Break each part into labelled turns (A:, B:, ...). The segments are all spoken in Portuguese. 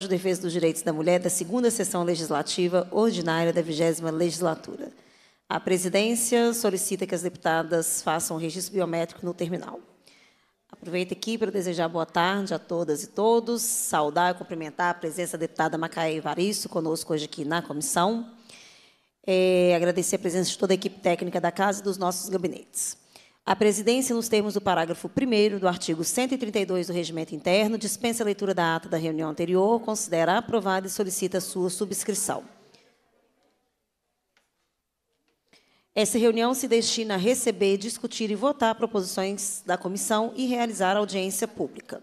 A: de Defesa dos Direitos da Mulher da segunda sessão legislativa ordinária da vigésima legislatura. A presidência solicita que as deputadas façam o registro biométrico no terminal. Aproveito aqui para desejar boa tarde a todas e todos, saudar e cumprimentar a presença da deputada Macaé Evaristo, conosco hoje aqui na comissão. É, agradecer a presença de toda a equipe técnica da casa e dos nossos gabinetes. A presidência, nos termos do parágrafo 1 do artigo 132 do Regimento Interno, dispensa a leitura da ata da reunião anterior, considera aprovada e solicita sua subscrição. Essa reunião se destina a receber, discutir e votar proposições da comissão e realizar audiência pública.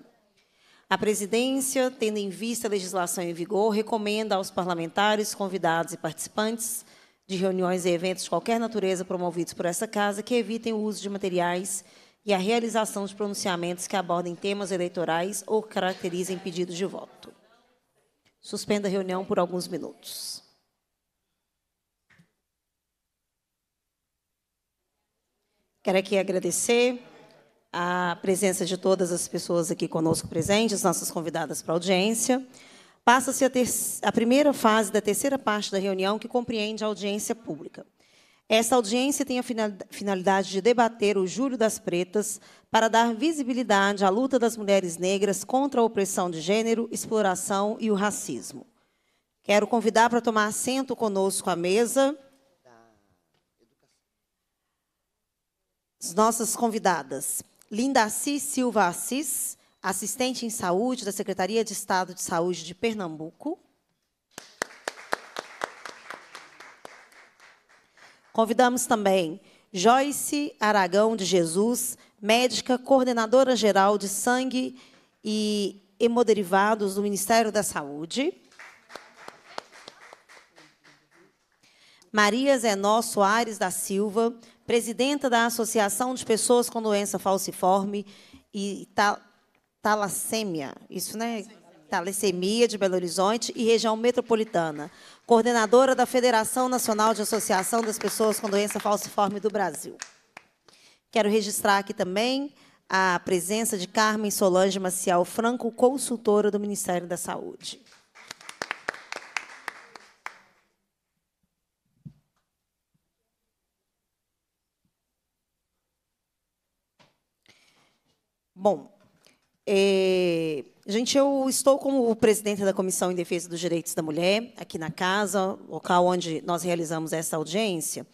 A: A presidência, tendo em vista a legislação em vigor, recomenda aos parlamentares, convidados e participantes de reuniões e eventos de qualquer natureza promovidos por essa casa que evitem o uso de materiais e a realização de pronunciamentos que abordem temas eleitorais ou caracterizem pedidos de voto. Suspenda a reunião por alguns minutos. Quero aqui agradecer a presença de todas as pessoas aqui conosco presentes, nossas convidadas para a audiência passa-se a, a, primeira fase da terceira parte da reunião, que compreende a audiência pública. Essa audiência tem a finalidade de debater o Júlio das Pretas para dar visibilidade à luta das mulheres negras contra a opressão de gênero, exploração e o racismo. Quero convidar para tomar assento conosco à mesa as nossas convidadas. Linda Assis Silva Assis, assistente em saúde da Secretaria de Estado de Saúde de Pernambuco. Convidamos também Joyce Aragão de Jesus, médica coordenadora geral de sangue e hemoderivados do Ministério da Saúde. Maria Zenó Soares da Silva, presidenta da Associação de Pessoas com Doença Falciforme e talassemia, isso, né? Talassemia de Belo Horizonte e região metropolitana. Coordenadora da Federação Nacional de Associação das Pessoas com Doença Falciforme do Brasil. Quero registrar aqui também a presença de Carmen Solange Maciel Franco, consultora do Ministério da Saúde. Bom, é, gente, eu estou como presidente da Comissão em Defesa dos Direitos da Mulher, aqui na casa, local onde nós realizamos essa audiência.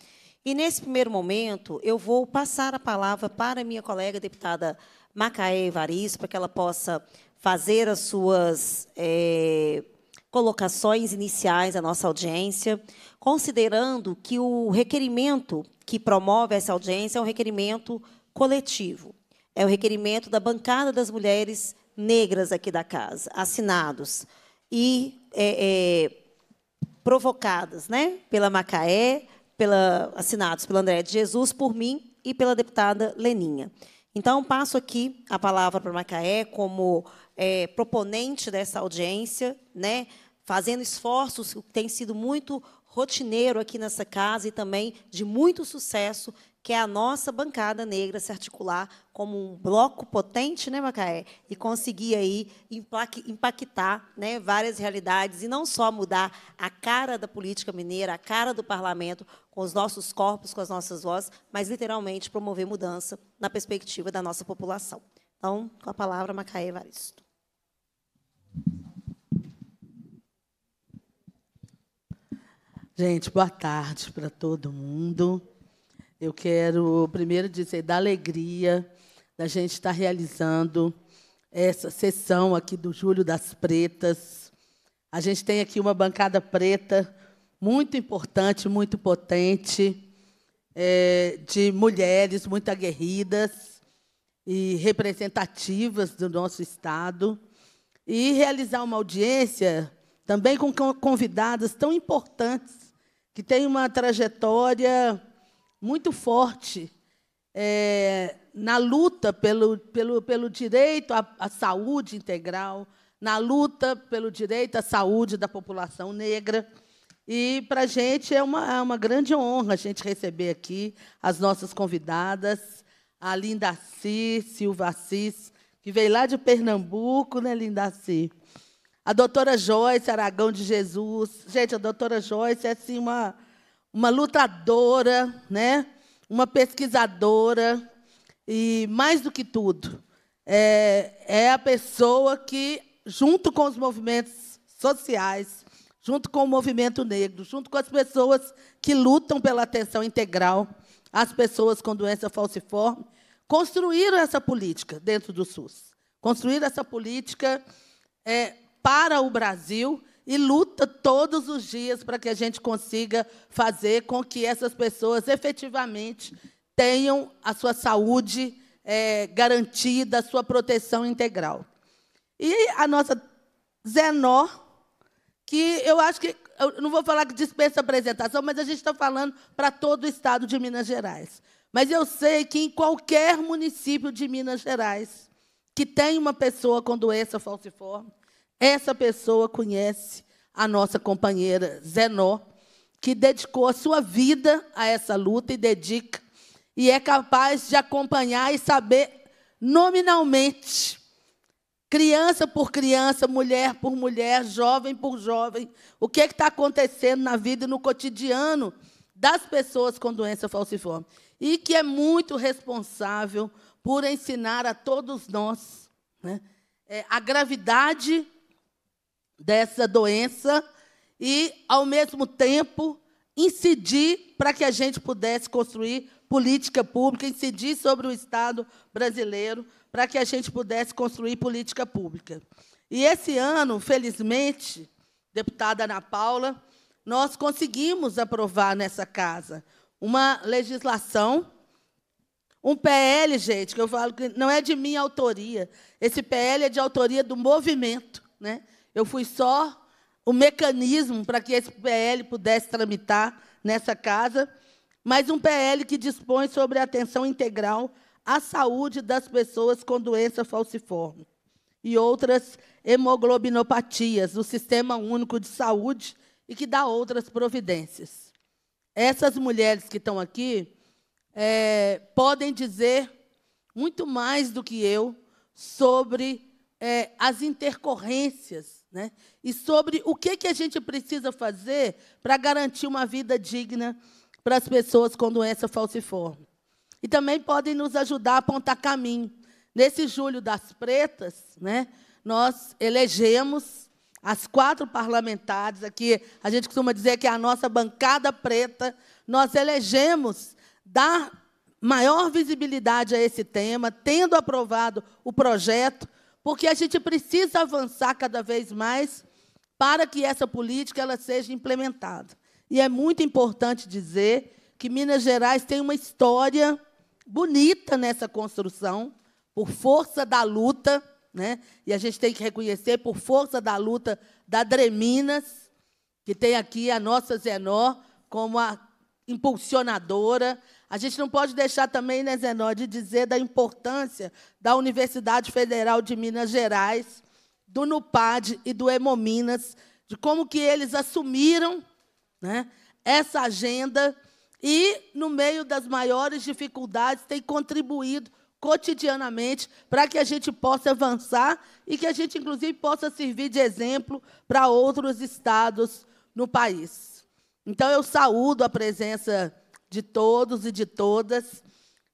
A: E, nesse primeiro momento, eu vou passar a palavra para minha colega deputada Macaé Evaristo, para que ela possa fazer as suas é, colocações iniciais à nossa audiência, considerando que o requerimento que promove essa audiência é um requerimento coletivo. É o requerimento da bancada das mulheres negras aqui da casa, assinados e é, é, provocadas, né? Pela Macaé, pela, assinados pela André de Jesus, por mim e pela deputada Leninha. Então, passo aqui a palavra para Macaé como é, proponente dessa audiência, né, fazendo esforços que tem sido muito rotineiro aqui nessa casa e também de muito sucesso que é a nossa bancada negra se articular como um bloco potente, né, Macaé, e conseguir aí impactar, né, várias realidades e não só mudar a cara da política mineira, a cara do parlamento com os nossos corpos, com as nossas vozes, mas literalmente promover mudança na perspectiva da nossa população. Então, com a palavra Macaé Evaristo.
B: Gente, boa tarde para todo mundo. Eu quero primeiro dizer da alegria da gente estar realizando essa sessão aqui do Júlio das Pretas. A gente tem aqui uma bancada preta muito importante, muito potente, é, de mulheres muito aguerridas e representativas do nosso Estado. E realizar uma audiência também com convidadas tão importantes, que têm uma trajetória muito forte é, na luta pelo, pelo, pelo direito à, à saúde integral, na luta pelo direito à saúde da população negra. E para a gente é uma, é uma grande honra a gente receber aqui as nossas convidadas, a Linda Assis, Silva Assis, que veio lá de Pernambuco, né, Linda Assis? A doutora Joyce Aragão de Jesus. Gente, a doutora Joyce é assim uma uma lutadora, né? uma pesquisadora, e mais do que tudo, é, é a pessoa que, junto com os movimentos sociais, junto com o movimento negro, junto com as pessoas que lutam pela atenção integral às pessoas com doença falciforme, construíram essa política dentro do SUS. Construíram essa política é, para o Brasil e luta todos os dias para que a gente consiga fazer com que essas pessoas efetivamente tenham a sua saúde é, garantida, a sua proteção integral. E a nossa Zenó, que eu acho que, eu não vou falar que dispensa apresentação, mas a gente está falando para todo o estado de Minas Gerais. Mas eu sei que em qualquer município de Minas Gerais que tem uma pessoa com doença falciforme, essa pessoa conhece a nossa companheira Zenó, que dedicou a sua vida a essa luta e dedica, e é capaz de acompanhar e saber nominalmente, criança por criança, mulher por mulher, jovem por jovem, o que é está acontecendo na vida e no cotidiano das pessoas com doença falciforme. E que é muito responsável por ensinar a todos nós né, é, a gravidade dessa doença e, ao mesmo tempo, incidir para que a gente pudesse construir política pública, incidir sobre o Estado brasileiro para que a gente pudesse construir política pública. E esse ano, felizmente, deputada Ana Paula, nós conseguimos aprovar nessa casa uma legislação, um PL, gente, que eu falo que não é de minha autoria. Esse PL é de autoria do movimento, né? Eu fui só o mecanismo para que esse PL pudesse tramitar nessa casa, mas um PL que dispõe sobre a atenção integral à saúde das pessoas com doença falciforme e outras hemoglobinopatias do Sistema Único de Saúde e que dá outras providências. Essas mulheres que estão aqui é, podem dizer muito mais do que eu sobre é, as intercorrências né? E sobre o que, que a gente precisa fazer para garantir uma vida digna para as pessoas com doença falciforme. E também podem nos ajudar a apontar caminho. Nesse Julho das Pretas, né, nós elegemos as quatro parlamentares, aqui a gente costuma dizer que é a nossa bancada preta, nós elegemos dar maior visibilidade a esse tema, tendo aprovado o projeto porque a gente precisa avançar cada vez mais para que essa política ela seja implementada. E é muito importante dizer que Minas Gerais tem uma história bonita nessa construção, por força da luta, né? e a gente tem que reconhecer por força da luta da Dreminas, que tem aqui a nossa Zenó como a impulsionadora, a gente não pode deixar também, né, Zenó, de dizer da importância da Universidade Federal de Minas Gerais, do NUPAD e do Hemominas, de como que eles assumiram né, essa agenda e, no meio das maiores dificuldades, têm contribuído cotidianamente para que a gente possa avançar e que a gente, inclusive, possa servir de exemplo para outros estados no país. Então, eu saúdo a presença de todos e de todas.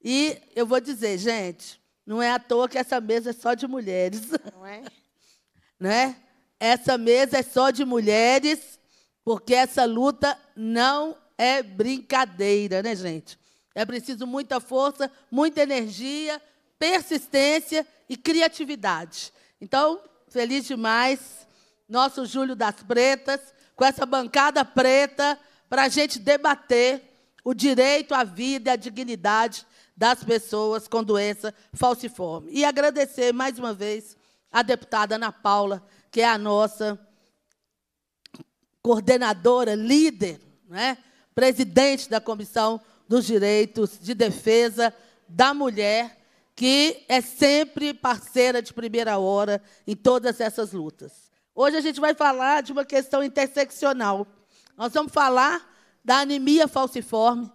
B: E eu vou dizer, gente, não é à toa que essa mesa é só de mulheres. Não é? né? Essa mesa é só de mulheres, porque essa luta não é brincadeira, né, gente? É preciso muita força, muita energia, persistência e criatividade. Então, feliz demais, nosso Júlio das Pretas, com essa bancada preta, para a gente debater o direito à vida e à dignidade das pessoas com doença falciforme. E agradecer mais uma vez à deputada Ana Paula, que é a nossa coordenadora, líder, né? presidente da Comissão dos Direitos de Defesa da Mulher, que é sempre parceira de primeira hora em todas essas lutas. Hoje a gente vai falar de uma questão interseccional. Nós vamos falar da anemia falciforme.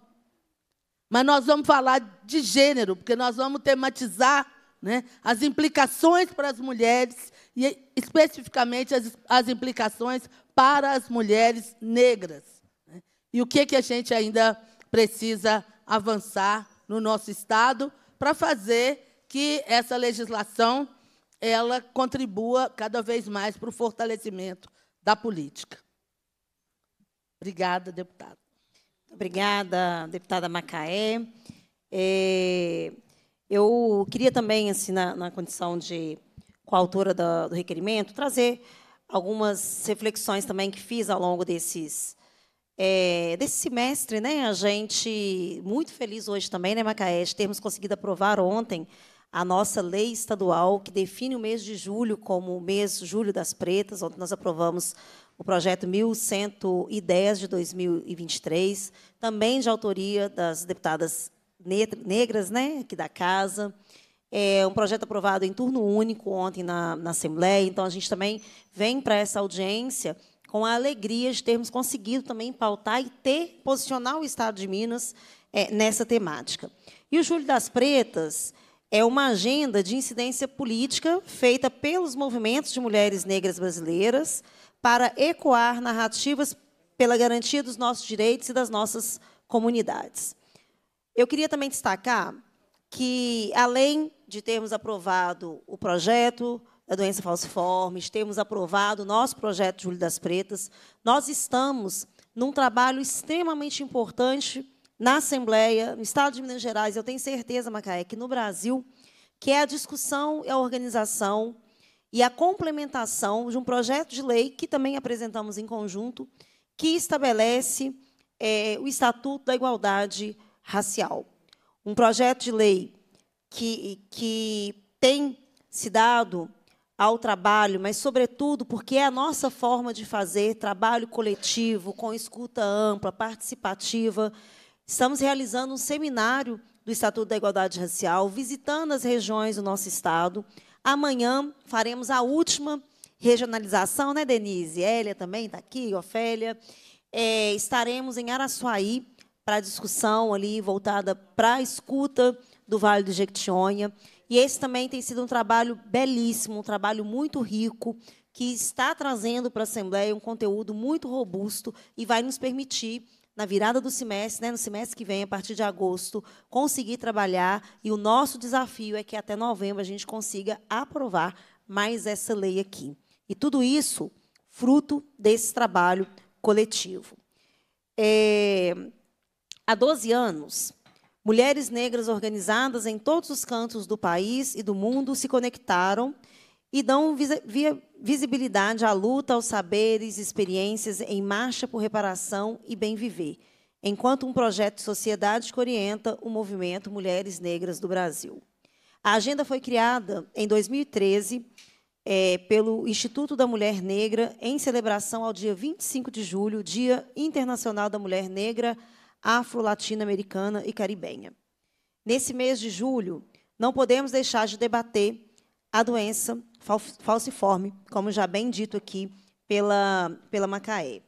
B: Mas nós vamos falar de gênero, porque nós vamos tematizar né, as implicações para as mulheres e, especificamente, as, as implicações para as mulheres negras. Né? E o que, que a gente ainda precisa avançar no nosso Estado para fazer que essa legislação ela contribua cada vez mais para o fortalecimento da política. Obrigada, deputado. Obrigada,
A: deputada Macaé. É, eu queria também, assim, na, na condição de coautora do requerimento, trazer algumas reflexões também que fiz ao longo desses é, desse semestre, né? A gente muito feliz hoje também, né, Macaé, de termos conseguido aprovar ontem a nossa lei estadual que define o mês de julho como o mês julho das pretas. Ontem nós aprovamos o projeto 1110 de 2023, também de autoria das deputadas negras, né, aqui da casa. É um projeto aprovado em turno único ontem na, na Assembleia, então a gente também vem para essa audiência com a alegria de termos conseguido também pautar e ter, posicionar o Estado de Minas é, nessa temática. E o Júlio das Pretas é uma agenda de incidência política feita pelos movimentos de mulheres negras brasileiras, para ecoar narrativas pela garantia dos nossos direitos e das nossas comunidades. Eu queria também destacar que, além de termos aprovado o projeto da doença falciforme, de termos aprovado o nosso projeto Júlio das Pretas, nós estamos num trabalho extremamente importante na Assembleia, no Estado de Minas Gerais, eu tenho certeza, Macaé, que no Brasil, que é a discussão e a organização e a complementação de um projeto de lei que também apresentamos em conjunto, que estabelece é, o Estatuto da Igualdade Racial. Um projeto de lei que, que tem se dado ao trabalho, mas, sobretudo, porque é a nossa forma de fazer trabalho coletivo, com escuta ampla, participativa. Estamos realizando um seminário do Estatuto da Igualdade Racial, visitando as regiões do nosso Estado, Amanhã faremos a última regionalização, né, Denise? Hélia também está aqui, Ofélia. É, estaremos em Araçuaí para discussão ali voltada para a escuta do Vale do Jequitinhonha. E esse também tem sido um trabalho belíssimo, um trabalho muito rico, que está trazendo para a Assembleia um conteúdo muito robusto e vai nos permitir na virada do semestre, né, no semestre que vem, a partir de agosto, conseguir trabalhar. E o nosso desafio é que até novembro a gente consiga aprovar mais essa lei aqui. E tudo isso fruto desse trabalho coletivo. É, há 12 anos, mulheres negras organizadas em todos os cantos do país e do mundo se conectaram e dão visibilidade à luta, aos saberes, experiências em marcha por reparação e bem viver, enquanto um projeto de sociedade que orienta o movimento Mulheres Negras do Brasil. A agenda foi criada em 2013 é, pelo Instituto da Mulher Negra em celebração ao dia 25 de julho, Dia Internacional da Mulher Negra, Afro-Latina-Americana e Caribenha. Nesse mês de julho, não podemos deixar de debater a doença falciforme, como já bem dito aqui pela, pela Macaé.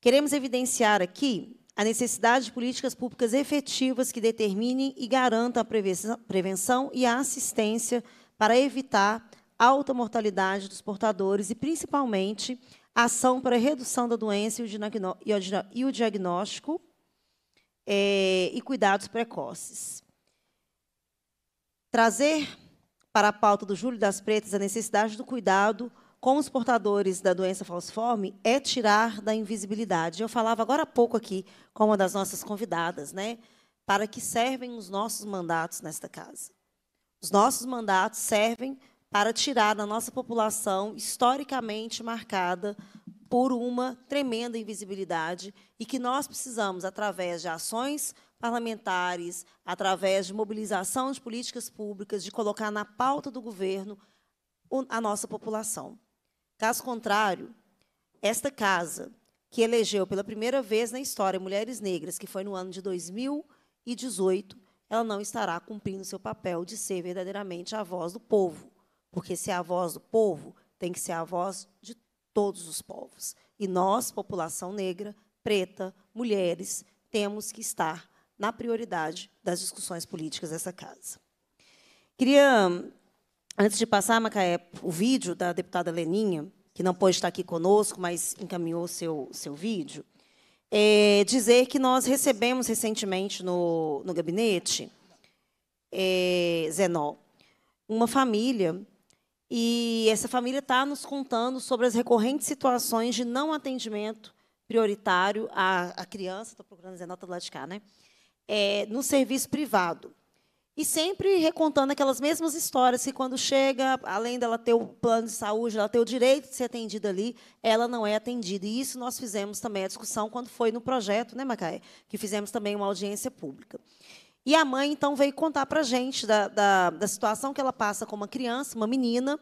A: Queremos evidenciar aqui a necessidade de políticas públicas efetivas que determinem e garantam a prevenção e a assistência para evitar alta mortalidade dos portadores e, principalmente, ação para a redução da doença e o diagnóstico é, e cuidados precoces. Trazer para a pauta do Júlio das Pretas, a necessidade do cuidado com os portadores da doença falciforme é tirar da invisibilidade. Eu falava agora há pouco aqui com uma das nossas convidadas, né? Para que servem os nossos mandatos nesta casa? Os nossos mandatos servem para tirar da nossa população historicamente marcada por uma tremenda invisibilidade e que nós precisamos, através de ações parlamentares, através de mobilização de políticas públicas, de colocar na pauta do governo a nossa população. Caso contrário, esta casa, que elegeu pela primeira vez na história mulheres negras, que foi no ano de 2018, ela não estará cumprindo seu papel de ser verdadeiramente a voz do povo, porque se é a voz do povo, tem que ser a voz de todos os povos. E nós, população negra, preta, mulheres, temos que estar na prioridade das discussões políticas dessa casa. Queria, antes de passar, Macaé, o vídeo da deputada Leninha, que não pôde estar aqui conosco, mas encaminhou seu, seu vídeo, é dizer que nós recebemos recentemente no, no gabinete, é, Zenó, uma família e essa família está nos contando sobre as recorrentes situações de não atendimento prioritário à, à criança, estou procurando Zenó, nota tá do lado de cá, né? é, no serviço privado. E sempre recontando aquelas mesmas histórias que, quando chega, além dela ter o plano de saúde, ela ter o direito de ser atendida ali, ela não é atendida. E isso nós fizemos também a discussão quando foi no projeto, né, Macaé? Que fizemos também uma audiência pública. E a mãe, então, veio contar para a gente da, da, da, situação que ela passa com uma criança, uma menina,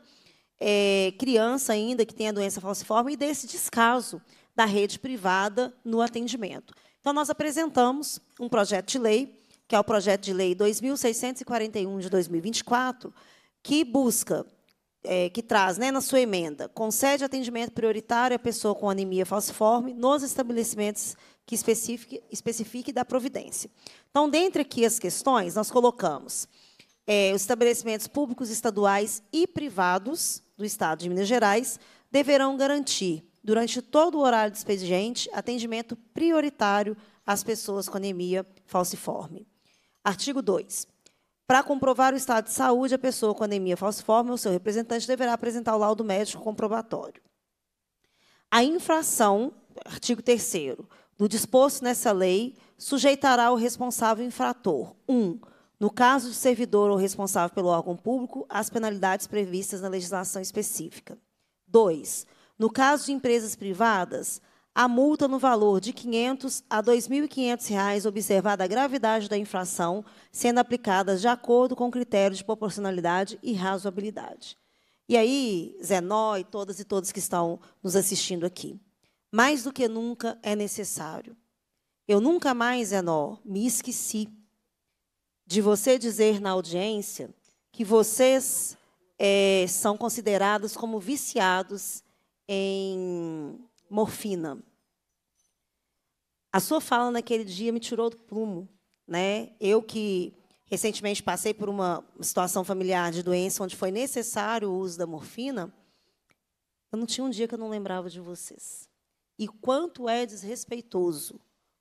A: é, criança ainda, que tem a doença falciforme, e desse descaso da rede privada no atendimento. Então, nós apresentamos um projeto de lei, que é o projeto de lei 2641 de 2024, que busca, é, que traz né, na sua emenda, concede atendimento prioritário à pessoa com anemia falciforme nos estabelecimentos que especifique, especifique da providência. Então, dentre aqui as questões, nós colocamos é, os estabelecimentos públicos estaduais e privados do Estado de Minas Gerais deverão garantir durante todo o horário do expediente, atendimento prioritário às pessoas com anemia falciforme. Artigo 2. Para comprovar o estado de saúde da pessoa com anemia falciforme, o seu representante deverá apresentar o laudo médico comprobatório. A infração, artigo 3 do disposto nessa lei, sujeitará o responsável infrator: 1. Um, no caso de servidor ou responsável pelo órgão público, as penalidades previstas na legislação específica. 2 no caso de empresas privadas, a multa no valor de R$ 500 a R$ 2.500, observada a gravidade da infração, sendo aplicada de acordo com critérios de proporcionalidade e razoabilidade. E aí, Zé e todas e todos que estão nos assistindo aqui, mais do que nunca é necessário. Eu nunca mais, Zé me esqueci de você dizer na audiência que vocês é, são considerados como viciados em morfina. A sua fala naquele dia me tirou do plumo. Né? Eu que recentemente passei por uma situação familiar de doença onde foi necessário o uso da morfina, eu não tinha um dia que eu não lembrava de vocês. E quanto é desrespeitoso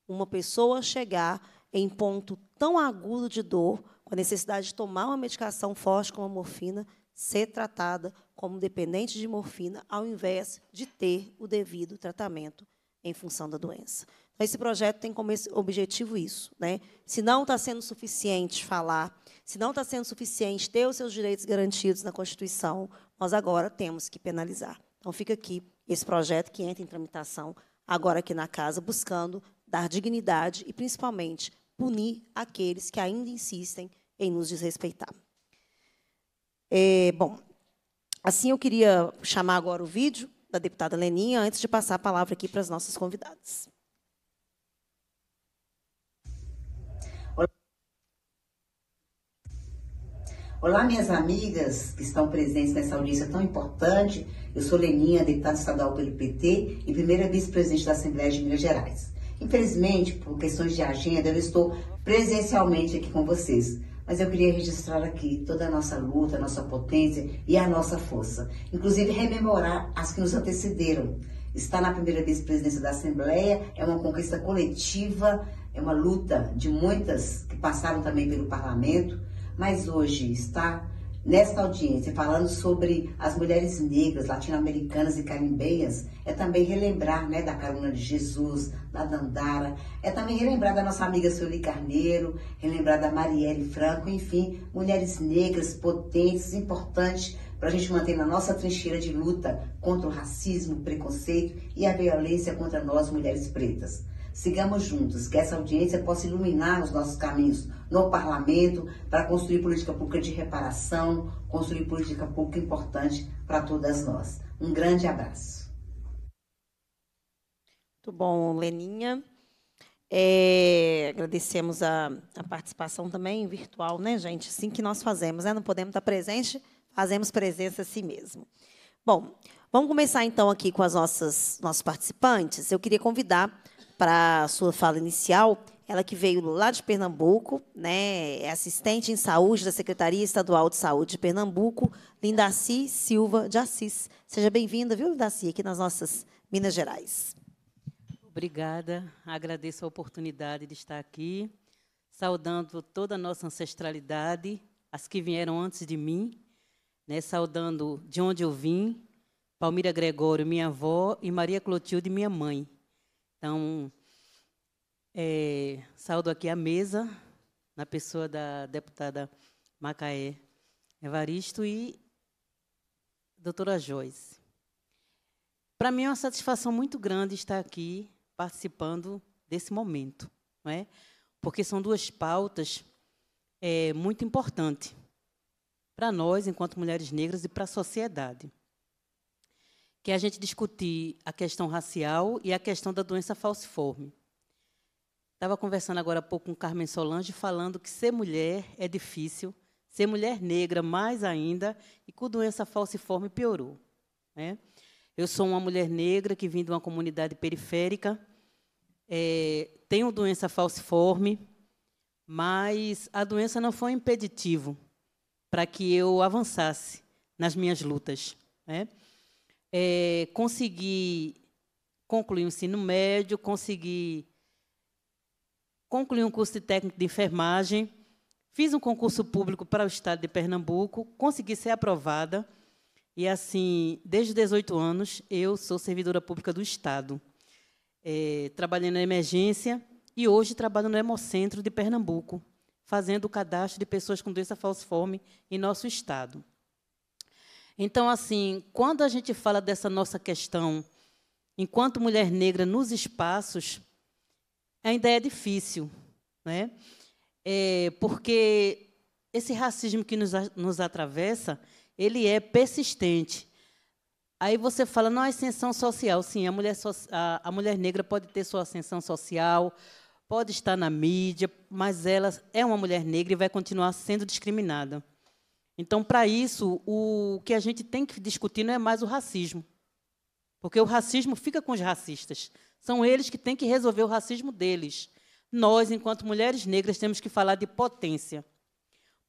A: uma pessoa chegar em ponto tão agudo de dor, com a necessidade de tomar uma medicação forte como a morfina, ser tratada como dependente de morfina, ao invés de ter o devido tratamento em função da doença. Então, esse projeto tem como objetivo isso. Né? Se não está sendo suficiente falar, se não está sendo suficiente ter os seus direitos garantidos na Constituição, nós agora temos que penalizar. Então, fica aqui esse projeto que entra em tramitação agora aqui na casa, buscando dar dignidade e, principalmente, punir aqueles que ainda insistem em nos desrespeitar. É, bom, assim eu queria chamar agora o vídeo da deputada Leninha, antes de passar a palavra aqui para as nossas convidadas.
C: Olá, minhas amigas que estão presentes nessa audiência tão importante. Eu sou Leninha, deputada estadual pelo PT e primeira vice-presidente da Assembleia de Minas Gerais. Infelizmente, por questões de agenda, eu estou presencialmente aqui com vocês, mas eu queria registrar aqui toda a nossa luta, a nossa potência e a nossa força. Inclusive, rememorar as que nos antecederam. Estar na primeira vice-presidência da Assembleia é uma conquista coletiva, é uma luta de muitas que passaram também pelo parlamento, mas hoje está Nesta audiência, falando sobre as mulheres negras, latino-americanas e carimbeias, é também relembrar né, da carona de Jesus, da Dandara, é também relembrar da nossa amiga Sueli Carneiro, relembrar da Marielle Franco, enfim, mulheres negras, potentes, importantes para a gente manter na nossa trincheira de luta contra o racismo, preconceito e a violência contra nós, mulheres pretas. Sigamos juntos, que essa audiência possa iluminar os nossos caminhos no parlamento para construir política pública de reparação, construir política pública importante para todas nós. Um grande abraço.
A: Muito bom, Leninha. É, agradecemos a, a, participação também virtual, né, gente? Assim que nós fazemos, né? Não podemos estar presente, fazemos presença assim mesmo. Bom, vamos começar então aqui com as nossas nossos participantes. Eu queria convidar para a sua fala inicial, ela que veio lá de Pernambuco, né, é assistente em saúde da Secretaria Estadual de Saúde de Pernambuco, Lindaci Silva de Assis. Seja bem-vinda, viu, Lindaci, aqui nas nossas Minas Gerais.
D: Obrigada, agradeço a oportunidade de estar aqui, saudando toda a nossa ancestralidade, as que vieram antes de mim, né, saudando de onde eu vim, Palmira Gregório, minha avó, e Maria Clotilde, minha mãe. Então, é, aqui a mesa, na pessoa da deputada Macaé Evaristo e doutora Joyce. Para mim é uma satisfação muito grande estar aqui participando desse momento, não é? porque são duas pautas é, muito importantes para nós, enquanto mulheres negras, e para a sociedade que é a gente discutir a questão racial e a questão da doença falciforme. Estava conversando agora há pouco com Carmen Solange, falando que ser mulher é difícil, ser mulher negra mais ainda, e com doença falciforme piorou. Né? Eu sou uma mulher negra que vim de uma comunidade periférica, é, tenho doença falciforme, mas a doença não foi um impeditivo para que eu avançasse nas minhas lutas. Né? é, consegui concluir o ensino médio, consegui concluir um curso de técnico de enfermagem, fiz um concurso público para o estado de Pernambuco, consegui ser aprovada. E assim, desde 18 anos, eu sou servidora pública do Estado. É, trabalhei na emergência e hoje trabalho no Hemocentro de Pernambuco, fazendo o cadastro de pessoas com doença falciforme em nosso Estado. Então, assim, quando a gente fala dessa nossa questão, enquanto mulher negra nos espaços, ainda é difícil, né? É, porque esse racismo que nos, nos atravessa, ele é persistente. Aí você fala, não, a ascensão social. Sim, a mulher, so a, a mulher negra pode ter sua ascensão social, pode estar na mídia, mas ela é uma mulher negra e vai continuar sendo discriminada. Então, para isso, o que a gente tem que discutir não é mais o racismo. Porque o racismo fica com os racistas. São eles que têm que resolver o racismo deles. Nós, enquanto mulheres negras, temos que falar de potência.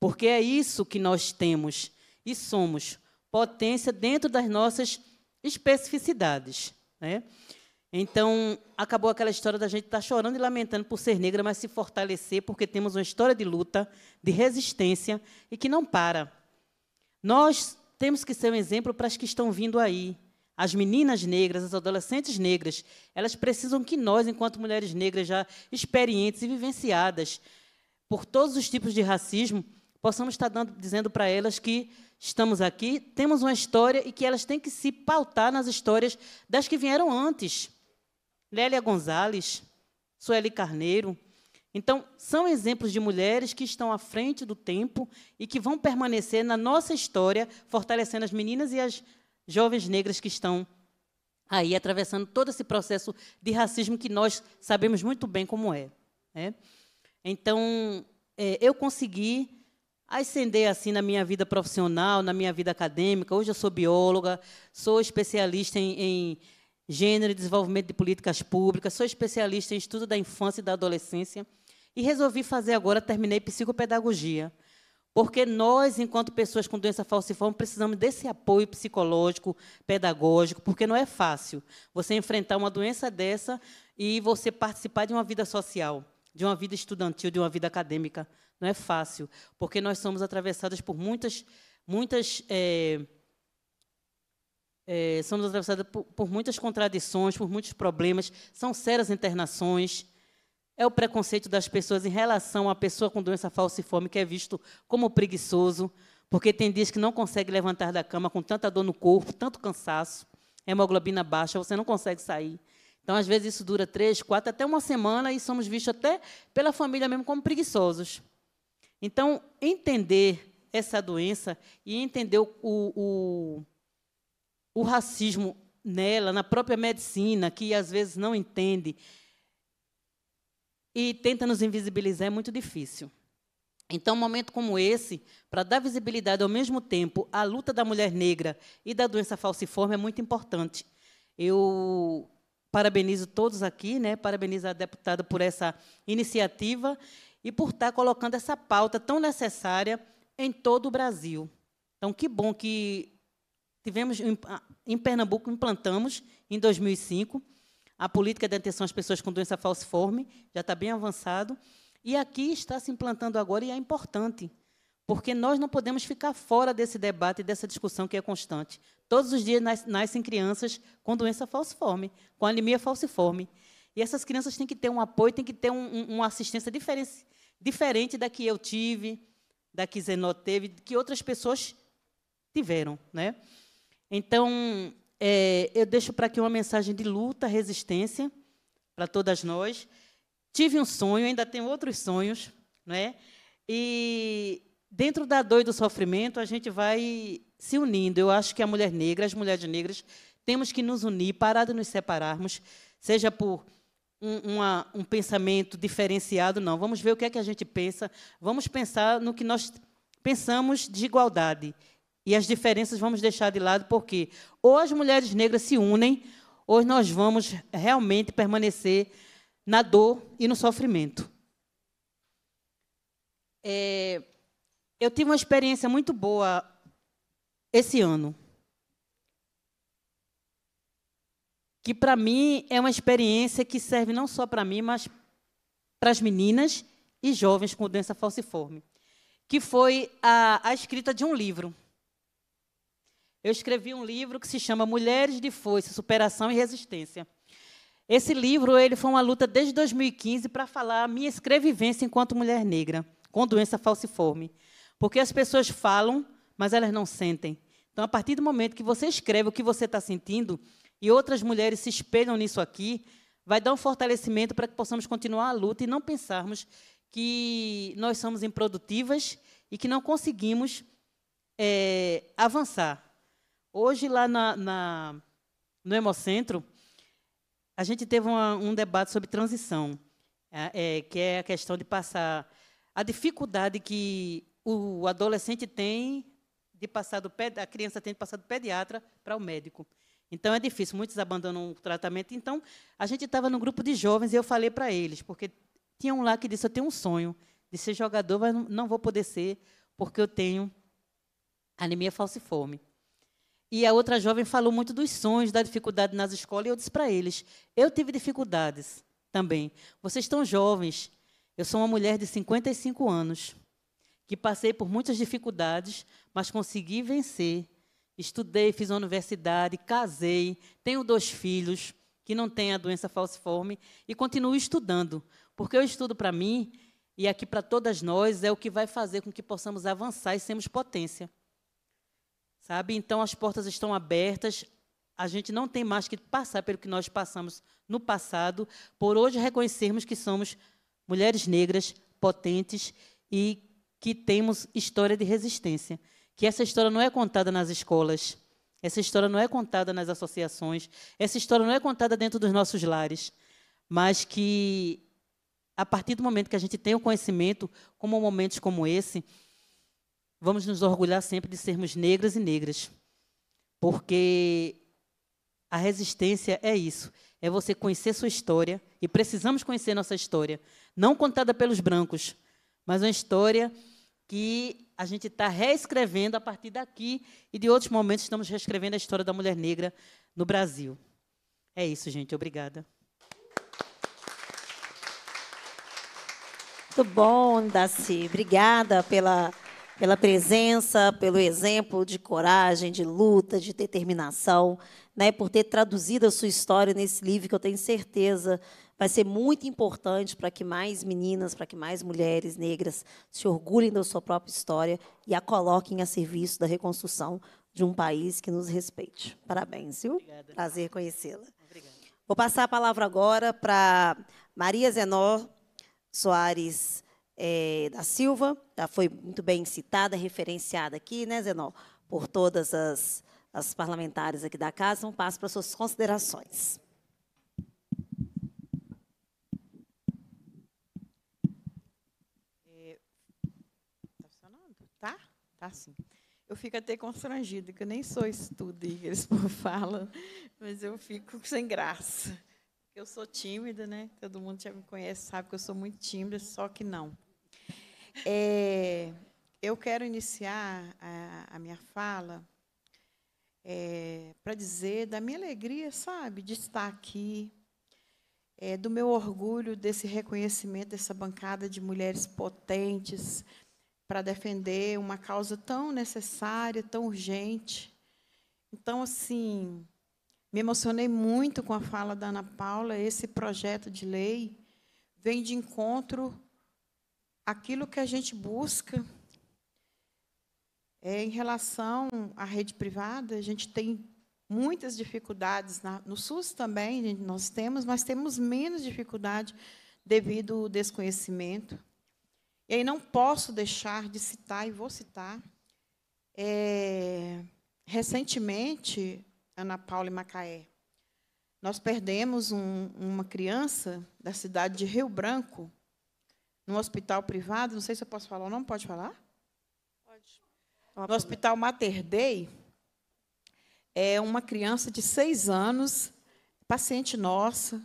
D: Porque é isso que nós temos e somos potência dentro das nossas especificidades. Né? Então, acabou aquela história da gente estar tá chorando e lamentando por ser negra, mas se fortalecer porque temos uma história de luta, de resistência e que não para. Nós temos que ser um exemplo para as que estão vindo aí. As meninas negras, as adolescentes negras, elas precisam que nós, enquanto mulheres negras já experientes e vivenciadas por todos os tipos de racismo, possamos estar dando, dizendo para elas que estamos aqui, temos uma história e que elas têm que se pautar nas histórias das que vieram antes. Lélia Gonzalez, Sueli Carneiro. Então, são exemplos de mulheres que estão à frente do tempo e que vão permanecer na nossa história, fortalecendo as meninas e as jovens negras que estão aí atravessando todo esse processo de racismo que nós sabemos muito bem como é. Né? Então, é, eu consegui ascender assim na minha vida profissional, na minha vida acadêmica. Hoje eu sou bióloga, sou especialista em, em gênero e desenvolvimento de políticas públicas, sou especialista em estudo da infância e da adolescência e resolvi fazer agora, terminei psicopedagogia, porque nós, enquanto pessoas com doença falciforme, precisamos desse apoio psicológico, pedagógico, porque não é fácil você enfrentar uma doença dessa e você participar de uma vida social, de uma vida estudantil, de uma vida acadêmica. Não é fácil, porque nós somos atravessados por muitas, muitas é, é, somos atravessados por, por muitas contradições, por muitos problemas, são sérias internações. É o preconceito das pessoas em relação à pessoa com doença falciforme, que é visto como preguiçoso, porque tem dias que não consegue levantar da cama com tanta dor no corpo, tanto cansaço, hemoglobina baixa, você não consegue sair. Então, às vezes, isso dura três, quatro, até uma semana e somos vistos até pela família mesmo como preguiçosos. Então, entender essa doença e entender o, o o racismo nela, na própria medicina, que às vezes não entende e tenta nos invisibilizar, é muito difícil. Então, um momento como esse, para dar visibilidade ao mesmo tempo à luta da mulher negra e da doença falciforme, é muito importante. Eu parabenizo todos aqui, né? parabenizo a deputada por essa iniciativa e por estar colocando essa pauta tão necessária em todo o Brasil. Então, que bom que tivemos ah, em Pernambuco implantamos em 2005 a política de atenção às pessoas com doença falciforme, já está bem avançado, e aqui está se implantando agora e é importante, porque nós não podemos ficar fora desse debate e dessa discussão que é constante. Todos os dias nascem crianças com doença falciforme, com anemia falciforme. E essas crianças têm que ter um apoio, têm que ter um, um, uma assistência diferente, diferente da que eu tive, da que Zenó teve, que outras pessoas tiveram. Né? Então, é, eu deixo para aqui uma mensagem de luta, resistência para todas nós. Tive um sonho, ainda tenho outros sonhos, né? E dentro da dor e do sofrimento, a gente vai se unindo. Eu acho que a mulher negra, as mulheres negras, temos que nos unir, parar de nos separarmos, seja por um, uma, um pensamento diferenciado, não. Vamos ver o que é que a gente pensa, vamos pensar no que nós pensamos de igualdade, e as diferenças vamos deixar de lado, porque ou as mulheres negras se unem, ou nós vamos realmente permanecer na dor e no sofrimento. É, eu tive uma experiência muito boa esse ano. Que para mim é uma experiência que serve não só para mim, mas para as meninas e jovens com doença falciforme. Que foi a, a escrita de um livro eu escrevi um livro que se chama Mulheres de Força, Superação e Resistência. Esse livro ele foi uma luta desde 2015 para falar a minha escrevivência enquanto mulher negra com doença falciforme. Porque as pessoas falam, mas elas não sentem. Então, a partir do momento que você escreve o que você está sentindo e outras mulheres se espelham nisso aqui, vai dar um fortalecimento para que possamos continuar a luta e não pensarmos que nós somos improdutivas e que não conseguimos é, avançar. Hoje, lá na, na, no Hemocentro, a gente teve uma, um debate sobre transição, é, é, que é a questão de passar a dificuldade que o adolescente tem de passar do a criança tem de passar do pediatra para o médico. Então é difícil, muitos abandonam o tratamento. Então a gente estava num grupo de jovens e eu falei para eles, porque tinha um lá que disse: Eu tenho um sonho de ser jogador, mas não vou poder ser, porque eu tenho anemia falciforme. E a outra jovem falou muito dos sonhos, da dificuldade nas escolas, e eu disse para eles: eu tive dificuldades também. Vocês estão jovens. Eu sou uma mulher de 55 anos, que passei por muitas dificuldades, mas consegui vencer. Estudei, fiz a universidade, casei, tenho dois filhos que não têm a doença falciforme e continuo estudando, porque eu estudo para mim e aqui para todas nós é o que vai fazer com que possamos avançar e sermos potência. Sabe? Então as portas estão abertas. A gente não tem mais que passar pelo que nós passamos no passado, por hoje reconhecermos que somos mulheres negras potentes e que temos história de resistência. Que essa história não é contada nas escolas, essa história não é contada nas associações, essa história não é contada dentro dos nossos lares, mas que a partir do momento que a gente tem o conhecimento, como momentos como esse, vamos nos orgulhar sempre de sermos negras e negras, porque a resistência é isso, é você conhecer sua história, e precisamos conhecer nossa história, não contada pelos brancos, mas uma história que a gente está reescrevendo a partir daqui e de outros momentos estamos reescrevendo a história da mulher negra no Brasil. É isso, gente. Obrigada.
A: Muito bom, Daci. Obrigada pela pela presença, pelo exemplo de coragem, de luta, de determinação, né, por ter traduzido a sua história nesse livro que eu tenho certeza vai ser muito importante para que mais meninas, para que mais mulheres negras se orgulhem da sua própria história e a coloquem a serviço da reconstrução de um país que nos respeite. Parabéns, viu? Obrigada. Prazer conhecê-la. Vou passar a palavra agora para Maria Zenó Soares é, da Silva, já foi muito bem citada, referenciada aqui, né, Zenó, por todas as, as parlamentares aqui da casa. Um então, passo para suas considerações.
E: Está é, funcionando? Tá? Tá sim. Eu fico até constrangida, que eu nem sou estudo e eles falam, mas eu fico sem graça. Eu sou tímida, né? Todo mundo já me conhece, sabe que eu sou muito tímida, só que não. É, eu quero iniciar a, a minha fala é, para dizer da minha alegria, sabe, de estar aqui, é, do meu orgulho desse reconhecimento dessa bancada de mulheres potentes para defender uma causa tão necessária, tão urgente. Então, assim, me emocionei muito com a fala da Ana Paula. Esse projeto de lei vem de encontro aquilo que a gente busca é, em relação à rede privada, a gente tem muitas dificuldades na, no SUS também, nós temos, mas temos menos dificuldade devido ao desconhecimento. E aí não posso deixar de citar, e vou citar, é, recentemente, Ana Paula e Macaé, nós perdemos um, uma criança da cidade de Rio Branco, num hospital privado, não sei se eu posso falar ou não, pode falar? Pode. Tá no hospital Mater Dei, é uma criança de seis anos, paciente nossa,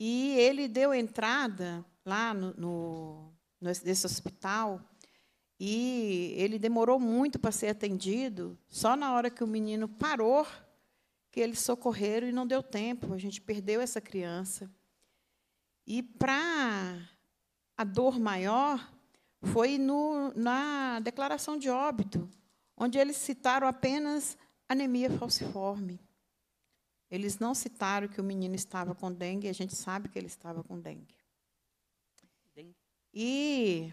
E: e ele deu entrada lá no, no, nesse hospital e ele demorou muito para ser atendido. Só na hora que o menino parou, que eles socorreram e não deu tempo. A gente perdeu essa criança. E para a dor maior foi no, na declaração de óbito, onde eles citaram apenas anemia falciforme. Eles não citaram que o menino estava com dengue, e a gente sabe que ele estava com dengue. E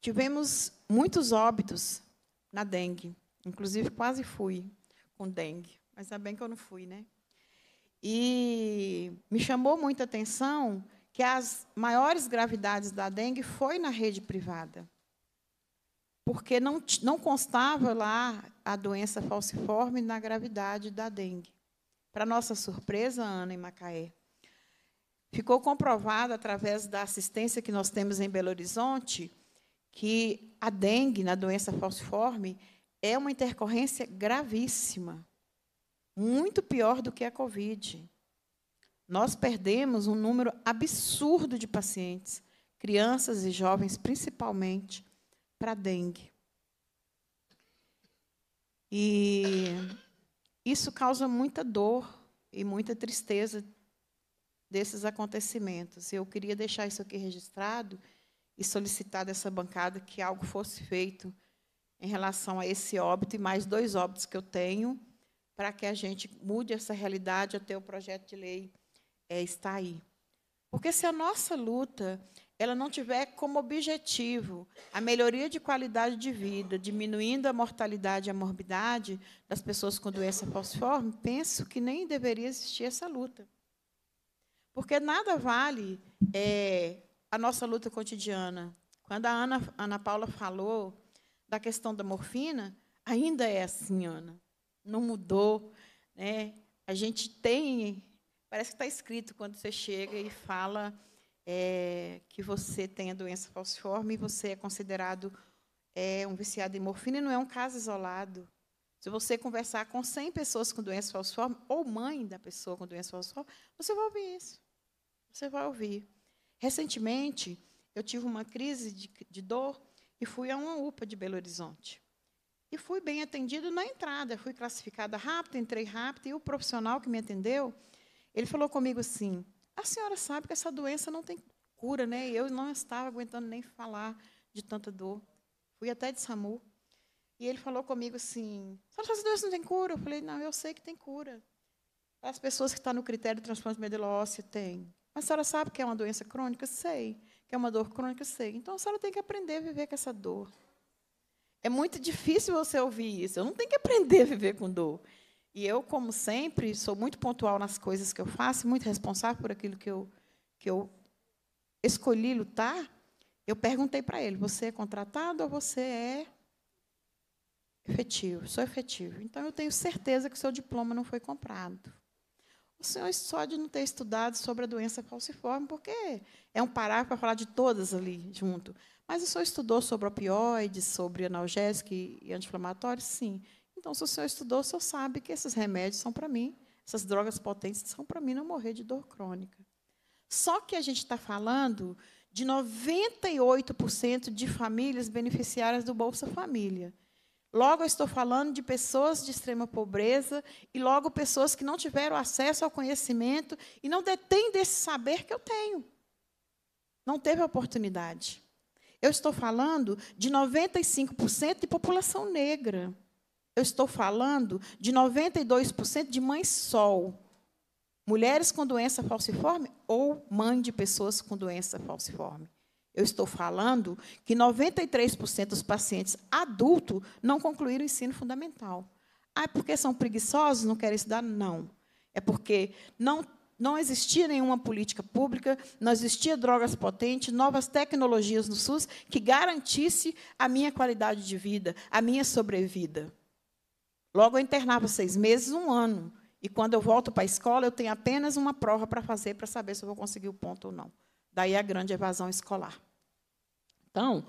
E: tivemos muitos óbitos na dengue. Inclusive, quase fui com dengue. Mas ainda é bem que eu não fui, né? E me chamou muita atenção que as maiores gravidades da dengue foi na rede privada, porque não, não constava lá a doença falciforme na gravidade da dengue. Para nossa surpresa, Ana, em Macaé, ficou comprovado através da assistência que nós temos em Belo Horizonte que a dengue, na doença falciforme, é uma intercorrência gravíssima, muito pior do que a Covid. Nós perdemos um número absurdo de pacientes, crianças e jovens principalmente, para dengue. E isso causa muita dor e muita tristeza desses acontecimentos. Eu queria deixar isso aqui registrado e solicitar dessa bancada que algo fosse feito em relação a esse óbito e mais dois óbitos que eu tenho, para que a gente mude essa realidade até o projeto de lei é, está aí. Porque se a nossa luta ela não tiver como objetivo a melhoria de qualidade de vida, diminuindo a mortalidade e a morbidade das pessoas com doença falciforme, penso que nem deveria existir essa luta. Porque nada vale é, a nossa luta cotidiana. Quando a Ana, Ana Paula falou da questão da morfina, ainda é assim, Ana. Não mudou. Né? A gente tem Parece que está escrito quando você chega e fala é, que você tem a doença falciforme e você é considerado é, um viciado em morfina, e não é um caso isolado. Se você conversar com 100 pessoas com doença falciforme, ou mãe da pessoa com doença falciforme, você vai ouvir isso. Você vai ouvir. Recentemente, eu tive uma crise de, de dor e fui a uma UPA de Belo Horizonte. E fui bem atendido na entrada, fui classificada rápido, entrei rápido, e o profissional que me atendeu ele falou comigo assim: A senhora sabe que essa doença não tem cura, né? Eu não estava aguentando nem falar de tanta dor. Fui até de SAMU. E ele falou comigo assim: Sabe, essa doença não tem cura? Eu falei: Não, eu sei que tem cura. As pessoas que estão tá no critério de transplante medula-óssea têm. Mas a senhora sabe que é uma doença crônica? Sei. Que é uma dor crônica? Sei. Então a senhora tem que aprender a viver com essa dor. É muito difícil você ouvir isso. Eu não tenho que aprender a viver com dor. E eu, como sempre, sou muito pontual nas coisas que eu faço, muito responsável por aquilo que eu, que eu escolhi lutar. Eu perguntei para ele: você é contratado ou você é efetivo? Sou efetivo. Então eu tenho certeza que o seu diploma não foi comprado. O senhor é só de não ter estudado sobre a doença falciforme, porque é um parágrafo para falar de todas ali junto. Mas o senhor estudou sobre opioides, sobre analgésicos e anti-inflamatórios? Sim. Então, se o senhor estudou, o senhor sabe que esses remédios são para mim, essas drogas potentes são para mim não morrer de dor crônica. Só que a gente está falando de 98% de famílias beneficiárias do Bolsa Família. Logo, eu estou falando de pessoas de extrema pobreza e, logo, pessoas que não tiveram acesso ao conhecimento e não detêm desse saber que eu tenho. Não teve oportunidade. Eu estou falando de 95% de população negra eu estou falando de 92% de mães sol. Mulheres com doença falciforme ou mãe de pessoas com doença falciforme. Eu estou falando que 93% dos pacientes adultos não concluíram o ensino fundamental. Ah, é porque são preguiçosos, não querem estudar? Não. É porque não não existia nenhuma política pública, não existia drogas potentes, novas tecnologias no SUS que garantisse a minha qualidade de vida, a minha sobrevida. Logo, eu internava seis meses, um ano. E quando eu volto para a escola, eu tenho apenas uma prova para fazer para saber se eu vou conseguir o ponto ou não. Daí a grande evasão escolar. Então,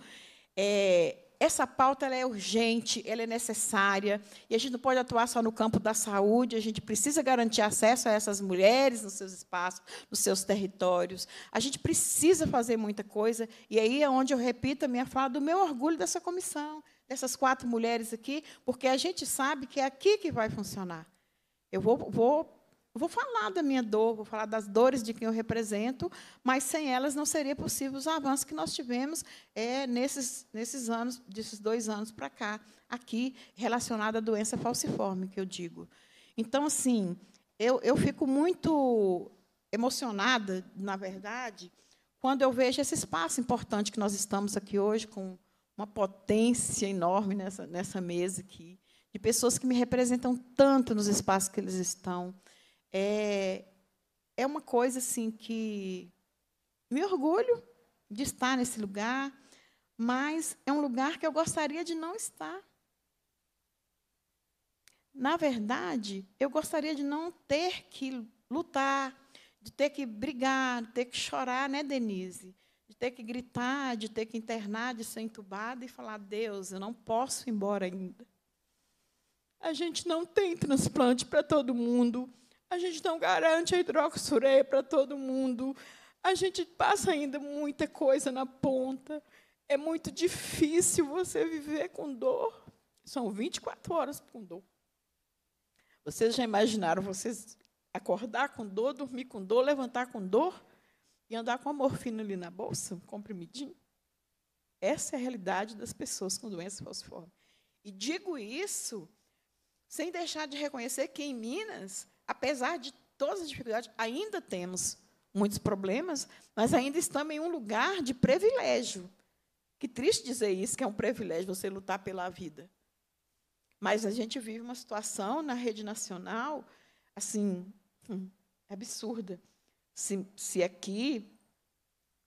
E: é, essa pauta é urgente, ela é necessária, e a gente não pode atuar só no campo da saúde, a gente precisa garantir acesso a essas mulheres nos seus espaços, nos seus territórios. A gente precisa fazer muita coisa, e aí é onde eu repito a minha fala do meu orgulho dessa comissão, dessas quatro mulheres aqui, porque a gente sabe que é aqui que vai funcionar. Eu vou, vou, vou falar da minha dor, vou falar das dores de quem eu represento, mas sem elas não seria possível os avanços que nós tivemos é, nesses, nesses anos, desses dois anos para cá, aqui, relacionado à doença falciforme, que eu digo. Então, assim, eu, eu fico muito emocionada, na verdade, quando eu vejo esse espaço importante que nós estamos aqui hoje com uma potência enorme nessa, nessa mesa aqui, de pessoas que me representam tanto nos espaços que eles estão. É, é uma coisa assim que me orgulho de estar nesse lugar, mas é um lugar que eu gostaria de não estar. Na verdade, eu gostaria de não ter que lutar, de ter que brigar, de ter que chorar, né, Denise? ter que gritar, de ter que internar, de ser entubada e falar: Deus, eu não posso ir embora ainda. A gente não tem transplante para todo mundo. A gente não garante a hidroxureia para todo mundo. A gente passa ainda muita coisa na ponta. É muito difícil você viver com dor. São 24 horas com dor. Vocês já imaginaram vocês acordar com dor, dormir com dor, levantar com dor? e andar com a morfina ali na bolsa, um comprimidinho. Essa é a realidade das pessoas com doença falciforme. E digo isso sem deixar de reconhecer que em Minas, apesar de todas as dificuldades, ainda temos muitos problemas, mas ainda estamos em um lugar de privilégio. Que triste dizer isso, que é um privilégio você lutar pela vida. Mas a gente vive uma situação na rede nacional, assim, hum, absurda se, se aqui é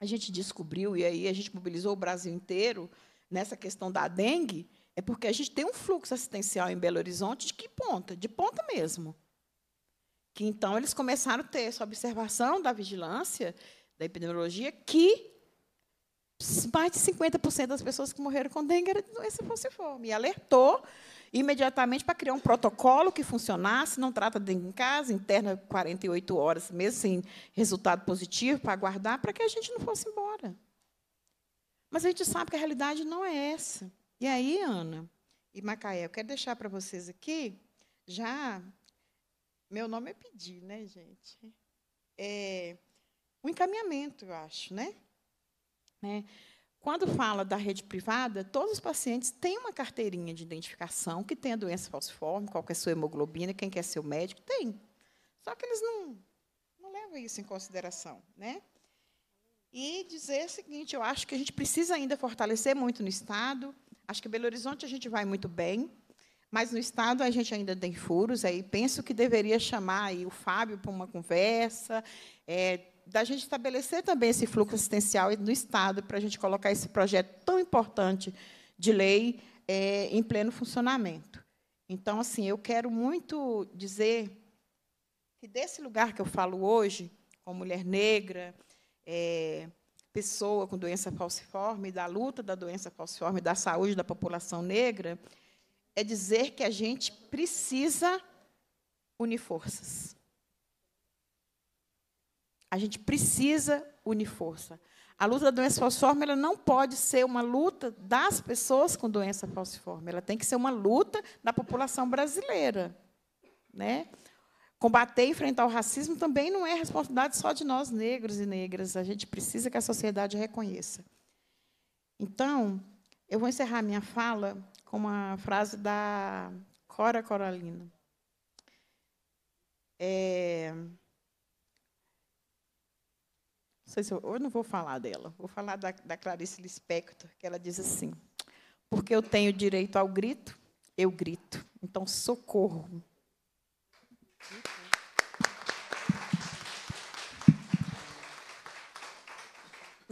E: a gente descobriu, e aí a gente mobilizou o Brasil inteiro nessa questão da dengue, é porque a gente tem um fluxo assistencial em Belo Horizonte de que ponta? De ponta mesmo. Que então eles começaram a ter essa observação da vigilância, da epidemiologia, que mais de 50% das pessoas que morreram com dengue era doença falciforme. E alertou imediatamente para criar um protocolo que funcionasse, não trata de em casa, interna 48 horas, mesmo sem resultado positivo, para aguardar, para que a gente não fosse embora. Mas a gente sabe que a realidade não é essa. E aí, Ana e Macaé, eu quero deixar para vocês aqui, já. Meu nome é pedir, né, gente? É, encaminhamento, eu acho, né? né? Quando fala da rede privada, todos os pacientes têm uma carteirinha de identificação que tem a doença falciforme, qual que é a sua hemoglobina, quem quer é ser o médico, tem. Só que eles não, não levam isso em consideração. Né? E dizer o seguinte, eu acho que a gente precisa ainda fortalecer muito no Estado. Acho que Belo Horizonte a gente vai muito bem, mas no Estado a gente ainda tem furos. Aí penso que deveria chamar aí o Fábio para uma conversa, é, da gente estabelecer também esse fluxo assistencial no Estado, para a gente colocar esse projeto tão importante de lei é, em pleno funcionamento. Então, assim, eu quero muito dizer que desse lugar que eu falo hoje, como mulher negra, é, pessoa com doença falciforme, da luta da doença falciforme, da saúde da população negra, é dizer que a gente precisa unir forças. A gente precisa unir força. A luta da doença falciforme ela não pode ser uma luta das pessoas com doença falciforme. Ela tem que ser uma luta da população brasileira. Né? Combater e enfrentar o racismo também não é responsabilidade só de nós negros e negras. A gente precisa que a sociedade reconheça. Então, eu vou encerrar minha fala com uma frase da Cora Coralina. É, não sei se eu, eu não vou falar dela, vou falar da, da Clarice Lispector, que ela diz assim: porque eu tenho direito ao grito, eu grito. Então,
A: socorro.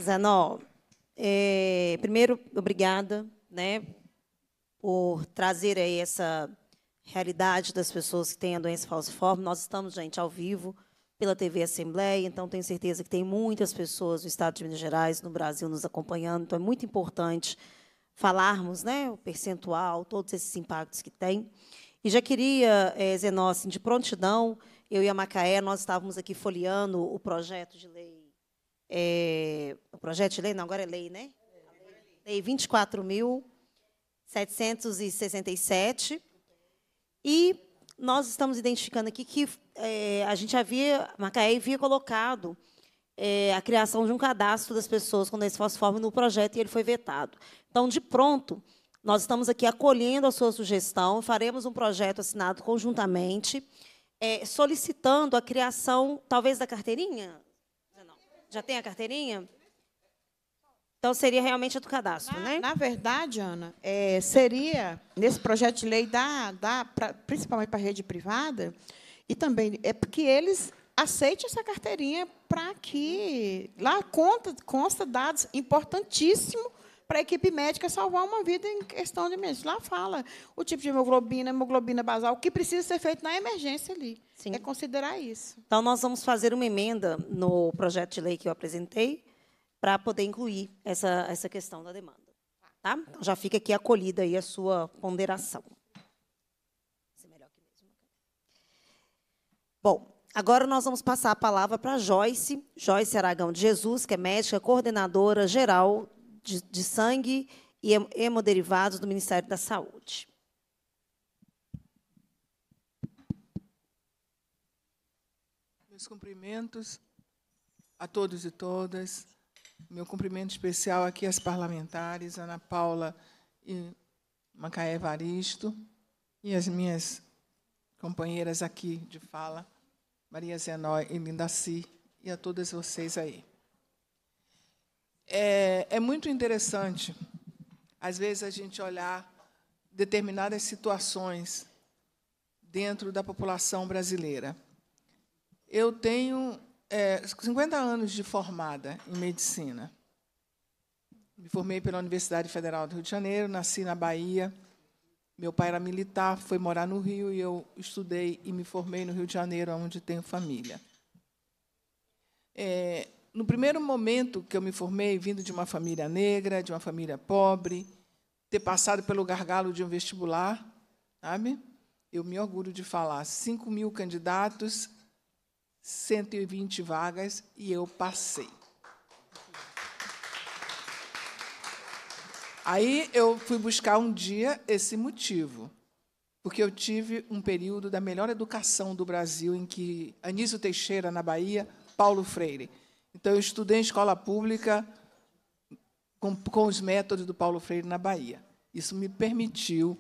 A: Zanó, é, primeiro, obrigada né, por trazer aí essa realidade das pessoas que têm a doença falciforme. Nós estamos, gente, ao vivo pela TV Assembleia, então tenho certeza que tem muitas pessoas do estado de Minas Gerais, no Brasil, nos acompanhando, então é muito importante falarmos né, o percentual, todos esses impactos que tem. E já queria, é, eh, Zenó, assim, de prontidão, eu e a Macaé, nós estávamos aqui folheando o projeto de lei. É, o projeto de lei, não, agora é lei, né? Lei 24.767. E nós estamos identificando aqui que é, a gente havia, Macaé havia colocado é, a criação de um cadastro das pessoas com desfosforme no projeto e ele foi vetado. Então, de pronto, nós estamos aqui acolhendo a sua sugestão, faremos um projeto assinado conjuntamente, é, solicitando a criação, talvez, da carteirinha? Não. Já tem a carteirinha? Então, seria realmente a do
E: cadastro, na, né? Na verdade, Ana, é, seria, nesse projeto de lei, dá dá pra, principalmente para a rede privada, e também é porque eles aceitem essa carteirinha para que lá conta, consta dados importantíssimos para a equipe médica salvar uma vida em questão de meses. Lá fala o tipo de hemoglobina, hemoglobina basal, o que precisa ser feito na emergência ali. Sim. É considerar isso.
A: Então, nós vamos fazer uma emenda no projeto de lei que eu apresentei para poder incluir essa, essa questão da demanda. Tá? Então, já fica aqui acolhida aí a sua ponderação. Bom, agora nós vamos passar a palavra para Joyce, Joyce Aragão de Jesus, que é médica coordenadora geral de, de sangue e hemoderivados do Ministério da Saúde.
F: Meus cumprimentos a todos e todas. Meu cumprimento especial aqui às parlamentares, Ana Paula e Macaé Varisto, e as minhas companheiras aqui de fala, Maria Zenói e Si, e a todas vocês aí. É, é muito interessante, às vezes, a gente olhar determinadas situações dentro da população brasileira. Eu tenho é, 50 anos de formada em medicina. Me formei pela Universidade Federal do Rio de Janeiro, nasci na Bahia, meu pai era militar, foi morar no Rio e eu estudei e me formei no Rio de Janeiro, onde tenho família. É, no primeiro momento que eu me formei, vindo de uma família negra, de uma família pobre, ter passado pelo gargalo de um vestibular, sabe? Eu me orgulho de falar, 5 mil candidatos, 120 vagas, e eu passei. Aí eu fui buscar um dia esse motivo, porque eu tive um período da melhor educação do Brasil em que Anísio Teixeira na Bahia, Paulo Freire. Então eu estudei em escola pública com, com os métodos do Paulo Freire na Bahia. Isso me permitiu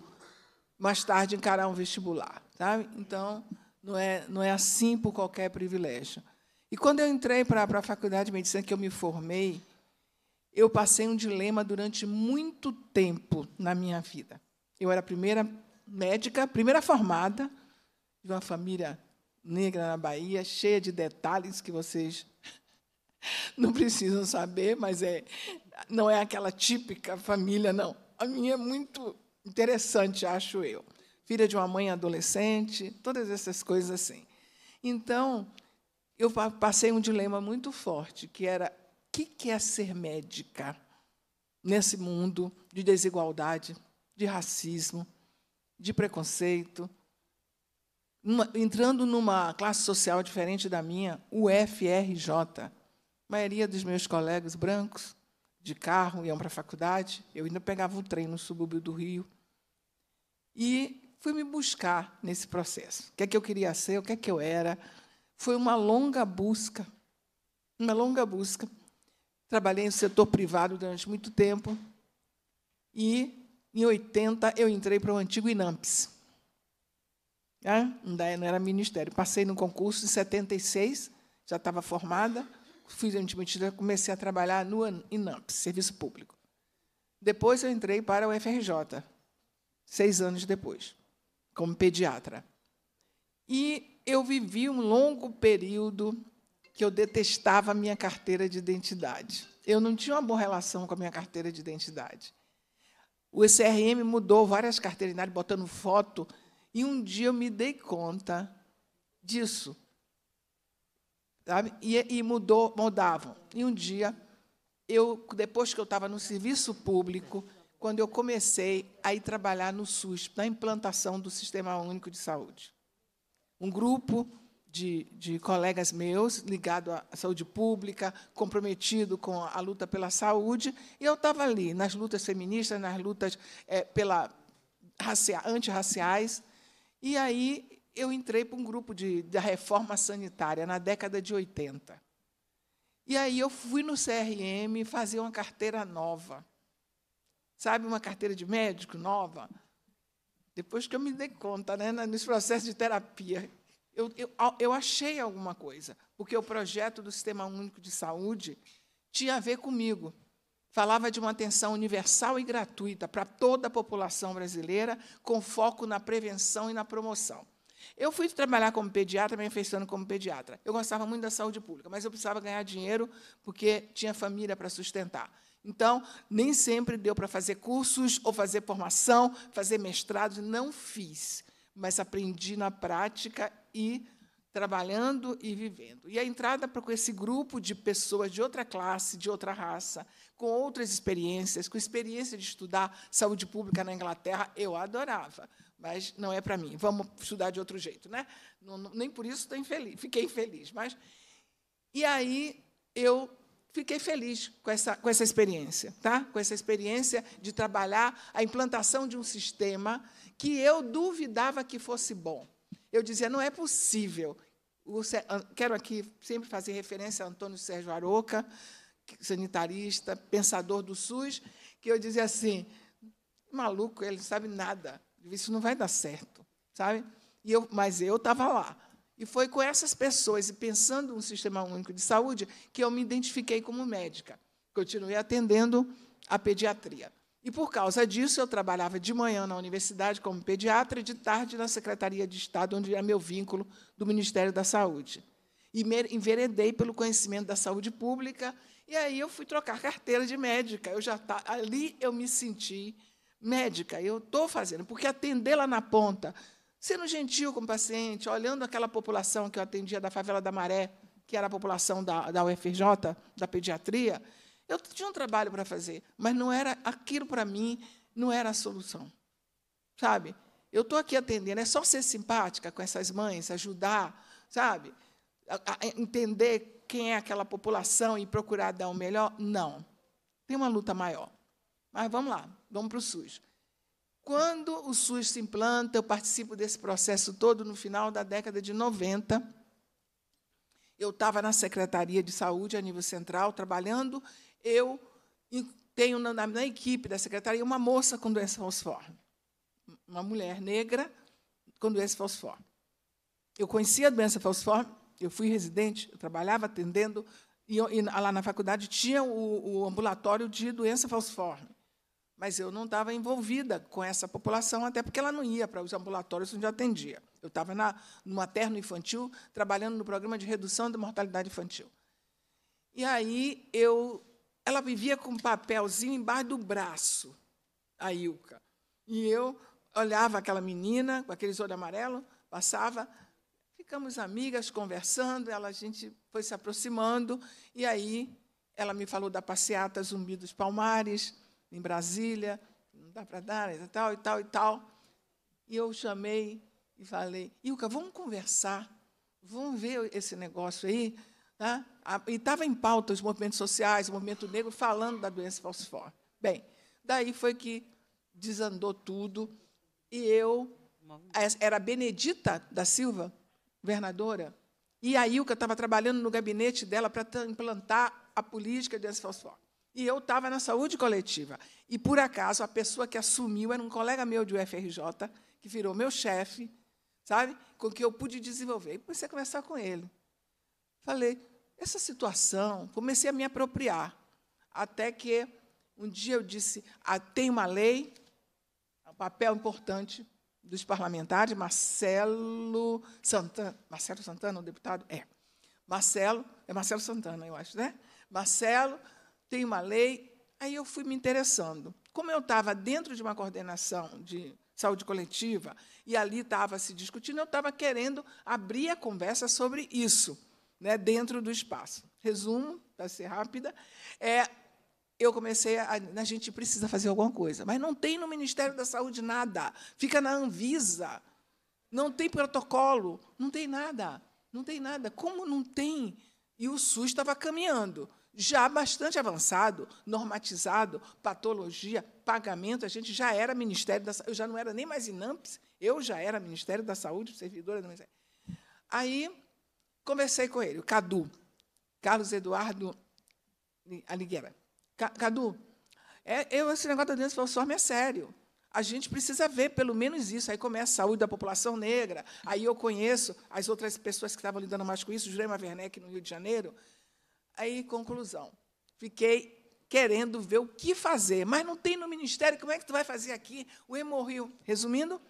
F: mais tarde encarar um vestibular, sabe? Então não é não é assim por qualquer privilégio. E quando eu entrei para a faculdade de medicina que eu me formei, eu passei um dilema durante muito tempo na minha vida. Eu era a primeira médica, primeira formada de uma família negra na Bahia, cheia de detalhes que vocês não precisam saber, mas é não é aquela típica família não. A minha é muito interessante, acho eu. Filha de uma mãe adolescente, todas essas coisas assim. Então, eu passei um dilema muito forte, que era que, que é ser médica nesse mundo de desigualdade, de racismo, de preconceito? Uma, entrando numa classe social diferente da minha, UFRJ A maioria dos meus colegas brancos, de carro, iam para a faculdade, eu ainda pegava o trem no subúrbio do Rio. E fui me buscar nesse processo. O que é que eu queria ser, o que é que eu era. Foi uma longa busca, uma longa busca. Trabalhei no setor privado durante muito tempo. E, em 80, eu entrei para o antigo INAMPS. Ah, não era ministério. Passei no concurso em 76, já estava formada. Fui admitida, comecei a trabalhar no INAMPS, Serviço Público. Depois eu entrei para o FRJ, seis anos depois, como pediatra. E eu vivi um longo período que eu detestava a minha carteira de identidade. Eu não tinha uma boa relação com a minha carteira de identidade. O CRM mudou várias carteiras de botando foto, e um dia eu me dei conta disso. Sabe? E, e mudou, mudavam. E um dia, eu, depois que eu estava no serviço público, quando eu comecei a ir trabalhar no SUS, na implantação do Sistema Único de Saúde. Um grupo de, de colegas meus, ligado à saúde pública, comprometido com a luta pela saúde, e eu estava ali, nas lutas feministas, nas lutas é, pela racia, antirraciais, e aí eu entrei para um grupo de, da reforma sanitária, na década de 80. E aí eu fui no CRM fazer uma carteira nova. Sabe, uma carteira de médico nova? Depois que eu me dei conta, né, nos processos de terapia, eu, eu, eu achei alguma coisa, porque o projeto do Sistema Único de Saúde tinha a ver comigo. Falava de uma atenção universal e gratuita para toda a população brasileira, com foco na prevenção e na promoção. Eu fui trabalhar como pediatra, me infeccionando como pediatra. Eu gostava muito da saúde pública, mas eu precisava ganhar dinheiro porque tinha família para sustentar. Então, nem sempre deu para fazer cursos ou fazer formação, fazer mestrado, não fiz, mas aprendi na prática e trabalhando e vivendo. E a entrada para com esse grupo de pessoas de outra classe, de outra raça, com outras experiências, com experiência de estudar saúde pública na Inglaterra, eu adorava, mas não é para mim. Vamos estudar de outro jeito, né? Não, nem por isso estou infeliz, fiquei infeliz, mas e aí eu fiquei feliz com essa com essa experiência, tá? Com essa experiência de trabalhar a implantação de um sistema que eu duvidava que fosse bom eu dizia, não é possível. Ah, quero aqui sempre fazer referência a Antônio Sérgio Aroca, sanitarista, pensador do SUS, que eu dizia assim, maluco, ele não sabe nada, isso não vai dar certo, sabe? E eu, mas eu estava lá. E foi com essas pessoas e pensando um sistema único de saúde que eu me identifiquei como médica. Continuei atendendo a pediatria. E por causa disso, eu trabalhava de manhã na universidade como pediatra e de tarde na Secretaria de Estado, onde era é meu vínculo do Ministério da Saúde. E me enveredei pelo conhecimento da saúde pública, e aí eu fui trocar carteira de médica. Eu já tá, ali eu me senti médica, eu estou fazendo, porque atender lá na ponta, sendo gentil com o paciente, olhando aquela população que eu atendia da favela da Maré, que era a população da, da UFRJ, da pediatria, eu tinha um trabalho para fazer, mas não era aquilo para mim, não era a solução. Sabe? Eu estou aqui atendendo, é só ser simpática com essas mães, ajudar, sabe? A, a entender quem é aquela população e procurar dar o melhor? Não. Tem uma luta maior. Mas vamos lá, vamos para o SUS. Quando o SUS se implanta, eu participo desse processo todo no final da década de 90. Eu estava na Secretaria de Saúde a nível central, trabalhando eu tenho na, na, na equipe da secretaria uma moça com doença falciforme, uma mulher negra com doença falciforme. Eu conhecia a doença falciforme, eu fui residente, eu trabalhava atendendo, e, e lá na faculdade tinha o, o ambulatório de doença falciforme. Mas eu não estava envolvida com essa população, até porque ela não ia para os ambulatórios onde eu atendia. Eu estava no materno infantil, trabalhando no programa de redução da mortalidade infantil. E aí eu ela vivia com um papelzinho embaixo do braço, a Ilka. E eu olhava aquela menina com aqueles olhos amarelos, passava, ficamos amigas, conversando, ela, a gente foi se aproximando, e aí ela me falou da passeata Zumbi dos Palmares, em Brasília, não dá para dar, e tal, e tal, e tal. E eu chamei e falei, Ilka, vamos conversar, vamos ver esse negócio aí. Né? E estava em pauta os movimentos sociais, o movimento negro, falando da doença falciforme. Bem, daí foi que desandou tudo e eu era Benedita da Silva, governadora, e a Ilka estava trabalhando no gabinete dela para implantar a política de doença falciforme. E eu estava na saúde coletiva. E, por acaso, a pessoa que assumiu era um colega meu de UFRJ, que virou meu chefe, sabe? com que eu pude desenvolver. E comecei a conversar com ele. Falei, essa situação, comecei a me apropriar, até que um dia eu disse, ah, tem uma lei, é um papel importante dos parlamentares, Marcelo Santana, Marcelo Santana, o deputado? É. Marcelo, é Marcelo Santana, eu acho, né? Marcelo, tem uma lei. Aí eu fui me interessando. Como eu estava dentro de uma coordenação de saúde coletiva e ali estava se discutindo, eu estava querendo abrir a conversa sobre isso né, dentro do espaço. Resumo, para ser rápida, é eu comecei a, a gente precisa fazer alguma coisa, mas não tem no Ministério da Saúde nada, fica na Anvisa, não tem protocolo, não tem nada, não tem nada. Como não tem? E o SUS estava caminhando, já bastante avançado, normatizado, patologia, pagamento, a gente já era Ministério da Saúde, eu já não era nem mais INAMPS, eu já era Ministério da Saúde, servidora do Ministério. Aí Conversei com ele, o Cadu, Carlos Eduardo Aligueira. Cadu, é, eu, esse negócio da doença transforme é sério. A gente precisa ver pelo menos isso. Aí começa a saúde da população negra. Aí eu conheço as outras pessoas que estavam lidando mais com isso, Jurema Werneck, no Rio de Janeiro. Aí, conclusão. Fiquei querendo ver o que fazer, mas não tem no ministério, como é que tu vai fazer aqui? O Hemorrio. Resumindo,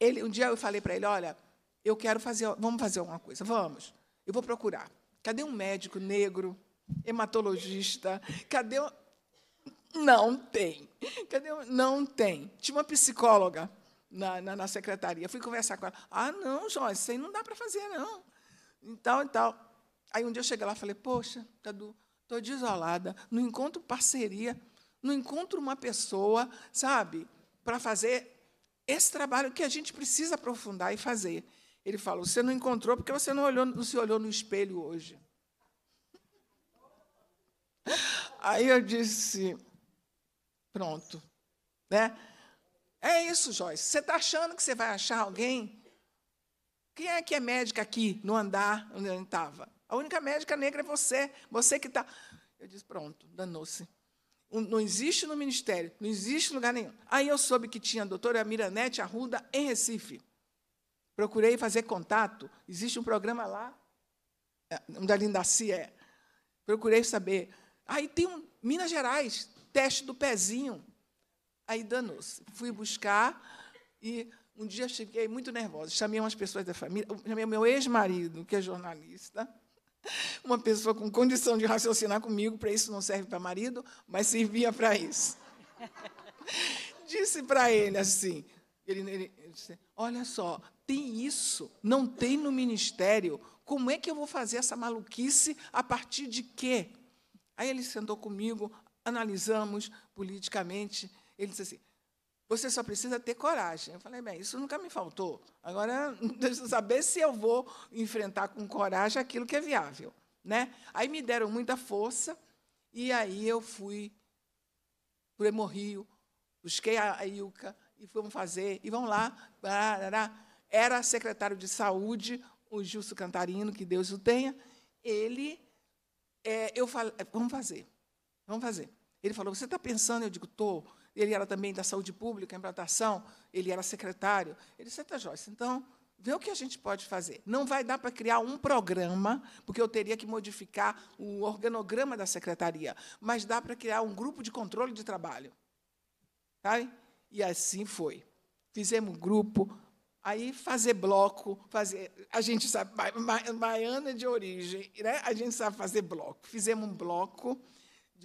F: ele, um dia eu falei para ele, olha, eu quero fazer, vamos fazer alguma coisa, vamos. Eu vou procurar. Cadê um médico negro, hematologista? Cadê um... Não tem. Cadê um... Não tem. Tinha uma psicóloga na, na, na, secretaria. Fui conversar com ela. Ah, não, Joyce, isso aí não dá para fazer, não. Então, então. Aí um dia eu cheguei lá e falei, poxa, Cadu, estou desolada. Não encontro parceria, não encontro uma pessoa, sabe, para fazer esse trabalho que a gente precisa aprofundar e fazer. Ele fala: Você não encontrou porque você não, olhou, não se olhou no espelho hoje. Aí eu disse: Pronto. Né? É isso, Joyce. Você está achando que você vai achar alguém? Quem é que é médica aqui, no andar onde eu estava? A única médica negra é você. Você que está. Eu disse: Pronto, danou-se não existe no ministério, não existe lugar nenhum. Aí eu soube que tinha a doutora Miranete Arruda em Recife. Procurei fazer contato. Existe um programa lá, é, onde a Lindaci é. Procurei saber. Aí tem um, Minas Gerais, teste do pezinho. Aí danou-se. Fui buscar e um dia cheguei muito nervosa. Chamei umas pessoas da família, chamei meu ex-marido, que é jornalista, uma pessoa com condição de raciocinar comigo, para isso não serve para marido, mas servia para isso. Disse para ele assim, ele, ele, ele disse, olha só, tem isso, não tem no ministério. Como é que eu vou fazer essa maluquice a partir de quê? Aí ele sentou comigo, analisamos politicamente. Ele disse assim: você só precisa ter coragem. Eu falei, bem, isso nunca me faltou. Agora, deixa eu saber se eu vou enfrentar com coragem aquilo que é viável. Né? Aí me deram muita força, e aí eu fui para o Rio busquei a Ilka, e fomos fazer, e vamos lá. Barará era secretário de saúde, o Gilson Cantarino, que Deus o tenha, ele, é, eu falei, é, vamos fazer, vamos fazer. Ele falou, você está pensando? Eu digo, estou. Ele era também da saúde pública, implantação, ele era secretário. Ele disse, tá Joyce, então, vê o que a gente pode fazer. Não vai dar para criar um programa, porque eu teria que modificar o organograma da secretaria, mas dá para criar um grupo de controle de trabalho. tá E assim foi. Fizemos um grupo, Aí fazer bloco, fazer, a gente sabe, baiana de origem, né? a gente sabe fazer bloco. Fizemos um bloco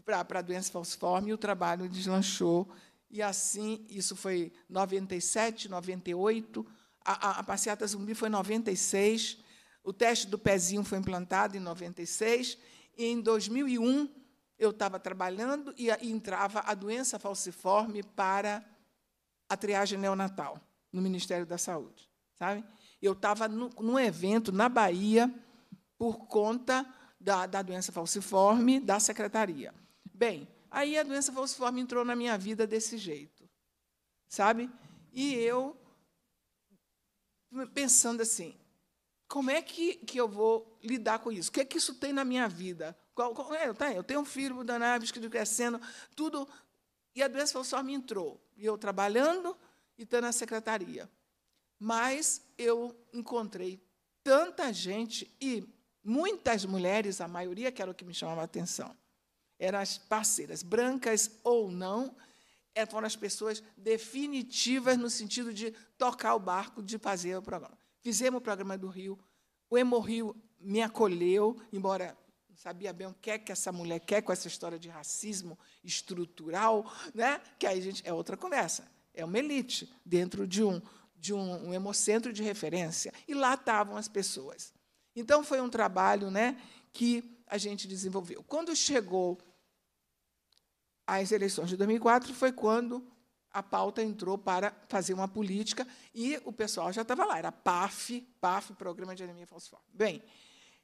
F: para a doença falciforme e o trabalho deslanchou. E assim, isso foi 97, 98, a, a, a passeata zumbi foi 96, o teste do pezinho foi implantado em 96, e em 2001 eu estava trabalhando e, e entrava a doença falciforme para a triagem neonatal no Ministério da Saúde, sabe? Eu estava num evento na Bahia por conta da, da doença falciforme da secretaria. Bem, aí a doença falciforme entrou na minha vida desse jeito, sabe? E eu pensando assim, como é que, que eu vou lidar com isso? O que é que isso tem na minha vida? Qual, qual, é, tá, eu tenho um filho da Naves que crescendo, tudo. E a doença falciforme entrou. E eu trabalhando, e está na secretaria. Mas eu encontrei tanta gente e muitas mulheres, a maioria que era o que me chamava a atenção, eram as parceiras, brancas ou não, foram as pessoas definitivas no sentido de tocar o barco, de fazer o programa. Fizemos o programa do Rio, o Emo Rio me acolheu, embora não sabia bem o que é que essa mulher quer com essa história de racismo estrutural, né? que aí gente é outra conversa é uma elite dentro de um, de um, um hemocentro de referência. E lá estavam as pessoas. Então, foi um trabalho né, que a gente desenvolveu. Quando chegou às eleições de 2004, foi quando a pauta entrou para fazer uma política e o pessoal já estava lá, era PAF, PAF, Programa de Anemia Falciforme. Bem,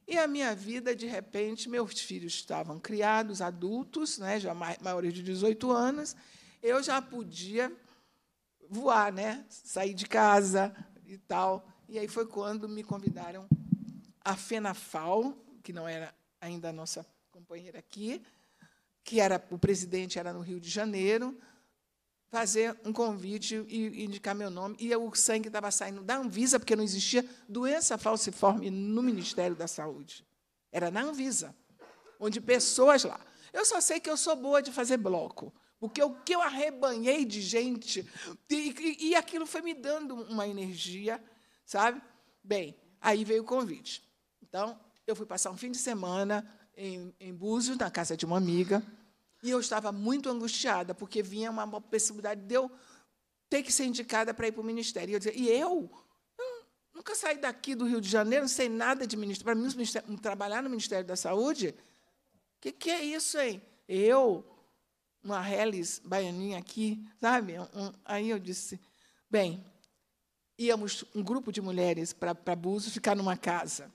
F: e a minha vida, de repente, meus filhos estavam criados, adultos, né, já maiores de 18 anos, eu já podia voar, né? Sair de casa e tal. E aí foi quando me convidaram a Fenafal, que não era ainda a nossa companheira aqui, que era o presidente era no Rio de Janeiro, fazer um convite e indicar meu nome. E o sangue estava saindo da Anvisa, porque não existia doença falciforme no Ministério da Saúde. Era na Anvisa, onde pessoas lá. Eu só sei que eu sou boa de fazer bloco. Porque o que eu arrebanhei de gente, e, e aquilo foi me dando uma energia, sabe? Bem, aí veio o convite. Então, eu fui passar um fim de semana em, em Búzios, na casa de uma amiga, e eu estava muito angustiada, porque vinha uma, possibilidade de eu ter que ser indicada para ir para o ministério. E eu dizia, e eu? eu nunca saí daqui do Rio de Janeiro, não sei nada de ministério. Para mim, trabalhar no Ministério da Saúde, o que, que é isso, hein? Eu? uma reles baianinha aqui, sabe? Um, aí eu disse, bem, íamos um grupo de mulheres para abuso ficar numa casa.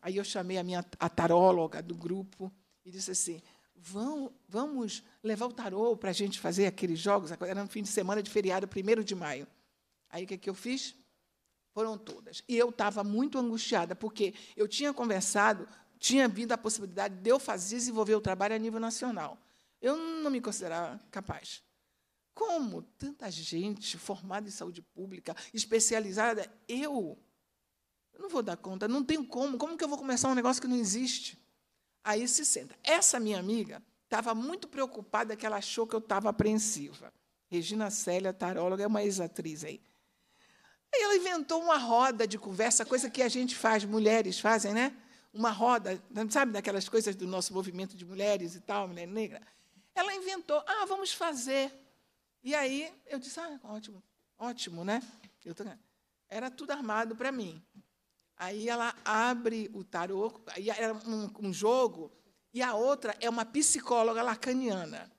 F: Aí eu chamei a minha a taróloga do grupo e disse assim, Vão, vamos levar o tarô para a gente fazer aqueles jogos. Era no fim de semana de feriado, 1 de maio. Aí o que, é que eu fiz? Foram todas. E eu estava muito angustiada, porque eu tinha conversado, tinha vindo a possibilidade de eu fazer desenvolver o trabalho a nível nacional. Eu não me considerava capaz. Como tanta gente formada em saúde pública, especializada, eu, eu não vou dar conta, não tem como. Como que eu vou começar um negócio que não existe? Aí se senta. Essa minha amiga estava muito preocupada que ela achou que eu estava apreensiva. Regina Célia, taróloga, é uma ex-atriz aí. Aí ela inventou uma roda de conversa, coisa que a gente faz, mulheres fazem, né? Uma roda, sabe, daquelas coisas do nosso movimento de mulheres e tal, mulher negra. Ela inventou, ah, vamos fazer. E aí eu disse, ah, ótimo, ótimo, né? Tô... Era tudo armado para mim. Aí ela abre o tarô, aí era um, um jogo, e a outra é uma psicóloga lacaniana.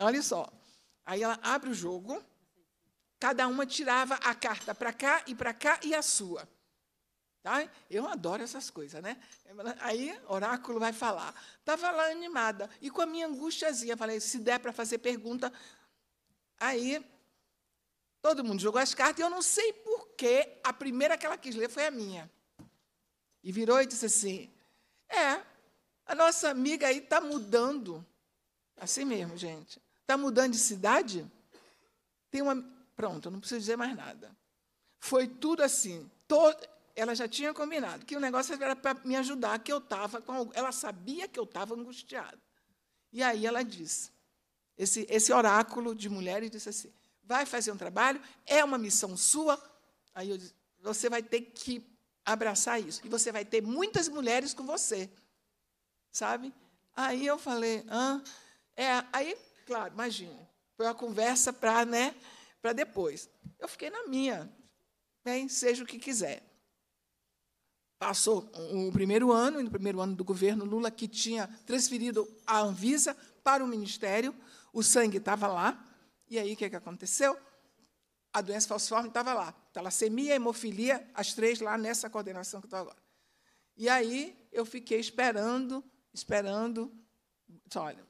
F: Olha só. Aí ela abre o jogo, cada uma tirava a carta para cá e para cá e a sua ai tá? Eu adoro essas coisas, né? Aí, oráculo vai falar. Estava lá animada, e com a minha angustiazinha, falei, se der para fazer pergunta. Aí, todo mundo jogou as cartas, e eu não sei por que a primeira que ela quis ler foi a minha. E virou e disse assim, é, a nossa amiga aí está mudando. Assim mesmo, gente. Está mudando de cidade? Tem uma... Pronto, não preciso dizer mais nada. Foi tudo assim. Todo ela já tinha combinado que o negócio era para me ajudar, que eu estava com Ela sabia que eu estava angustiada. E aí ela disse, esse, esse oráculo de mulheres disse assim, vai fazer um trabalho, é uma missão sua. Aí eu disse, você vai ter que abraçar isso. E você vai ter muitas mulheres com você. Sabe? Aí eu falei, ah, é, aí, claro, imagina, foi uma conversa para né, depois. Eu fiquei na minha, bem, seja o que quiser. Passou o primeiro ano, no primeiro ano do governo Lula, que tinha transferido a Anvisa para o Ministério, o sangue estava lá, e aí o que, é que aconteceu? A doença falciforme estava lá, talassemia, hemofilia, as três lá nessa coordenação que estou agora. E aí eu fiquei esperando, esperando, olha,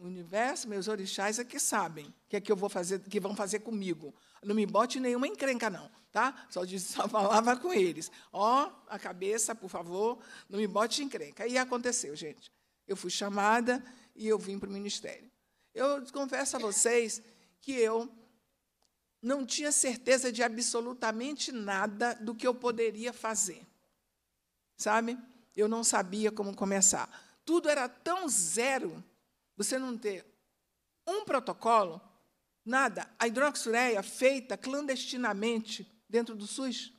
F: o universo, meus orixás é que sabem o que é que eu vou fazer, que vão fazer comigo. Não me bote nenhuma encrenca, não, tá? Só, diz, só falava com eles. Ó, oh, a cabeça, por favor, não me bote encrenca. E aconteceu, gente. Eu fui chamada e eu vim para o ministério. Eu confesso a vocês que eu não tinha certeza de absolutamente nada do que eu poderia fazer. Sabe? Eu não sabia como começar. Tudo era tão zero você não ter um protocolo, nada, a hidroxureia feita clandestinamente dentro do SUS,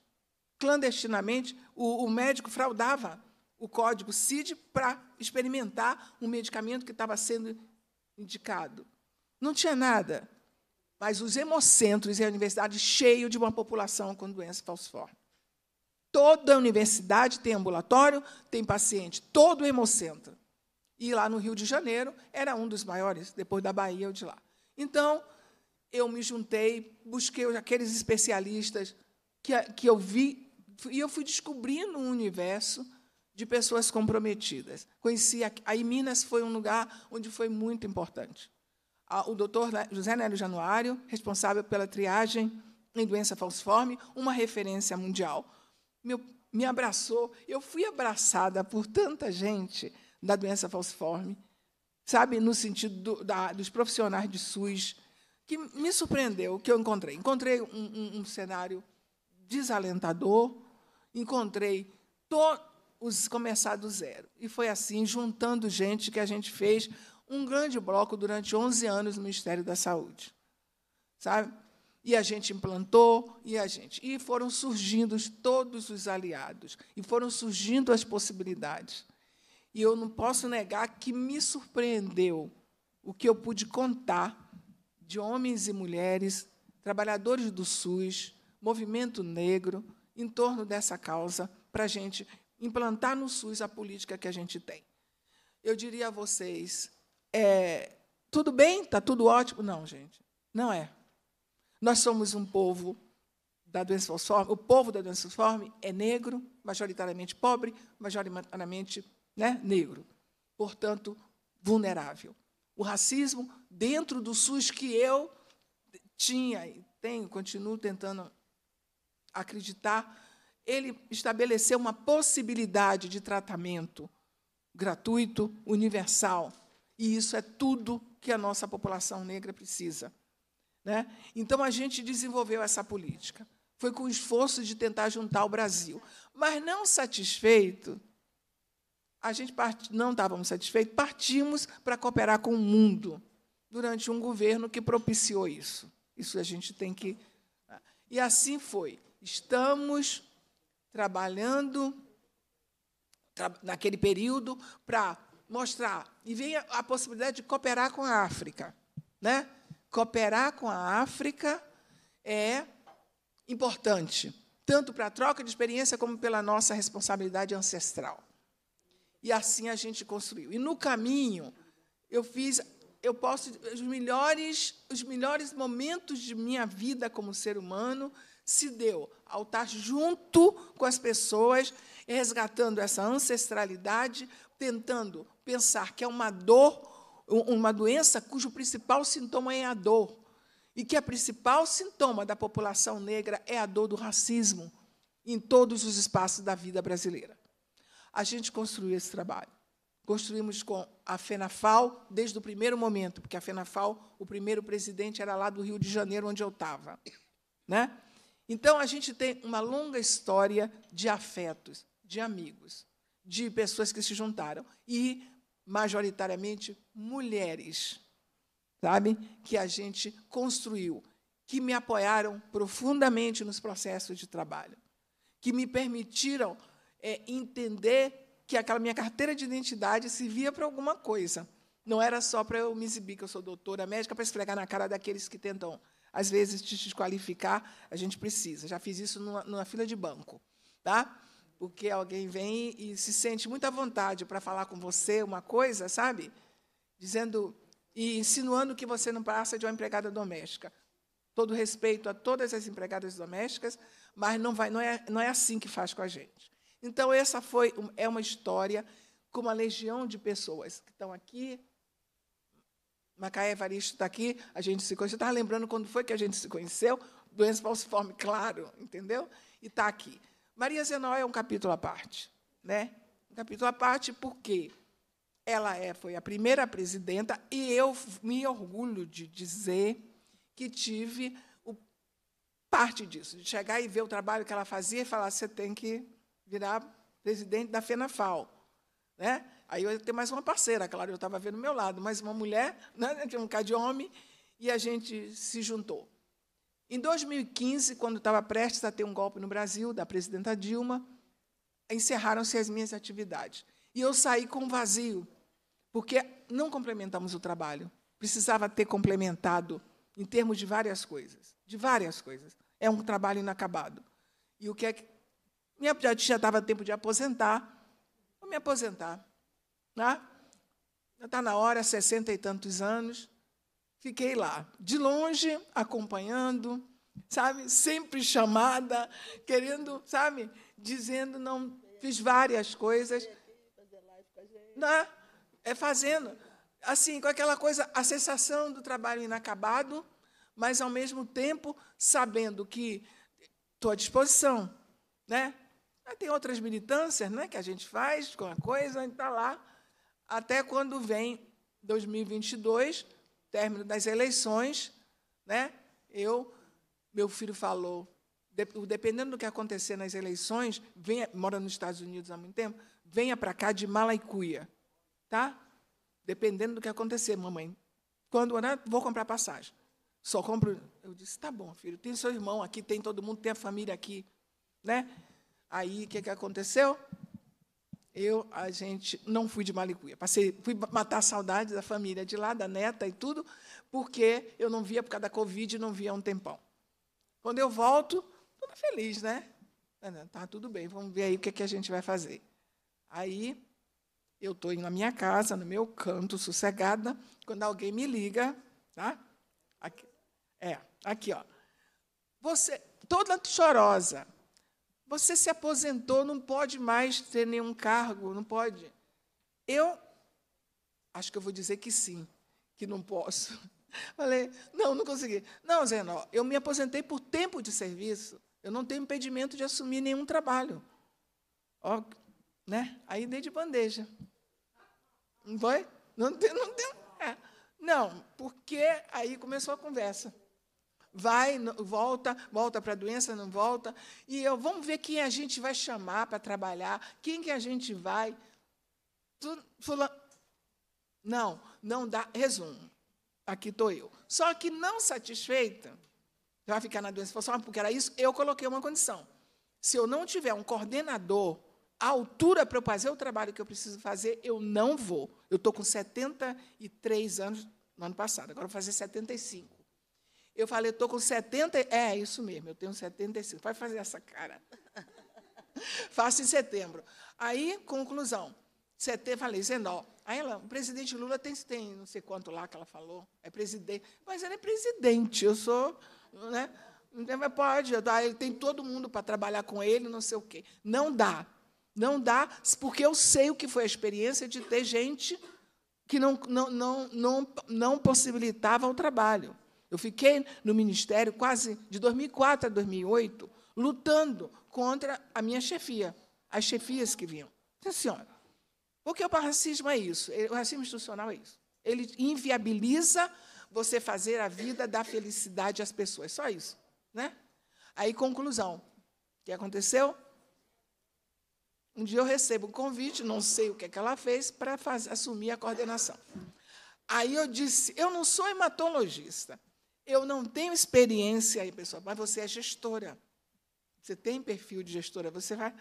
F: clandestinamente, o, o médico fraudava o código CID para experimentar um medicamento que estava sendo indicado. Não tinha nada. Mas os hemocentros e a universidade cheio de uma população com doença falciforme. Toda universidade tem ambulatório, tem paciente, todo hemocentro. E lá no Rio de Janeiro era um dos maiores, depois da Bahia ou de lá. Então, eu me juntei, busquei aqueles especialistas que, que eu vi, e eu fui descobrindo um universo de pessoas comprometidas. Conheci a, a Minas foi um lugar onde foi muito importante. O doutor José Nélio Januário, responsável pela triagem em doença falciforme, uma referência mundial, me, me abraçou. Eu fui abraçada por tanta gente da doença falciforme, sabe, no sentido do, da, dos profissionais de SUS, que me surpreendeu, o que eu encontrei. Encontrei um, um, um cenário desalentador, encontrei todos começar do zero. E foi assim, juntando gente, que a gente fez um grande bloco durante 11 anos no Ministério da Saúde. Sabe? E a gente implantou, e a gente. E foram surgindo todos os aliados, e foram surgindo as possibilidades e eu não posso negar que me surpreendeu o que eu pude contar de homens e mulheres, trabalhadores do SUS, movimento negro, em torno dessa causa, para a gente implantar no SUS a política que a gente tem. Eu diria a vocês: é, tudo bem? Está tudo ótimo? Não, gente, não é. Nós somos um povo da doença falciforme, o povo da doença falciforme é negro, majoritariamente pobre, majoritariamente né, negro, portanto, vulnerável. O racismo dentro do SUS que eu tinha e tenho, continuo tentando acreditar, ele estabeleceu uma possibilidade de tratamento gratuito, universal. E isso é tudo que a nossa população negra precisa. Né? Então, a gente desenvolveu essa política. Foi com o esforço de tentar juntar o Brasil. Mas, não satisfeito, a gente part... não estávamos satisfeitos, partimos para cooperar com o mundo durante um governo que propiciou isso. Isso a gente tem que. E assim foi. Estamos trabalhando tra... naquele período para mostrar. E vem a possibilidade de cooperar com a África. Né? Cooperar com a África é importante, tanto para a troca de experiência como pela nossa responsabilidade ancestral. E assim a gente construiu. E no caminho, eu fiz, eu posso os melhores, os melhores momentos de minha vida como ser humano se deu ao estar junto com as pessoas, resgatando essa ancestralidade, tentando pensar que é uma dor, uma doença cujo principal sintoma é a dor, e que a principal sintoma da população negra é a dor do racismo em todos os espaços da vida brasileira a gente construiu esse trabalho. Construímos com a FENAFAL desde o primeiro momento, porque a FENAFAL, o primeiro presidente era lá do Rio de Janeiro, onde eu estava. Né? Então, a gente tem uma longa história de afetos, de amigos, de pessoas que se juntaram. E, majoritariamente, mulheres, sabe? Que a gente construiu, que me apoiaram profundamente nos processos de trabalho, que me permitiram é, entender que aquela minha carteira de identidade servia para alguma coisa. Não era só para eu me exibir que eu sou doutora médica, para esfregar na cara daqueles que tentam, às vezes, te desqualificar. A gente precisa. Já fiz isso numa, numa fila de banco. Tá? Porque alguém vem e se sente muito à vontade para falar com você uma coisa, sabe? Dizendo e insinuando que você não passa de uma empregada doméstica. Todo respeito a todas as empregadas domésticas, mas não, vai, não, é, não é assim que faz com a gente. Então, essa foi, é uma história com uma legião de pessoas que estão aqui. Macaé Evaristo está aqui, a gente se conheceu. Estava lembrando quando foi que a gente se conheceu. Doença falciforme, claro, entendeu? E está aqui. Maria Zenó é um capítulo à parte. Né? Um capítulo à parte, porque ela é, foi a primeira presidenta e eu me orgulho de dizer que tive o, parte disso, de chegar e ver o trabalho que ela fazia e falar: você tem que virar presidente da FENAFAL. Né? Aí eu ia ter mais uma parceira, claro, eu estava vendo do meu lado, mais uma mulher, né? tinha um cara de homem, e a gente se juntou. Em 2015, quando estava prestes a ter um golpe no Brasil, da presidenta Dilma, encerraram-se as minhas atividades. E eu saí com vazio, porque não complementamos o trabalho. Precisava ter complementado em termos de várias coisas, de várias coisas. É um trabalho inacabado. E o que é que minha já estava tempo de aposentar. Vou me aposentar. Né? Já está na hora, sessenta e tantos anos. Fiquei lá, de longe, acompanhando, sabe? Sempre chamada, querendo, sabe? Dizendo, não, fiz várias coisas. Né? É fazendo. Assim, com aquela coisa, a sensação do trabalho inacabado, mas, ao mesmo tempo, sabendo que estou à disposição, né? Aí tem outras militâncias né, que a gente faz com a coisa, e está lá. Até quando vem 2022, término das eleições, né, eu, meu filho falou, dependendo do que acontecer nas eleições, venha, mora nos Estados Unidos há muito tempo, venha para cá de Malaicuia, tá? Dependendo do que acontecer, mamãe. Quando, né, vou comprar passagem. Só compro. Eu disse, tá bom, filho, tem seu irmão aqui, tem todo mundo, tem a família aqui, né? Aí, o que, que aconteceu? Eu, a gente, não fui de Malicuia. Passei, fui matar a saudade da família de lá, da neta e tudo, porque eu não via por causa da Covid, não via há um tempão. Quando eu volto, toda feliz, né? Tá, né? tá tudo bem, vamos ver aí o que, é que a gente vai fazer. Aí, eu estou na minha casa, no meu canto, sossegada, quando alguém me liga, tá? Aqui, é, aqui, ó. Você, toda chorosa, você se aposentou, não pode mais ter nenhum cargo, não pode. Eu acho que eu vou dizer que sim, que não posso. Falei, não, não consegui. Não, Zeno, eu me aposentei por tempo de serviço. Eu não tenho impedimento de assumir nenhum trabalho. Ó, né? Aí dei de bandeja. Não foi? Não tem, não tem. É. Não, porque aí começou a conversa vai, volta, volta para a doença, não volta. E eu, vamos ver quem a gente vai chamar para trabalhar, quem que a gente vai. Fulano. Não, não dá. Resumo. Aqui estou eu. Só que não satisfeita, vai ficar na doença. Assim, ah, porque era isso, eu coloquei uma condição. Se eu não tiver um coordenador à altura para eu fazer o trabalho que eu preciso fazer, eu não vou. Eu estou com 73 anos no ano passado, agora vou fazer 75. Eu falei, estou com 70. É, isso mesmo, eu tenho 75. Vai fazer essa cara. Faço em setembro. Aí, conclusão. Setembro, falei, Zenó. Aí ela, o presidente Lula tem, tem não sei quanto lá que ela falou. É presidente. Mas ele é presidente, eu sou. Né? Então, mas pode, ele tem todo mundo para trabalhar com ele, não sei o quê. Não dá. Não dá, porque eu sei o que foi a experiência de ter gente que não, não, não, não, não possibilitava o trabalho. Eu fiquei no ministério quase de 2004 a 2008, lutando contra a minha chefia, as chefias que vinham. o senhora, porque o racismo é isso, o racismo institucional é isso. Ele inviabiliza você fazer a vida da felicidade às pessoas, só isso. Né? Aí, conclusão. O que aconteceu? Um dia eu recebo um convite, não sei o que, é que ela fez, para assumir a coordenação. Aí eu disse, eu não sou hematologista, eu não tenho experiência aí, pessoal, mas você é gestora. Você tem perfil de gestora, você vai.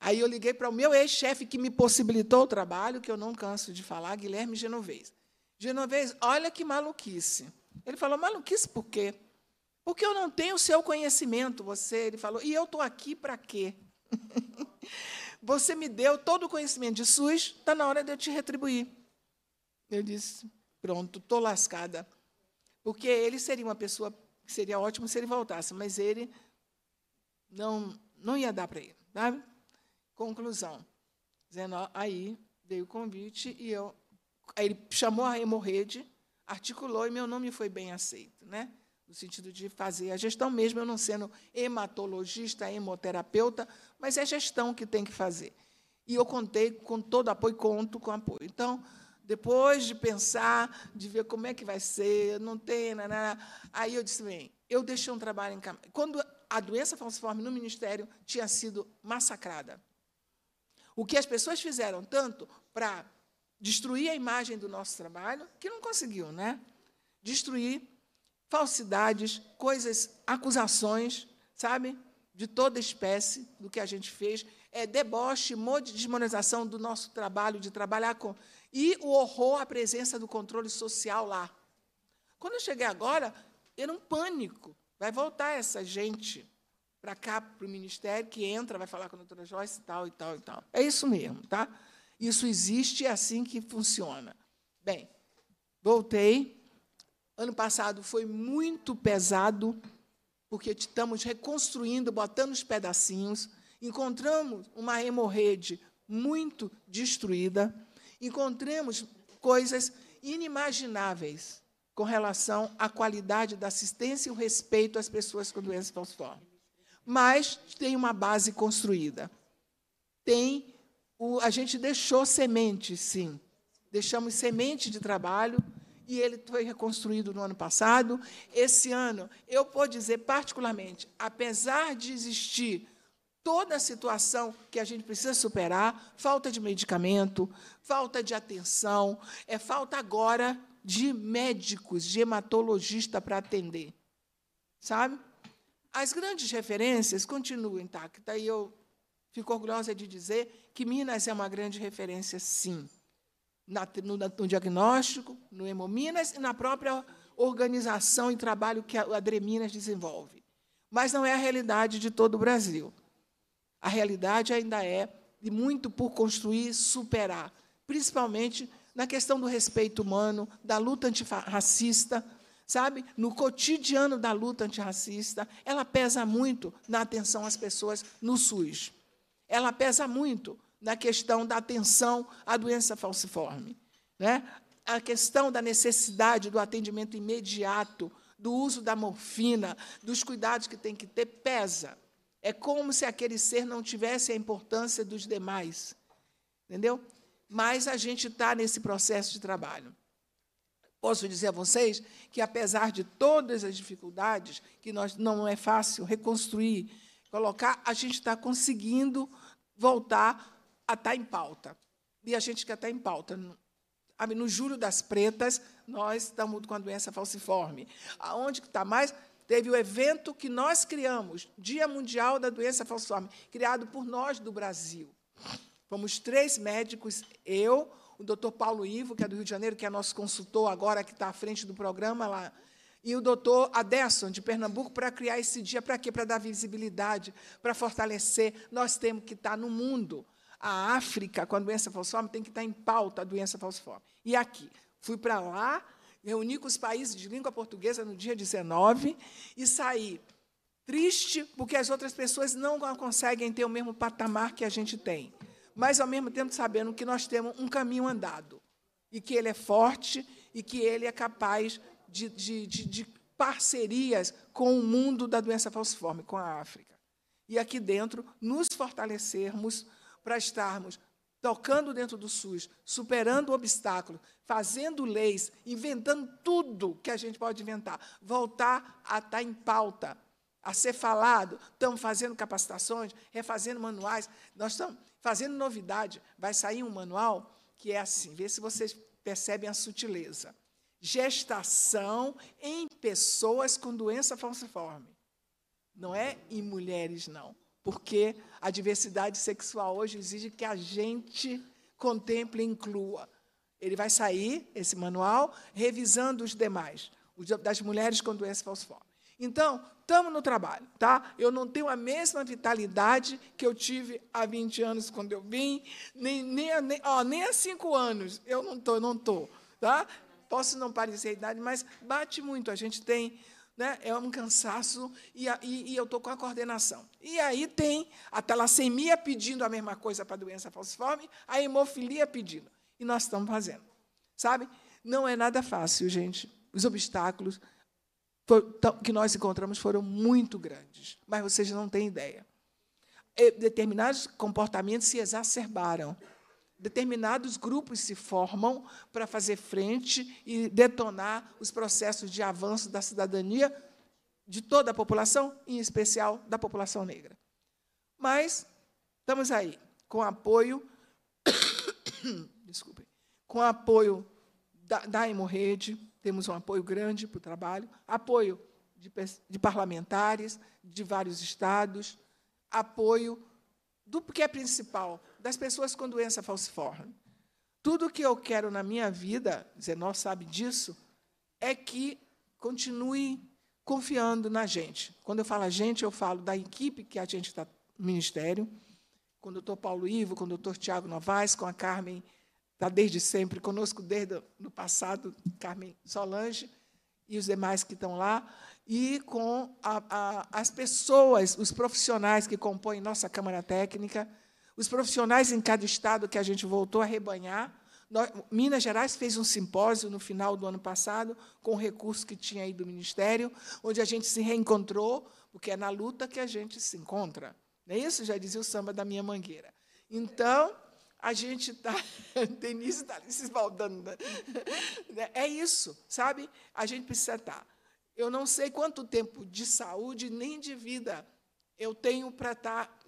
F: Aí eu liguei para o meu ex-chefe que me possibilitou o trabalho, que eu não canso de falar, Guilherme Genovez. Genovez, olha que maluquice. Ele falou, maluquice por quê? Porque eu não tenho o seu conhecimento, você. Ele falou, e eu estou aqui para quê? você me deu todo o conhecimento de SUS, está na hora de eu te retribuir. Eu disse, pronto, estou lascada. Porque ele seria uma pessoa que seria ótimo se ele voltasse, mas ele não, não ia dar para ele. Sabe? Conclusão. Dizendo, aí veio o convite e eu. Aí ele chamou a hemorrede, articulou e meu nome foi bem aceito, né? no sentido de fazer a gestão, mesmo eu não sendo hematologista, hemoterapeuta, mas é gestão que tem que fazer. E eu contei com todo apoio, conto com apoio. Então, depois de pensar, de ver como é que vai ser, não tem, nada né, né, né. aí eu disse, bem, eu deixei um trabalho em Quando a doença falciforme no ministério tinha sido massacrada. O que as pessoas fizeram tanto para destruir a imagem do nosso trabalho, que não conseguiu, né? Destruir falsidades, coisas, acusações, sabe? De toda espécie do que a gente fez, é deboche, desmonetização do nosso trabalho, de trabalhar com e o horror à presença do controle social lá. Quando eu cheguei agora, era um pânico. Vai voltar essa gente para cá, para o ministério, que entra, vai falar com a doutora Joyce, e tal e tal e tal. É isso mesmo, tá? Isso existe, é assim que funciona. Bem, voltei. Ano passado foi muito pesado, porque estamos reconstruindo, botando os pedacinhos. Encontramos uma hemorrede muito destruída encontremos coisas inimagináveis com relação à qualidade da assistência e o respeito às pessoas com doença falciforme. Mas tem uma base construída. Tem o, a gente deixou semente, sim. Deixamos semente de trabalho e ele foi reconstruído no ano passado. Esse ano, eu vou dizer particularmente, apesar de existir toda a situação que a gente precisa superar, falta de medicamento, falta de atenção, é falta agora de médicos, de hematologista para atender. Sabe? As grandes referências continuam intactas e eu fico orgulhosa de dizer que Minas é uma grande referência, sim, na, no, no, diagnóstico, no Hemominas e na própria organização e trabalho que a Adreminas desenvolve. Mas não é a realidade de todo o Brasil. A realidade ainda é de muito por construir, superar, principalmente na questão do respeito humano, da luta antirracista, sabe? No cotidiano da luta antirracista, ela pesa muito na atenção às pessoas no SUS. Ela pesa muito na questão da atenção à doença falciforme, né? A questão da necessidade do atendimento imediato, do uso da morfina, dos cuidados que tem que ter pesa. É como se aquele ser não tivesse a importância dos demais. Entendeu? Mas a gente está nesse processo de trabalho. Posso dizer a vocês que, apesar de todas as dificuldades, que nós não é fácil reconstruir, colocar, a gente está conseguindo voltar a estar tá em pauta. E a gente quer estar tá em pauta. No Júlio das Pretas, nós estamos com a doença falciforme. Aonde que está mais? teve o evento que nós criamos, Dia Mundial da Doença Falciforme, criado por nós do Brasil. Fomos três médicos, eu, o doutor Paulo Ivo, que é do Rio de Janeiro, que é nosso consultor agora, que está à frente do programa lá, e o doutor Aderson, de Pernambuco, para criar esse dia. Para quê? Para dar visibilidade, para fortalecer. Nós temos que estar no mundo. A África, com a doença falciforme, tem que estar em pauta a doença falciforme. E aqui, fui para lá, reuni com os países de língua portuguesa no dia 19 e saí triste porque as outras pessoas não conseguem ter o mesmo patamar que a gente tem, mas ao mesmo tempo sabendo que nós temos um caminho andado e que ele é forte e que ele é capaz de, de, de, de parcerias com o mundo da doença falciforme, com a África. E aqui dentro nos fortalecermos para estarmos tocando dentro do SUS, superando o obstáculo, fazendo leis, inventando tudo que a gente pode inventar, voltar a estar tá em pauta, a ser falado. Estamos fazendo capacitações, refazendo manuais, nós estamos fazendo novidade. Vai sair um manual que é assim, vê se vocês percebem a sutileza. Gestação em pessoas com doença falciforme. Não é em mulheres, não porque a diversidade sexual hoje exige que a gente contemple e inclua. Ele vai sair, esse manual, revisando os demais, os das mulheres com doença falciforme. Então, estamos no trabalho, tá? Eu não tenho a mesma vitalidade que eu tive há 20 anos quando eu vim, nem, nem, nem, ó, nem há 5 anos. Eu não estou, não estou. Tá? Posso não parecer a idade, mas bate muito. A gente tem né? é um cansaço e, e, e eu estou com a coordenação. E aí tem a talassemia pedindo a mesma coisa para a doença falciforme, a hemofilia pedindo. E nós estamos fazendo. Sabe? Não é nada fácil, gente. Os obstáculos que nós encontramos foram muito grandes, mas vocês não têm ideia. Determinados comportamentos se exacerbaram determinados grupos se formam para fazer frente e detonar os processos de avanço da cidadania de toda a população, em especial da população negra. Mas estamos aí, com apoio, desculpe, com apoio da, da Hemorrede, temos um apoio grande para o trabalho, apoio de, de parlamentares de vários estados, apoio do que é principal, das pessoas com doença falciforme. Tudo que eu quero na minha vida, Zenó sabe disso, é que continue confiando na gente. Quando eu falo a gente, eu falo da equipe que a gente está no ministério, com o doutor Paulo Ivo, com o doutor Tiago Novaes, com a Carmen, está desde sempre conosco, desde no passado, Carmen Solange, e os demais que estão lá, e com a, a, as pessoas, os profissionais que compõem nossa Câmara Técnica, os profissionais em cada estado que a gente voltou a rebanhar, nós, Minas Gerais fez um simpósio no final do ano passado, com o recurso que tinha aí do Ministério, onde a gente se reencontrou, porque é na luta que a gente se encontra. Não é isso? Já dizia o samba da minha mangueira. Então, a gente está. Denise está se esbaldando. Né? Né? É isso, sabe? A gente precisa estar. Tá. Eu não sei quanto tempo de saúde nem de vida eu tenho para estar tá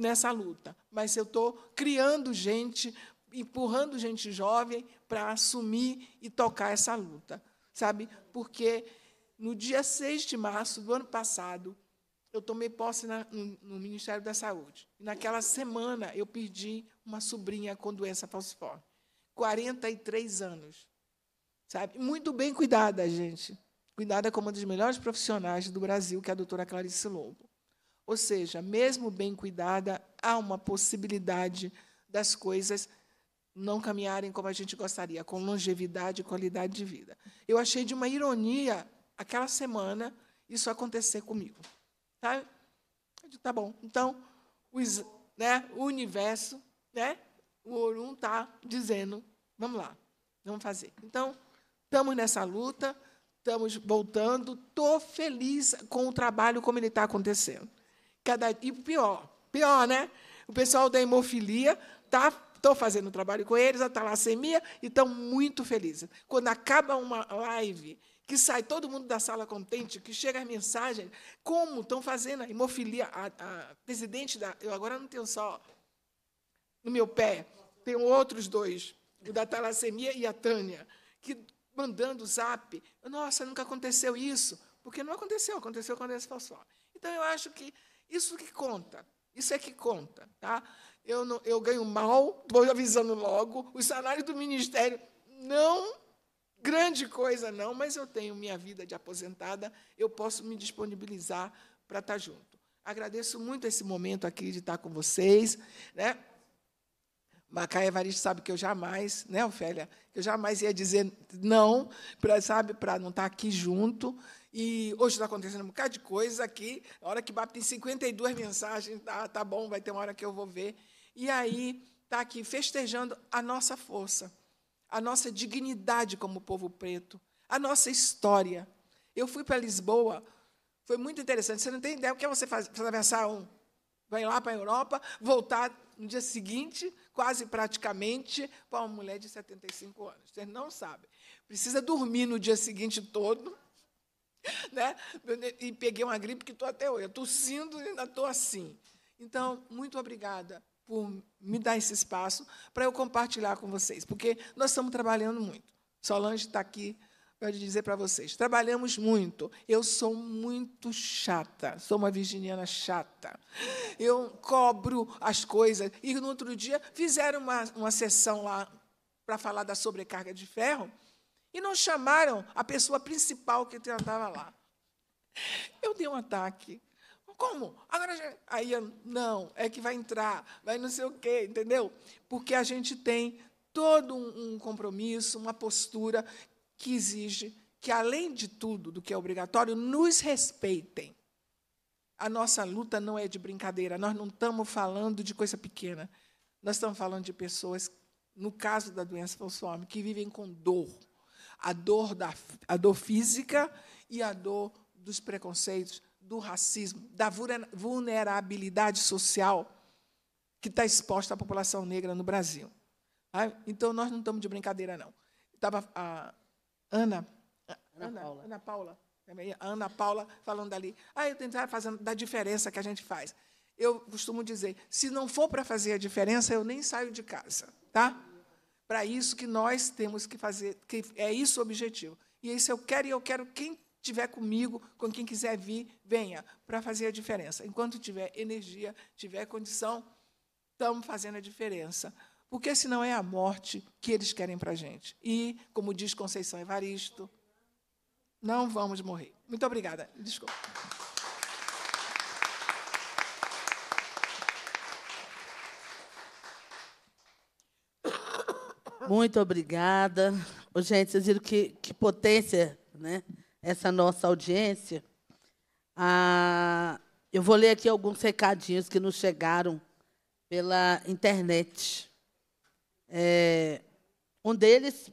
F: nessa luta, mas eu estou criando gente, empurrando gente jovem para assumir e tocar essa luta, sabe? Porque no dia 6 de março do ano passado, eu tomei posse na, no, no, Ministério da Saúde. E naquela semana, eu perdi uma sobrinha com doença falciforme. 43 anos. Sabe? Muito bem cuidada, gente. Cuidada como uma dos melhores profissionais do Brasil, que é a doutora Clarice Lobo. Ou seja, mesmo bem cuidada, há uma possibilidade das coisas não caminharem como a gente gostaria, com longevidade e qualidade de vida. Eu achei de uma ironia aquela semana isso acontecer comigo. Tá? tá bom. Então, os, né, o universo, né, o Orum está dizendo, vamos lá, vamos fazer. Então, estamos nessa luta, estamos voltando, estou feliz com o trabalho como ele está acontecendo. Cada, e pior, pior, né? O pessoal da hemofilia está Estou fazendo trabalho com eles, a talassemia, e estão muito felizes. Quando acaba uma live, que sai todo mundo da sala contente, que chega a mensagem, como estão fazendo a hemofilia, a, a, presidente da. Eu agora não tenho só no meu pé, tenho outros dois, o da talassemia e a Tânia, que mandando o zap, nossa, nunca aconteceu isso, porque não aconteceu, aconteceu quando eles falaram Então, eu acho que isso que conta. Isso é que conta, tá? Eu, não, eu ganho mal, estou avisando logo. O salário do ministério não grande coisa não, mas eu tenho minha vida de aposentada, eu posso me disponibilizar para estar tá junto. Agradeço muito esse momento aqui de estar tá com vocês, né? Macaia Evaristo sabe que eu jamais, né, Ofélia, que eu jamais ia dizer não, pra, sabe, para não estar tá aqui junto. E hoje está acontecendo um bocado de coisa aqui. A hora que bate tem 52 mensagens, tá, tá bom, vai ter uma hora que eu vou ver. E aí está aqui festejando a nossa força, a nossa dignidade como povo preto, a nossa história. Eu fui para Lisboa, foi muito interessante. Você não tem ideia o que é você faz, atravessar um. Vai lá para a Europa, voltar no dia seguinte, quase praticamente, para uma mulher de 75 anos. Você não sabe. Precisa dormir no dia seguinte todo né? E peguei uma gripe que estou até hoje. Estou tossindo e ainda estou assim. Então, muito obrigada por me dar esse espaço para eu compartilhar com vocês, porque nós estamos trabalhando muito. Solange está aqui para dizer para vocês: trabalhamos muito. Eu sou muito chata, sou uma virginiana chata. Eu cobro as coisas. E no outro dia fizeram uma, uma sessão lá para falar da sobrecarga de ferro. E não chamaram a pessoa principal que andava lá. Eu dei um ataque. Como? Agora já... aí não, é que vai entrar, vai não sei o quê, entendeu? Porque a gente tem todo um, um compromisso, uma postura que exige que além de tudo do que é obrigatório, nos respeitem. A nossa luta não é de brincadeira, nós não estamos falando de coisa pequena. Nós estamos falando de pessoas, no caso da doença falso que vivem com dor a dor, da, a dor física e a dor dos preconceitos, do racismo, da vulnerabilidade social que está exposta à população negra no Brasil. Ah, então, nós não estamos de brincadeira, não. Estava a Ana, Ana, Paula. Ana Paula. A Ana Paula falando ali, ah, eu tentar fazer da diferença que a gente faz. Eu costumo dizer, se não for para fazer a diferença, eu nem saio de casa, tá? Para isso que nós temos que fazer, que é isso o objetivo. E é isso eu quero e eu quero quem tiver comigo, com quem quiser vir, venha para fazer a diferença. Enquanto tiver energia, tiver condição, estamos fazendo a diferença. Porque senão é a morte que eles querem para a gente. E, como diz Conceição Evaristo, não vamos morrer. Muito obrigada. Desculpa.
B: Muito obrigada. gente, vocês viram que, que potência né? essa nossa audiência. Ah, eu vou ler aqui alguns recadinhos que nos chegaram pela internet. É, um deles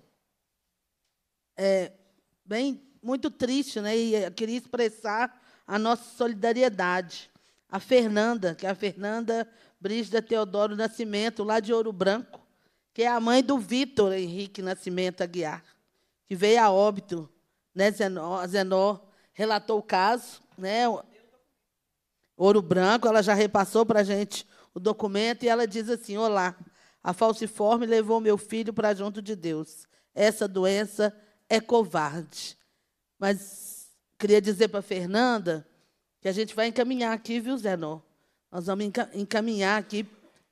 B: é bem muito triste, né? E eu queria expressar a nossa solidariedade. A Fernanda, que é a Fernanda Brígida Teodoro Nascimento, lá de Ouro Branco, que é a mãe do Vitor Henrique Nascimento Aguiar, que veio a óbito. Né? Zenó, Zenó relatou o caso. Né? Ouro Branco, ela já repassou para a gente o documento e ela diz assim: Olá, a falciforme levou meu filho para junto de Deus. Essa doença é covarde. Mas queria dizer para a Fernanda que a gente vai encaminhar aqui, viu, Zenó? Nós vamos encaminhar aqui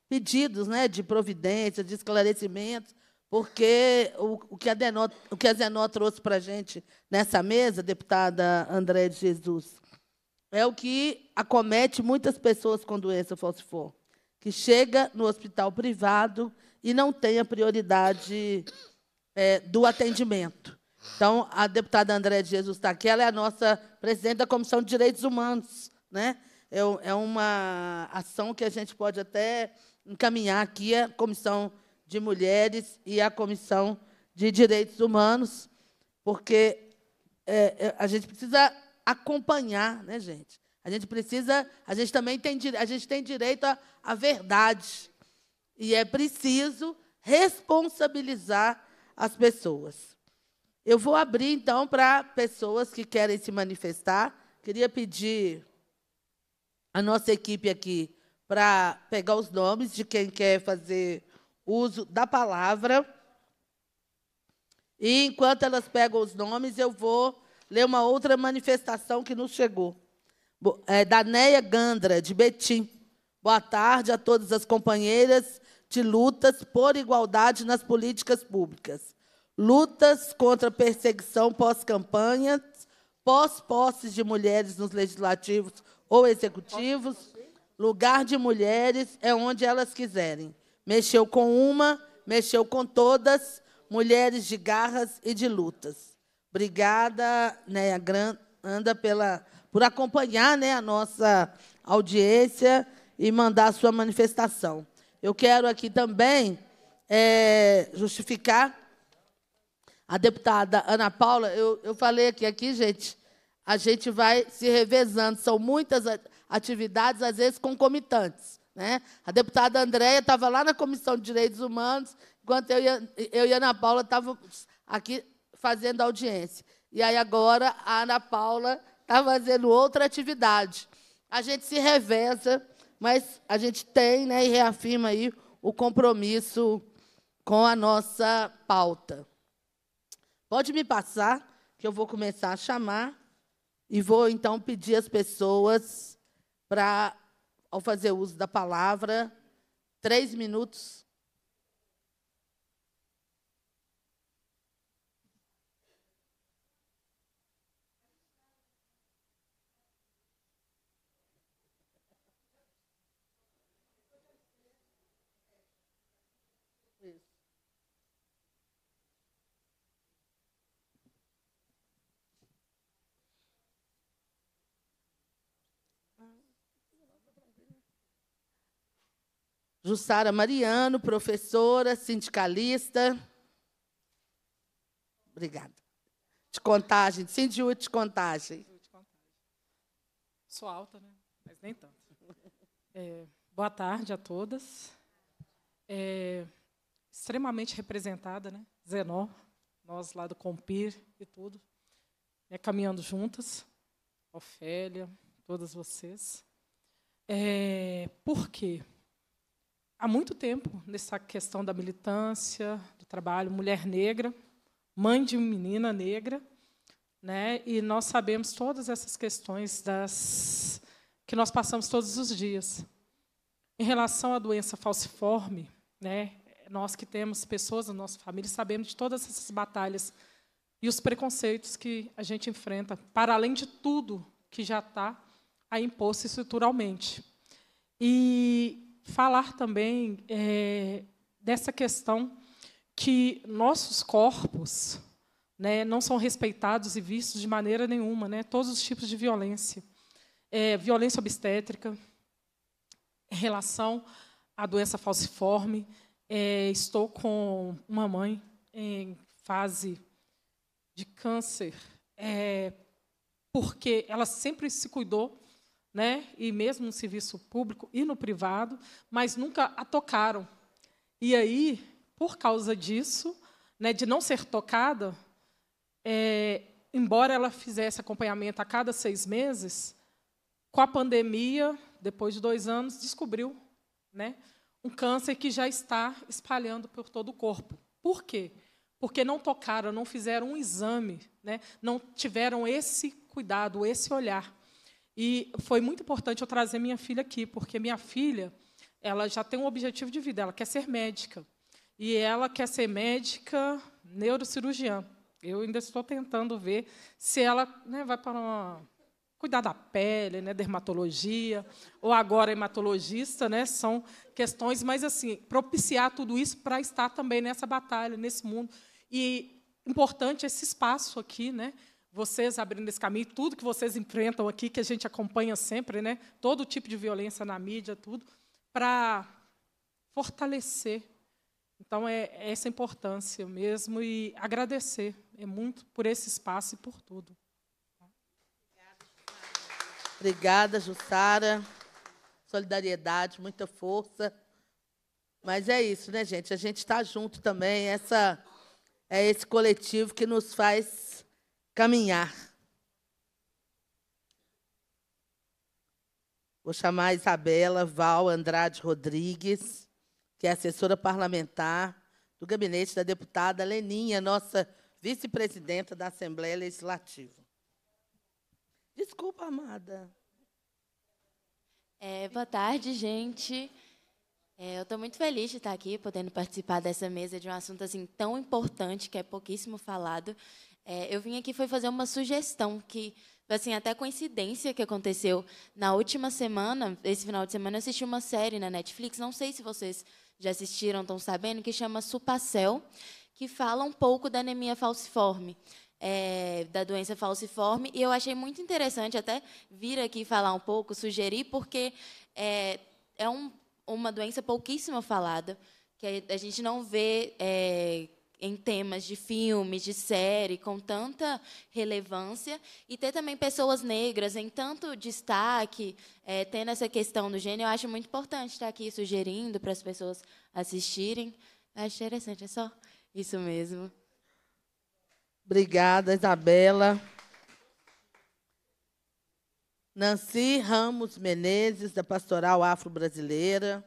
B: pedidos né, de providência, de esclarecimentos, porque o, que, a o que a Zenó trouxe para a gente nessa mesa, deputada André de Jesus, é o que acomete muitas pessoas com doença falciforme, que chega no hospital privado e não tem a prioridade é, do atendimento. Então, a deputada André de Jesus está aqui, ela é a nossa presidente da Comissão de Direitos Humanos. Né? É, é uma ação que a gente pode até encaminhar aqui a Comissão de Mulheres e a Comissão de Direitos Humanos, porque é, é a gente precisa acompanhar, né, gente? A gente precisa, a gente também tem, a gente tem direito à verdade. E é preciso responsabilizar as pessoas. Eu vou abrir, então, para pessoas que querem se manifestar. Queria pedir a nossa equipe aqui para pegar os nomes de quem quer fazer uso da palavra. E enquanto elas pegam os nomes, eu vou ler uma outra manifestação que nos chegou. É, da Neia Gandra, de Betim. Boa tarde a todas as companheiras de lutas por igualdade nas políticas públicas. Lutas contra perseguição pós-campanha, pós-posses de mulheres nos legislativos ou executivos Lugar de mulheres é onde elas quiserem. Mexeu com uma, mexeu com todas, mulheres de garras e de lutas. Obrigada, Neia Granda, anda pela, por acompanhar né, a nossa audiência e mandar a sua manifestação. Eu quero aqui também é, justificar a deputada Ana Paula. Eu, eu falei aqui, aqui, gente, a gente vai se revezando. São muitas atividades, às vezes concomitantes. Né? A deputada Andréia estava lá na Comissão de Direitos Humanos, enquanto eu e, eu e a Ana Paula estávamos aqui fazendo audiência. E aí agora a Ana Paula está fazendo outra atividade. A gente se reveza, mas a gente tem né, e reafirma aí o compromisso com a nossa pauta. Pode me passar, que eu vou começar a chamar e vou então pedir às pessoas para, ao fazer uso da palavra, três minutos Jussara Mariano, professora, sindicalista. Obrigada. De contagem, Sindiú de contagem.
G: Sou alta, né? Mas nem tanto. É, boa tarde a todas. É, extremamente representada, né? Zenó, nós lá do Compir e tudo. É, caminhando juntas. Ofélia, todas vocês. É, por quê? há muito tempo nessa questão da militância, do trabalho, mulher negra, mãe de uma menina negra, né? E nós sabemos todas essas questões das que nós passamos todos os dias. Em relação à doença falciforme, né? Nós que temos pessoas na nossa família sabemos de todas essas batalhas e os preconceitos que a gente enfrenta, para além de tudo que já está a imposto estruturalmente. E falar também é, dessa questão que nossos corpos né, não são respeitados e vistos de maneira nenhuma, né, todos os tipos de violência. É, violência obstétrica, em relação à doença falciforme. É, estou com uma mãe em fase de câncer, é, porque ela sempre se cuidou né? e mesmo no serviço público e no privado, mas nunca a tocaram. E aí, por causa disso, né, de não ser tocada, é, embora ela fizesse acompanhamento a cada seis meses, com a pandemia, depois de dois anos, descobriu né, um câncer que já está espalhando por todo o corpo. Por quê? Porque não tocaram, não fizeram um exame, né, não tiveram esse cuidado, esse olhar. E foi muito importante eu trazer minha filha aqui, porque minha filha ela já tem um objetivo de vida, ela quer ser médica. E ela quer ser médica neurocirurgiã. Eu ainda estou tentando ver se ela né, vai para uma, cuidar da pele, né, dermatologia, ou agora hematologista, né, são questões, mas assim, propiciar tudo isso para estar também nessa batalha, nesse mundo. E importante esse espaço aqui, né, vocês abrindo esse caminho, tudo que vocês enfrentam aqui, que a gente acompanha sempre, né? todo tipo de violência na mídia, tudo, para fortalecer. Então, é, é, essa importância mesmo e agradecer é muito por esse espaço e por tudo.
B: Obrigada, Jussara. Solidariedade, muita força. Mas é isso, né, gente? A gente está junto também. Essa, é esse coletivo que nos faz caminhar. Vou chamar a Isabela Val Andrade Rodrigues, que é assessora parlamentar do gabinete da deputada Leninha, nossa vice-presidenta da Assembleia Legislativa. Desculpa,
H: amada. É, boa tarde, gente. É, eu estou muito feliz de estar aqui, podendo participar dessa mesa de um assunto assim tão importante, que é pouquíssimo falado. É, eu vim aqui foi fazer uma sugestão que assim até coincidência que aconteceu na última semana, esse final de semana eu assisti uma série na Netflix, não sei se vocês já assistiram, estão sabendo, que chama Supacel, que fala um pouco da anemia falciforme. É, da doença falciforme, e eu achei muito interessante até vir aqui falar um pouco, sugerir, porque é, é um, uma doença pouquíssimo falada, que a gente não vê é, em temas de filmes, de série, com tanta relevância, e ter também pessoas negras em tanto destaque, é, tendo essa questão do gênero, eu acho muito importante estar aqui sugerindo para as pessoas assistirem. acho interessante, é só isso mesmo.
B: Obrigada, Isabela. Nancy Ramos Menezes, da Pastoral Afro-Brasileira.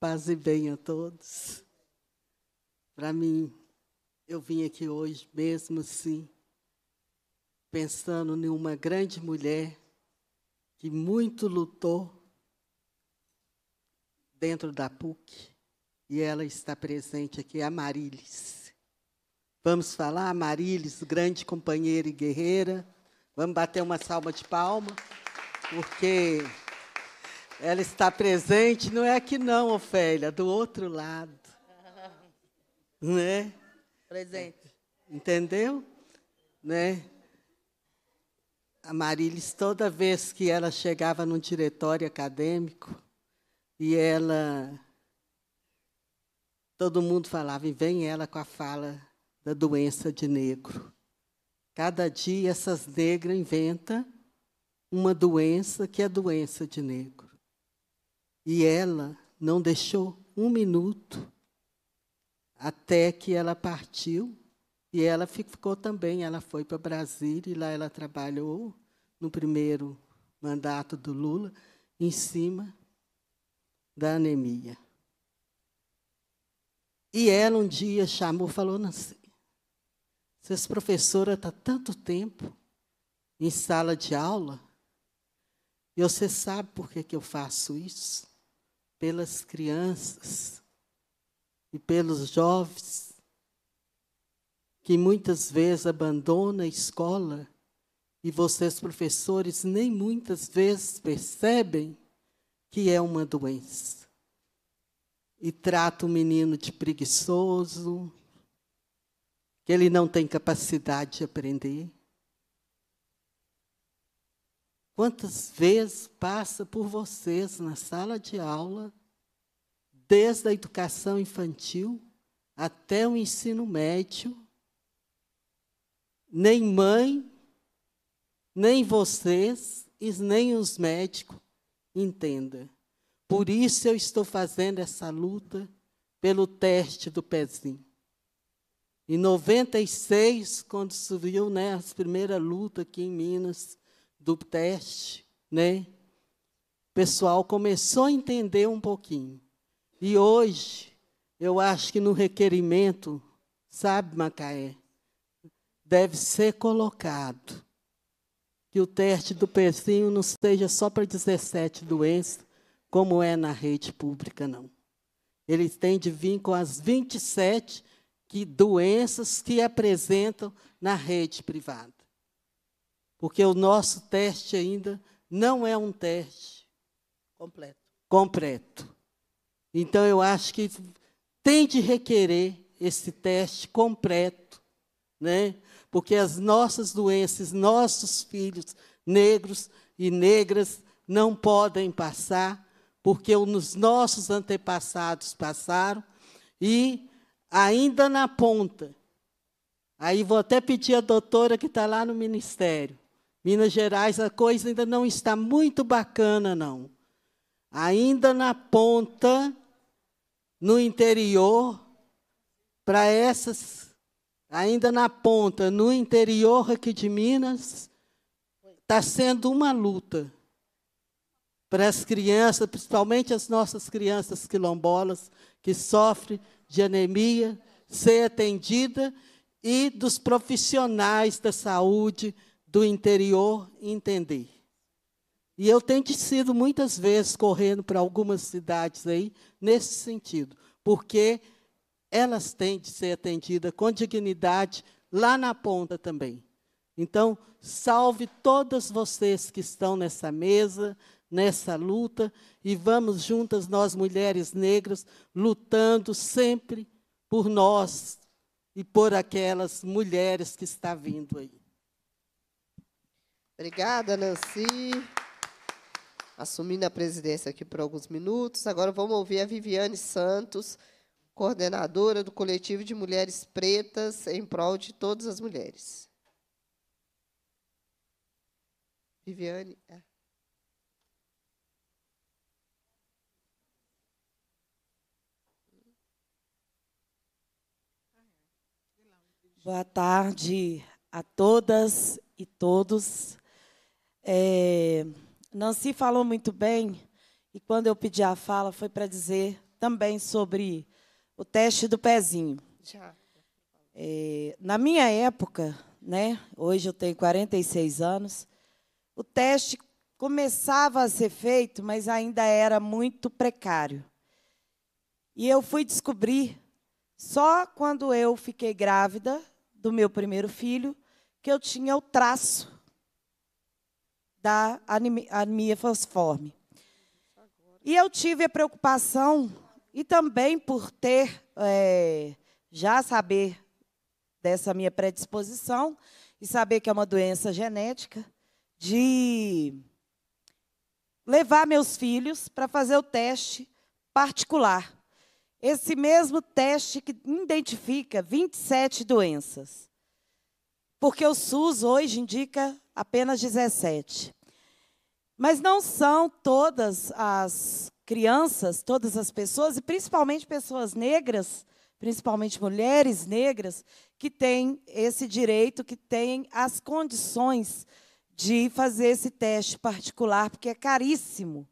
I: Paz e bem a todos. Para mim, eu vim aqui hoje mesmo assim, pensando em uma grande mulher que muito lutou dentro da PUC e ela está presente aqui, a Marilis. Vamos falar, Marilis, grande companheira e guerreira. Vamos bater uma salva de palma, porque ela está presente, não é aqui não, Ofélia, do outro lado. Né? Presente. Entendeu? Né? A Marilis, toda vez que ela chegava num diretório acadêmico, e ela. Todo mundo falava, e vem ela com a fala da doença de negro. Cada dia essas negras inventam uma doença que é doença de negro. E ela não deixou um minuto até que ela partiu. E ela ficou também, ela foi para Brasília e lá ela trabalhou no primeiro mandato do Lula em cima da anemia. E ela um dia chamou, falou assim: "Vocês professora tá tanto tempo em sala de aula, e você sabe por que que eu faço isso? pelas crianças e pelos jovens que muitas vezes abandonam a escola e vocês professores nem muitas vezes percebem que é uma doença. E trata o menino de preguiçoso, que ele não tem capacidade de aprender Quantas vezes passa por vocês na sala de aula, desde a educação infantil até o ensino médio, nem mãe, nem vocês e nem os médicos entendam. Por isso eu estou fazendo essa luta pelo teste do pezinho. Em 96, quando subiu né, as primeiras lutas aqui em Minas, do teste, né? O pessoal começou a entender um pouquinho. E hoje, eu acho que no requerimento, sabe, Macaé, deve ser colocado que o teste do pezinho não seja só para 17 doenças, como é na rede pública, não. Ele tem de vir com as 27 que, doenças que apresentam na rede privada. Porque o nosso teste ainda não é um teste completo. completo. Então, eu acho que tem de requerer esse teste completo, né? porque as nossas doenças, nossos filhos negros e negras não podem passar, porque os nossos antepassados passaram, e ainda na ponta. Aí vou até pedir à doutora que está lá no ministério Minas Gerais, a coisa ainda não está muito bacana, não. Ainda na ponta, no interior, para essas, ainda na ponta, no interior aqui de Minas, está sendo uma luta para as crianças, principalmente as nossas crianças quilombolas, que sofrem de anemia, ser atendida e dos profissionais da saúde do interior entender. E eu tenho sido muitas vezes correndo para algumas cidades aí nesse sentido, porque elas têm de ser atendidas com dignidade lá na ponta também. Então, salve todas vocês que estão nessa mesa, nessa luta, e vamos juntas, nós mulheres negras, lutando sempre por nós e por aquelas mulheres que
J: está vindo aí. Obrigada, Nancy. Assumindo a presidência aqui por alguns minutos. Agora vamos ouvir a Viviane Santos, coordenadora do coletivo de mulheres pretas em prol de todas as mulheres. Viviane. É.
K: Boa tarde a todas e todos. É, Nancy falou muito bem, e quando eu pedi a fala, foi para dizer também sobre o teste do pezinho. Já. É, na minha época, né, hoje eu tenho 46 anos, o teste começava a ser feito, mas ainda era muito precário. E eu fui descobrir só quando eu fiquei grávida do meu primeiro filho que eu tinha o traço da anemia falciforme. E eu tive a preocupação, e também por ter, é, já saber dessa minha predisposição, e saber que é uma doença genética, de levar meus filhos para fazer o teste particular. Esse mesmo teste que identifica 27 doenças. Porque o SUS hoje indica apenas 17. Mas não são todas as crianças, todas as pessoas, e principalmente pessoas negras, principalmente mulheres negras, que têm esse direito, que têm as condições de fazer esse teste particular, porque é caríssimo.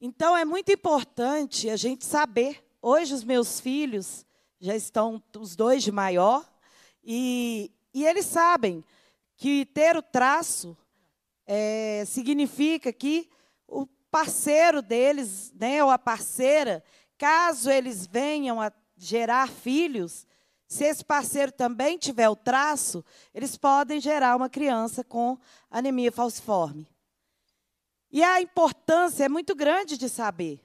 K: Então, é muito importante a gente saber. Hoje, os meus filhos já estão, os dois de maior, e, e eles sabem que ter o traço é, significa que o parceiro deles, né, ou a parceira, caso eles venham a gerar filhos, se esse parceiro também tiver o traço, eles podem gerar uma criança com anemia falciforme. E a importância é muito grande de saber,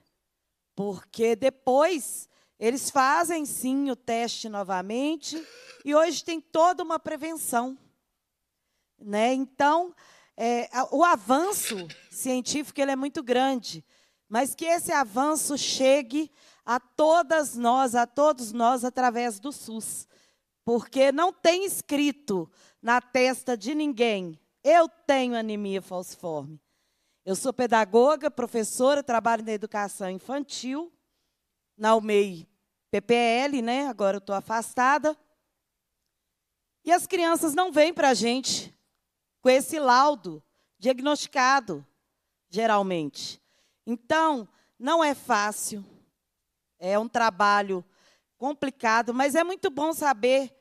K: porque depois eles fazem sim o teste novamente, e hoje tem toda uma prevenção. Né? Então, é, o avanço científico ele é muito grande, mas que esse avanço chegue a todas nós, a todos nós, através do SUS. Porque não tem escrito na testa de ninguém, eu tenho anemia falciforme. Eu sou pedagoga, professora, trabalho na educação infantil, na UMEI PPL, né? agora eu estou afastada. E as crianças não vêm para a gente com esse laudo diagnosticado, geralmente. Então, não é fácil, é um trabalho complicado, mas é muito bom saber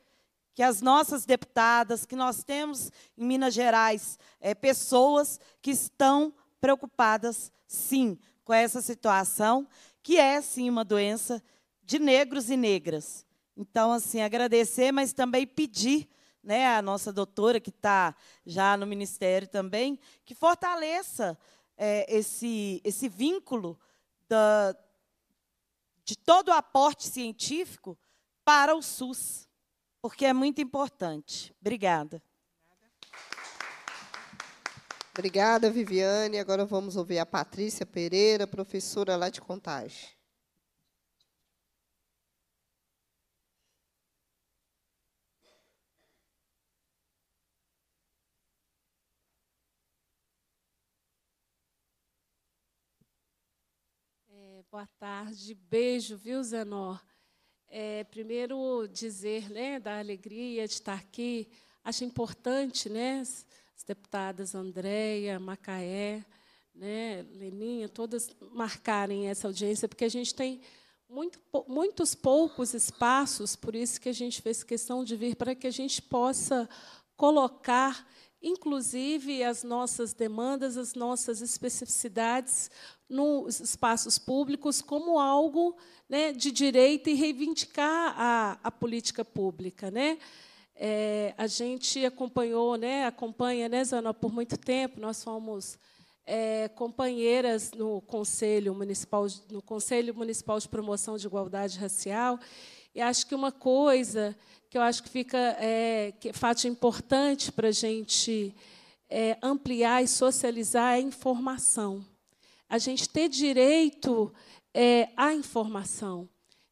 K: que as nossas deputadas, que nós temos em Minas Gerais é, pessoas que estão preocupadas, sim, com essa situação, que é, sim, uma doença de negros e negras. Então, assim, agradecer, mas também pedir né, a nossa doutora que está já no ministério também, que fortaleça é, esse, esse vínculo da, de todo o aporte científico para o SUS, porque é muito importante.
J: Obrigada. Obrigada, Viviane. Agora vamos ouvir a Patrícia Pereira, professora lá de Contagem.
L: Boa tarde, beijo, viu, Zenor? É, primeiro, dizer né, da alegria de estar aqui. Acho importante, né, as deputadas Andréia, Macaé, né, Leninha, todas marcarem essa audiência, porque a gente tem muito, muitos poucos espaços, por isso que a gente fez questão de vir, para que a gente possa colocar, inclusive, as nossas demandas, as nossas especificidades, nos espaços públicos como algo né, de direita e reivindicar a, a política pública. Né? É, a gente acompanhou, né, acompanha, né, Zanó, por muito tempo, nós fomos é, companheiras no Conselho, Municipal, no Conselho Municipal de Promoção de Igualdade Racial, e acho que uma coisa que eu acho que fica é, que é fato importante para a gente ampliar e socializar é a informação a gente ter direito é, à informação.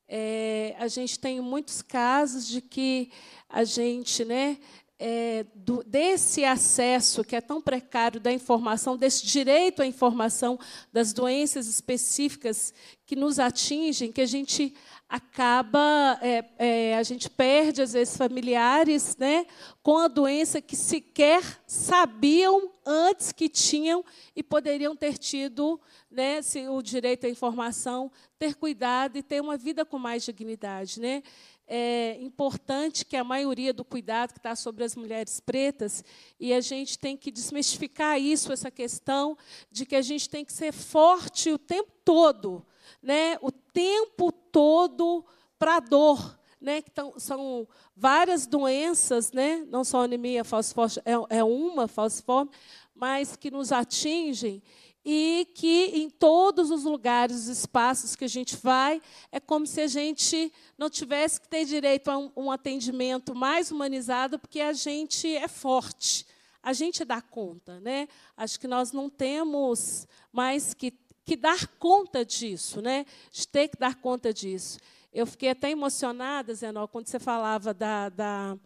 L: É, a gente tem muitos casos de que a gente né, é, do, desse acesso que é tão precário da informação, desse direito à informação das doenças específicas que nos atingem, que a gente acaba, é, é, a gente perde às vezes familiares, né, com a doença que sequer sabiam antes que tinham e poderiam ter tido, né, se o direito à informação, ter cuidado e ter uma vida com mais dignidade, né? é importante que a maioria do cuidado que está sobre as mulheres pretas, e a gente tem que desmistificar isso, essa questão de que a gente tem que ser forte o tempo todo, né? o tempo todo para a dor. Né, que tão, são várias doenças, né, não só anemia é, é uma falciforme, mas que nos atingem e que em todos os lugares, os espaços que a gente vai, é como se a gente não tivesse que ter direito a um, um atendimento mais humanizado, porque a gente é forte, a gente dá conta, né? Acho que nós não temos mais que, que dar conta disso, né? De ter que dar conta disso. Eu fiquei até emocionada, Zenó, quando você falava da, da,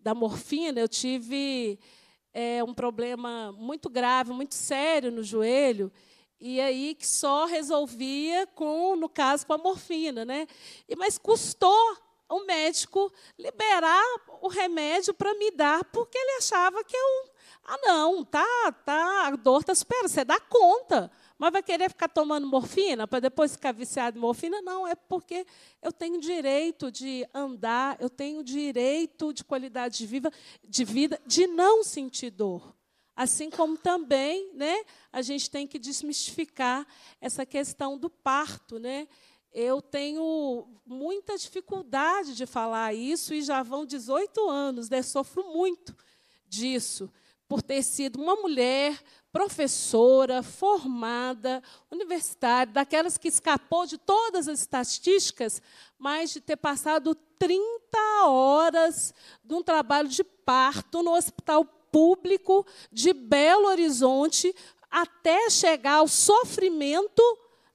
L: da morfina, eu tive é, um problema muito grave, muito sério no joelho, e aí que só resolvia com, no caso, com a morfina, né? E mas custou o médico liberar o remédio para me dar, porque ele achava que eu, ah não, tá, tá, a dor tá superando, você dá conta. Mas vai querer ficar tomando morfina para depois ficar viciado em morfina? Não, é porque eu tenho direito de andar, eu tenho direito de qualidade de, vida, de vida, de não sentir dor. Assim como também né, a gente tem que desmistificar essa questão do parto. Né? Eu tenho muita dificuldade de falar isso e já vão 18 anos, né? sofro muito disso, por ter sido uma mulher, professora, formada, universitária, daquelas que escapou de todas as estatísticas, mas de ter passado 30 horas de um trabalho de parto no hospital público de Belo Horizonte, até chegar ao sofrimento,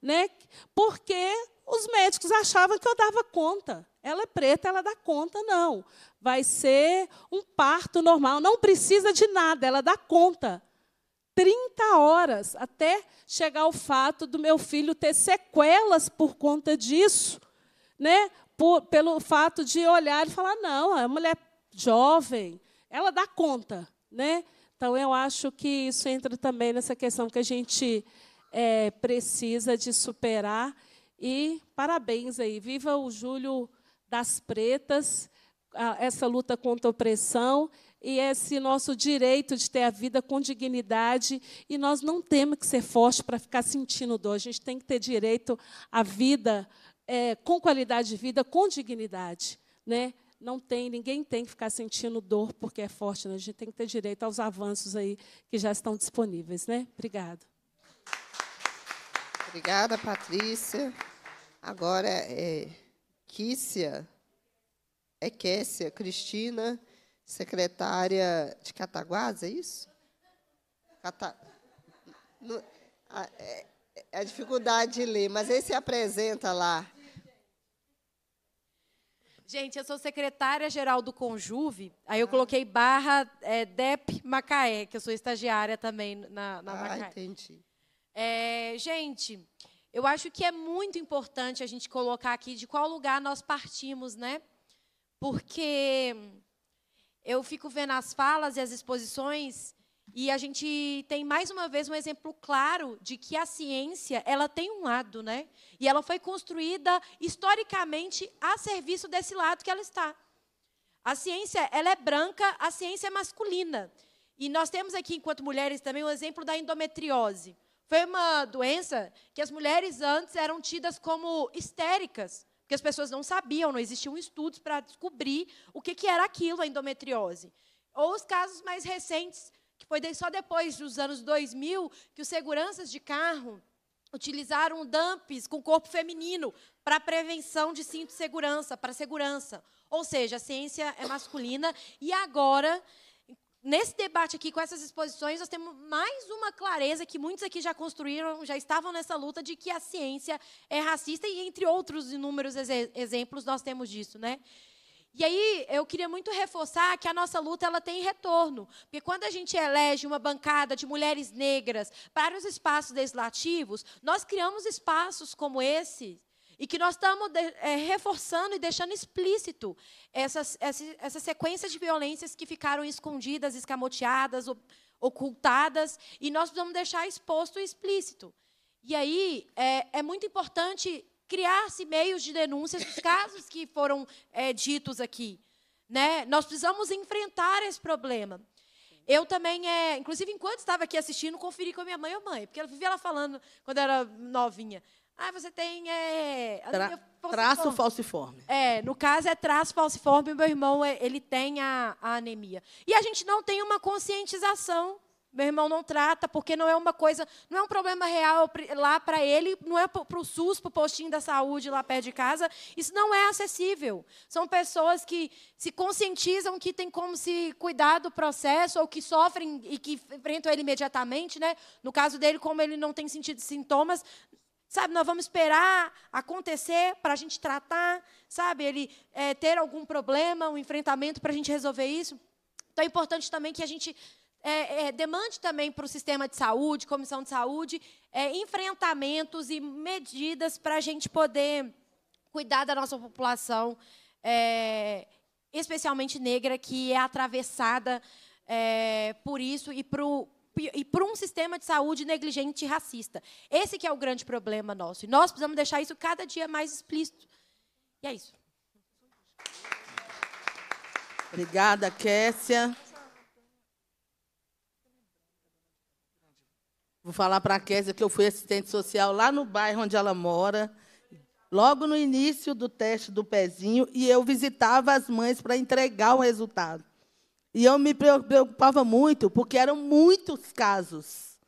L: né, porque os médicos achavam que eu dava conta. Ela é preta, ela dá conta, não. Vai ser um parto normal, não precisa de nada, ela dá conta. 30 horas até chegar ao fato do meu filho ter sequelas por conta disso, né? Por, pelo fato de olhar e falar: não, é uma mulher jovem, ela dá conta. Né? Então, eu acho que isso entra também nessa questão que a gente é, precisa de superar. E parabéns aí, viva o Júlio das Pretas, essa luta contra a opressão e esse nosso direito de ter a vida com dignidade. E nós não temos que ser fortes para ficar sentindo dor. A gente tem que ter direito à vida é, com qualidade de vida, com dignidade, né? Não tem, ninguém tem que ficar sentindo dor porque é forte. Né? A gente tem que ter direito aos avanços aí que já estão disponíveis, né? Obrigada.
J: Obrigada, Patrícia. Agora é Kícia, é Kécia, Cristina secretária de Cataguases é isso? Cata... No... A, é, é a dificuldade de ler, mas aí se apresenta lá.
H: Gente, eu sou secretária-geral do Conjuve, aí eu coloquei barra é, DEP Macaé, que eu sou estagiária também na, na ah, Macaé. entendi. É, gente, eu acho que é muito importante a gente colocar aqui de qual lugar nós partimos, né? Porque eu fico vendo as falas e as exposições e a gente tem mais uma vez um exemplo claro de que a ciência ela tem um lado, né? E ela foi construída historicamente a serviço desse lado que ela está. A ciência ela é branca, a ciência é masculina. E nós temos aqui, enquanto mulheres, também o um exemplo da endometriose. Foi uma doença que as mulheres antes eram tidas como histéricas, as pessoas não sabiam, não existiam estudos para descobrir o que, que era aquilo, a endometriose. Ou os casos mais recentes, que foi só depois dos anos 2000, que os seguranças de carro utilizaram dumps com corpo feminino para prevenção de cinto de segurança, para segurança. Ou seja, a ciência é masculina e agora nesse debate aqui, com essas exposições, nós temos mais uma clareza que muitos aqui já construíram, já estavam nessa luta de que a ciência é racista, e entre outros inúmeros ex exemplos nós temos disso, né? E aí eu queria muito reforçar que a nossa luta ela tem retorno, porque quando a gente elege uma bancada de mulheres negras para os espaços legislativos, nós criamos espaços como esse e que nós estamos é, reforçando e deixando explícito essas, essas, essas sequências de violências que ficaram escondidas, escamoteadas, ocultadas, e nós precisamos deixar exposto e explícito. E aí é, é muito importante criar-se meios de denúncias dos casos que foram é, ditos aqui. Né? Nós precisamos enfrentar esse problema. Eu também, é, inclusive, enquanto estava aqui assistindo, conferi com a minha mãe, ô mãe, porque ela vivia ela falando quando era novinha. Ah, você tem. É, Tra traço falciforme. É, no caso é traço falciforme, meu irmão é, ele tem a, a anemia. E a gente não tem uma conscientização meu irmão não trata, porque não é uma coisa, não é um problema real lá para ele, não é para o SUS, para o postinho da saúde lá perto de casa. Isso não é acessível. São pessoas que se conscientizam que tem como se cuidar do processo, ou que sofrem e que enfrentam ele imediatamente. Né? No caso dele, como ele não tem sentido sintomas, Sabe, nós vamos esperar acontecer para a gente tratar, sabe, ele é, ter algum problema, um enfrentamento para a gente resolver isso. Então é importante também que a gente é, é, demande também para o sistema de saúde, comissão de saúde, é, enfrentamentos e medidas para a gente poder cuidar da nossa população, é, especialmente negra, que é atravessada é, por isso e pro, e por um sistema de saúde negligente e racista. Esse que é o grande problema nosso. E nós precisamos deixar isso cada dia mais explícito. E é isso.
B: Obrigada, Kécia. Vou falar para a Késia que eu fui assistente social lá no bairro onde ela mora, logo no início do teste do pezinho, e eu visitava as mães para entregar o resultado. E eu me preocupava muito, porque eram muitos casos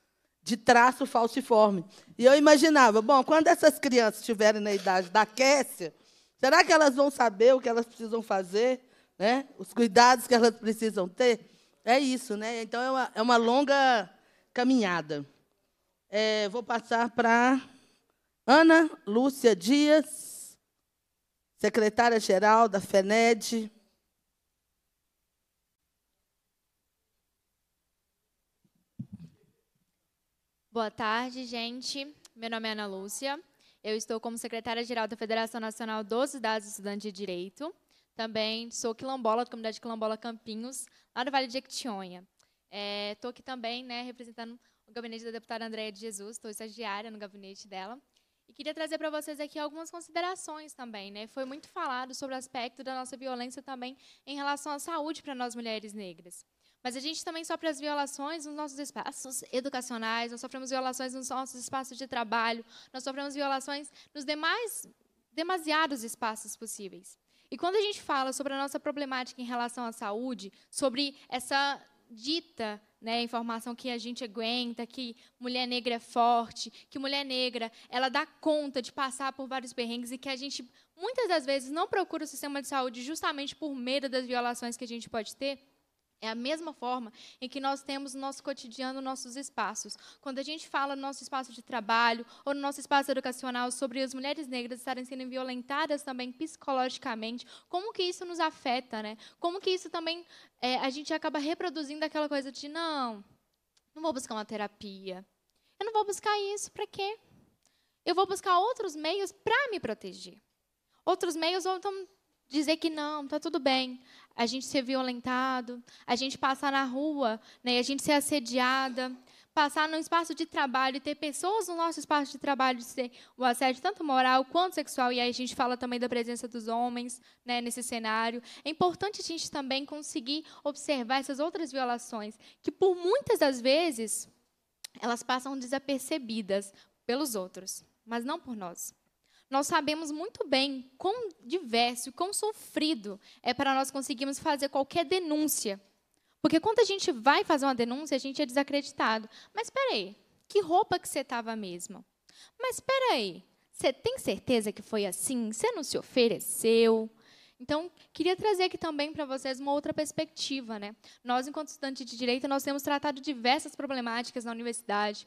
B: de traço falciforme. E eu imaginava, bom, quando essas crianças estiverem na idade da Kécia, será que elas vão saber o que elas precisam fazer? Né? Os cuidados que elas precisam ter? É isso, né? Então é uma, é uma longa caminhada. É, vou passar para Ana Lúcia Dias, secretária-geral da FENED.
M: Boa tarde, gente. Meu nome é Ana Lúcia. Eu estou como secretária-geral da Federação Nacional dos Dados Estudantes de Direito. Também sou quilombola da comunidade quilombola Campinhos, lá do Vale de Equitionha. Estou é, aqui também né, representando o gabinete da deputada Andréia de Jesus, estou estagiária no gabinete dela. E queria trazer para vocês aqui algumas considerações também. Né? Foi muito falado sobre o aspecto da nossa violência também em relação à saúde para nós mulheres negras. Mas a gente também sofre as violações nos nossos espaços educacionais, nós sofremos violações nos nossos espaços de trabalho, nós sofremos violações nos demais, demasiados espaços possíveis. E quando a gente fala sobre a nossa problemática em relação à saúde, sobre essa dita né, informação que a gente aguenta, que mulher negra é forte, que mulher negra ela dá conta de passar por vários perrengues e que a gente muitas das vezes não procura o sistema de saúde justamente por medo das violações que a gente pode ter. É a mesma forma em que nós temos no nosso cotidiano nossos espaços. Quando a gente fala no nosso espaço de trabalho ou no nosso espaço educacional sobre as mulheres negras estarem sendo violentadas também psicologicamente, como que isso nos afeta, né? Como que isso também é, a gente acaba reproduzindo aquela coisa de não, não vou buscar uma terapia, eu não vou buscar isso, para quê? Eu vou buscar outros meios para me proteger, outros meios vão então, dizer que não, tá tudo bem a gente ser violentado, a gente passar na rua, né, a gente ser assediada, passar no espaço de trabalho, ter pessoas no nosso espaço de trabalho ser o assédio tanto moral quanto sexual, e aí a gente fala também da presença dos homens né, nesse cenário. É importante a gente também conseguir observar essas outras violações, que por muitas das vezes elas passam desapercebidas pelos outros, mas não por nós nós sabemos muito bem quão diverso, quão sofrido é para nós conseguirmos fazer qualquer denúncia. Porque quando a gente vai fazer uma denúncia, a gente é desacreditado. Mas espera aí, que roupa que você estava mesmo? Mas espera aí, você tem certeza que foi assim? Você não se ofereceu? Então, queria trazer aqui também para vocês uma outra perspectiva. Né? Nós, enquanto estudante de direito, nós temos tratado diversas problemáticas na universidade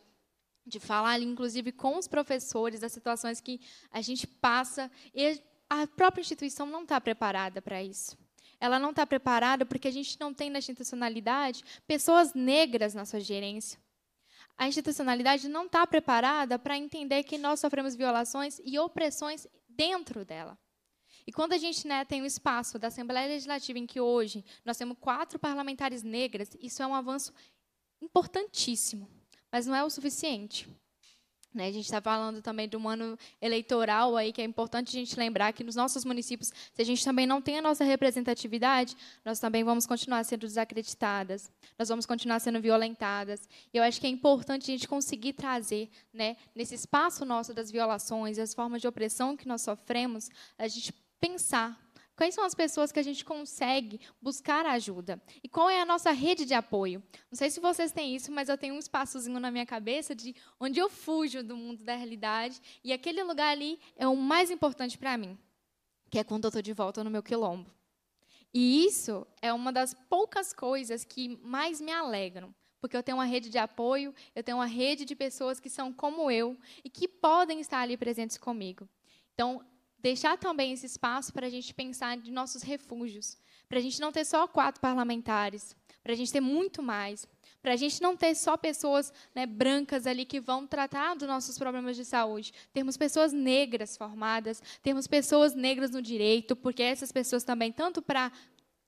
M: de falar ali, inclusive, com os professores das situações que a gente passa e a própria instituição não está preparada para isso. Ela não está preparada porque a gente não tem na institucionalidade pessoas negras na sua gerência. A institucionalidade não está preparada para entender que nós sofremos violações e opressões dentro dela. E quando a gente né, tem o um espaço da Assembleia Legislativa, em que hoje nós temos quatro parlamentares negras, isso é um avanço importantíssimo mas não é o suficiente. Né, a gente está falando também de um ano eleitoral aí, que é importante a gente lembrar que nos nossos municípios, se a gente também não tem a nossa representatividade, nós também vamos continuar sendo desacreditadas, nós vamos continuar sendo violentadas. E eu acho que é importante a gente conseguir trazer, né, nesse espaço nosso das violações, e as formas de opressão que nós sofremos, a gente pensar Quais são as pessoas que a gente consegue buscar ajuda? E qual é a nossa rede de apoio? Não sei se vocês têm isso, mas eu tenho um espaçozinho na minha cabeça de onde eu fujo do mundo da realidade e aquele lugar ali é o mais importante para mim, que é quando eu estou de volta no meu quilombo. E isso é uma das poucas coisas que mais me alegram porque eu tenho uma rede de apoio, eu tenho uma rede de pessoas que são como eu e que podem estar ali presentes comigo. Então, deixar também esse espaço para a gente pensar de nossos refúgios, para a gente não ter só quatro parlamentares, para a gente ter muito mais, para a gente não ter só pessoas né, brancas ali que vão tratar dos nossos problemas de saúde, temos pessoas negras formadas, temos pessoas negras no direito, porque essas pessoas também, tanto para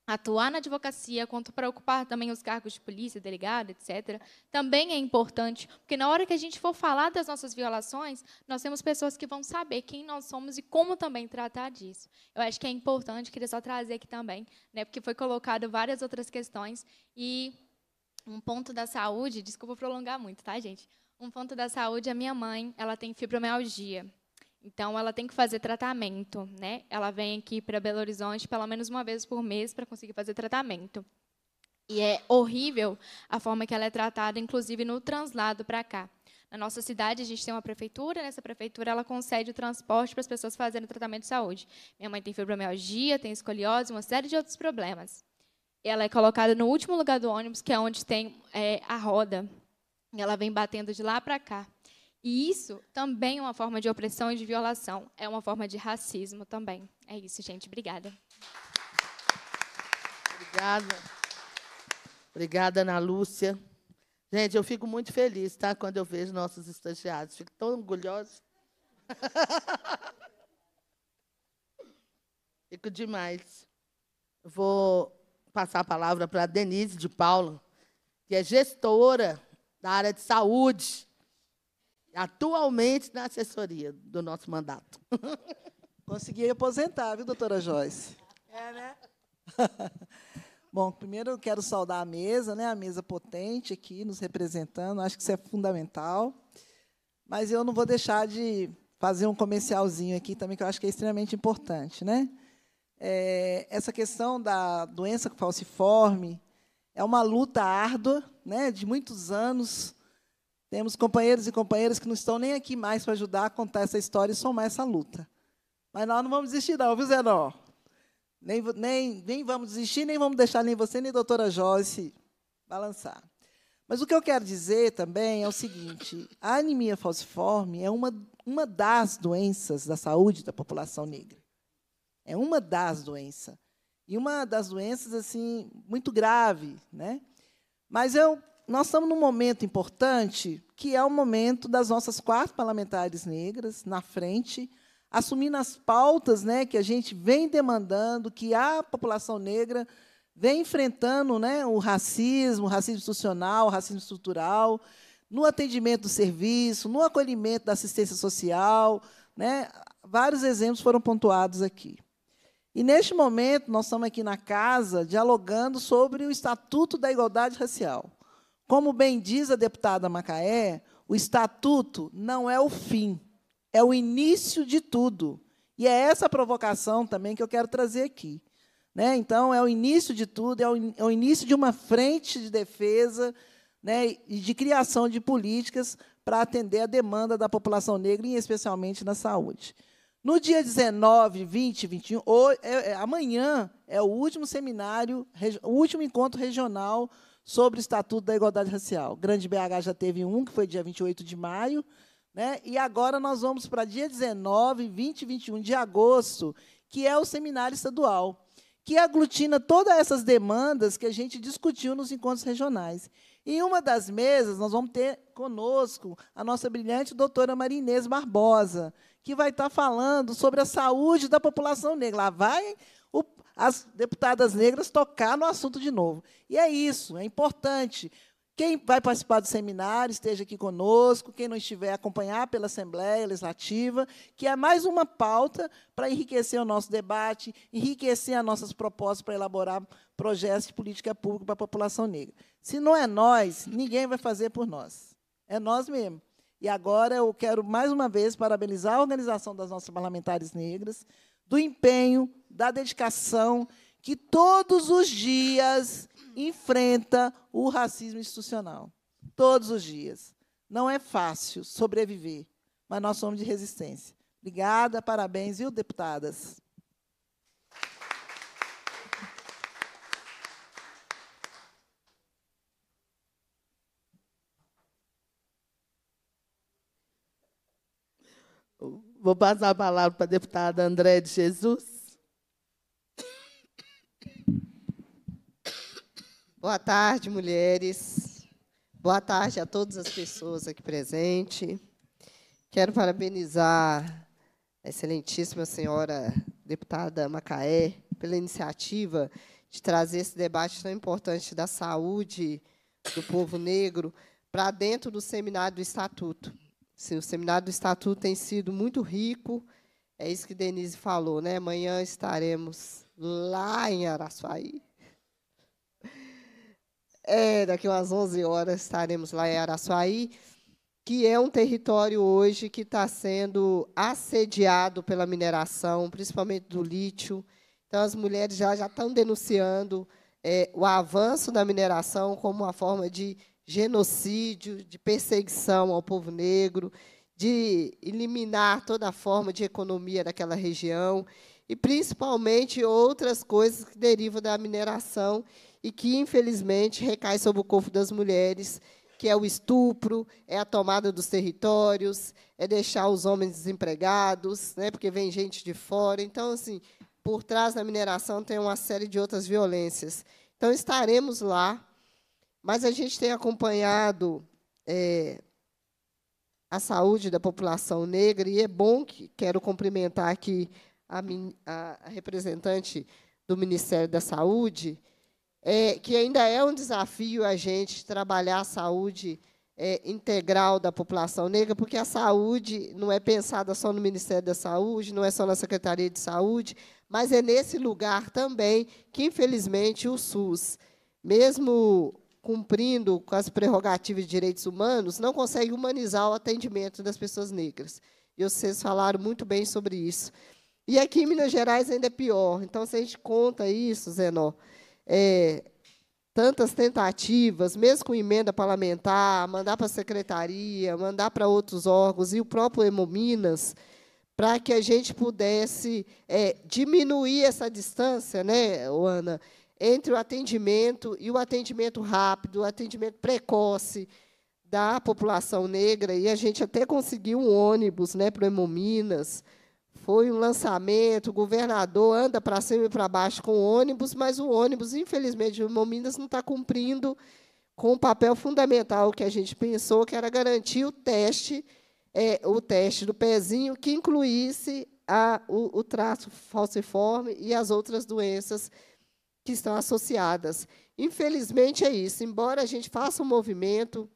M: atuar na advocacia, quanto para ocupar também os cargos de polícia, delegado, etc., também é importante, porque na hora que a gente for falar das nossas violações, nós temos pessoas que vão saber quem nós somos e como também tratar disso. Eu acho que é importante, queria só trazer aqui também, né, porque foi colocado várias outras questões, e um ponto da saúde, desculpa prolongar muito, tá, gente? Um ponto da saúde, a minha mãe, ela tem fibromialgia, então, ela tem que fazer tratamento. Né? Ela vem aqui para Belo Horizonte pelo menos uma vez por mês para conseguir fazer tratamento. E é horrível a forma que ela é tratada, inclusive no translado para cá. Na nossa cidade, a gente tem uma prefeitura, nessa prefeitura ela concede o transporte para as pessoas fazerem tratamento de saúde. Minha mãe tem fibromialgia, tem escoliose, uma série de outros problemas. Ela é colocada no último lugar do ônibus, que é onde tem é, a roda. E ela vem batendo de lá para cá. E isso também é uma forma de opressão e de violação, é uma forma de racismo também. É isso, gente. Obrigada.
B: Obrigada. Obrigada, Ana Lúcia. Gente, eu fico muito feliz, tá? Quando eu vejo nossos estagiários. Fico tão orgulhosa. fico demais. Vou passar a palavra para a Denise de Paula, que é gestora da área de saúde atualmente na assessoria do nosso mandato. Consegui aposentar,
N: viu, doutora Joyce? É, né? Bom, primeiro eu quero saudar a mesa, né? A mesa potente aqui nos representando, acho que isso é fundamental. Mas eu não vou deixar de fazer um comercialzinho aqui também que eu acho que é extremamente importante, né? É, essa questão da doença falciforme é uma luta árdua, né, de muitos anos temos companheiros e companheiras que não estão nem aqui mais para ajudar a contar essa história e somar essa luta. Mas nós não vamos desistir, não, viu, Zenó? Nem, nem, nem vamos desistir, nem vamos deixar nem você, nem a doutora Joyce balançar. Mas o que eu quero dizer também é o seguinte: a anemia falciforme é uma, uma das doenças da saúde da população negra. É uma das doenças. E uma das doenças assim muito grave, né? Mas eu nós estamos num momento importante, que é o momento das nossas quatro parlamentares negras na frente, assumindo as pautas né, que a gente vem demandando, que a população negra vem enfrentando né, o racismo, o racismo institucional, o racismo estrutural, no atendimento do serviço, no acolhimento da assistência social. Né, vários exemplos foram pontuados aqui. E, neste momento, nós estamos aqui na casa dialogando sobre o Estatuto da Igualdade Racial. Como bem diz a deputada Macaé, o estatuto não é o fim, é o início de tudo. E é essa provocação também que eu quero trazer aqui. Né? Então, é o início de tudo, é o, é o início de uma frente de defesa né, e de criação de políticas para atender a demanda da população negra, e especialmente na saúde. No dia 19, 20, 21, é, é, amanhã é o último seminário, o último encontro regional sobre o Estatuto da Igualdade Racial. Grande BH já teve um, que foi dia 28 de maio, né? e agora nós vamos para dia 19, 20 e 21 de agosto, que é o seminário estadual, que aglutina todas essas demandas que a gente discutiu nos encontros regionais. Em uma das mesas, nós vamos ter conosco a nossa brilhante doutora Marinês Barbosa, que vai estar falando sobre a saúde da população negra. Lá vai as deputadas negras tocar no assunto de novo. E é isso, é importante. Quem vai participar do seminário, esteja aqui conosco, quem não estiver, acompanhar pela Assembleia Legislativa, que é mais uma pauta para enriquecer o nosso debate, enriquecer as nossas propostas para elaborar projetos de política pública para a população negra. Se não é nós, ninguém vai fazer por nós. É nós mesmos. E agora eu quero, mais uma vez, parabenizar a organização das nossas parlamentares negras, do empenho, da dedicação que todos os dias enfrenta o racismo institucional. Todos os dias. Não é fácil sobreviver, mas nós somos de resistência. Obrigada, parabéns, viu, deputadas?
B: Vou passar a palavra para a deputada André de Jesus. Boa tarde,
J: mulheres. Boa tarde a todas as pessoas aqui presentes. Quero parabenizar a excelentíssima senhora deputada Macaé pela iniciativa de trazer esse debate tão importante da saúde do povo negro para dentro do seminário do Estatuto. Sim, o Seminário do Estatuto tem sido muito rico. É isso que Denise falou, né? Amanhã estaremos lá em Araçuaí. É, daqui umas 11 horas estaremos lá em Araçuaí, que é um território hoje que está sendo assediado pela mineração, principalmente do lítio. Então, as mulheres já, já estão denunciando é, o avanço da mineração como uma forma de genocídio, de perseguição ao povo negro, de eliminar toda a forma de economia daquela região e principalmente outras coisas que derivam da mineração e que infelizmente recai sobre o corpo das mulheres, que é o estupro, é a tomada dos territórios, é deixar os homens desempregados, né, porque vem gente de fora. Então assim, por trás da mineração tem uma série de outras violências. Então estaremos lá mas a gente tem acompanhado é, a saúde da população negra, e é bom que quero cumprimentar aqui a, a representante do Ministério da Saúde, é, que ainda é um desafio a gente trabalhar a saúde é, integral da população negra, porque a saúde não é pensada só no Ministério da Saúde, não é só na Secretaria de Saúde, mas é nesse lugar também que, infelizmente, o SUS, mesmo cumprindo com as prerrogativas de direitos humanos, não consegue humanizar o atendimento das pessoas negras. E vocês falaram muito bem sobre isso. E aqui em Minas Gerais ainda é pior. Então, se a gente conta isso, Zenó, é, tantas tentativas, mesmo com emenda parlamentar, mandar para a secretaria, mandar para outros órgãos e o próprio Emominas para que a gente pudesse é, diminuir essa distância, né, Ana? entre o atendimento e o atendimento rápido, o atendimento precoce da população negra, e a gente até conseguiu um ônibus né, para o Hemominas, Foi um lançamento, o governador anda para cima e para baixo com o ônibus, mas o ônibus, infelizmente, o Hemominas não está cumprindo com o papel fundamental que a gente pensou, que era garantir o teste, é, o teste do pezinho, que incluísse a, o, o traço falciforme e as outras doenças que estão associadas. Infelizmente é isso. Embora a gente faça um movimento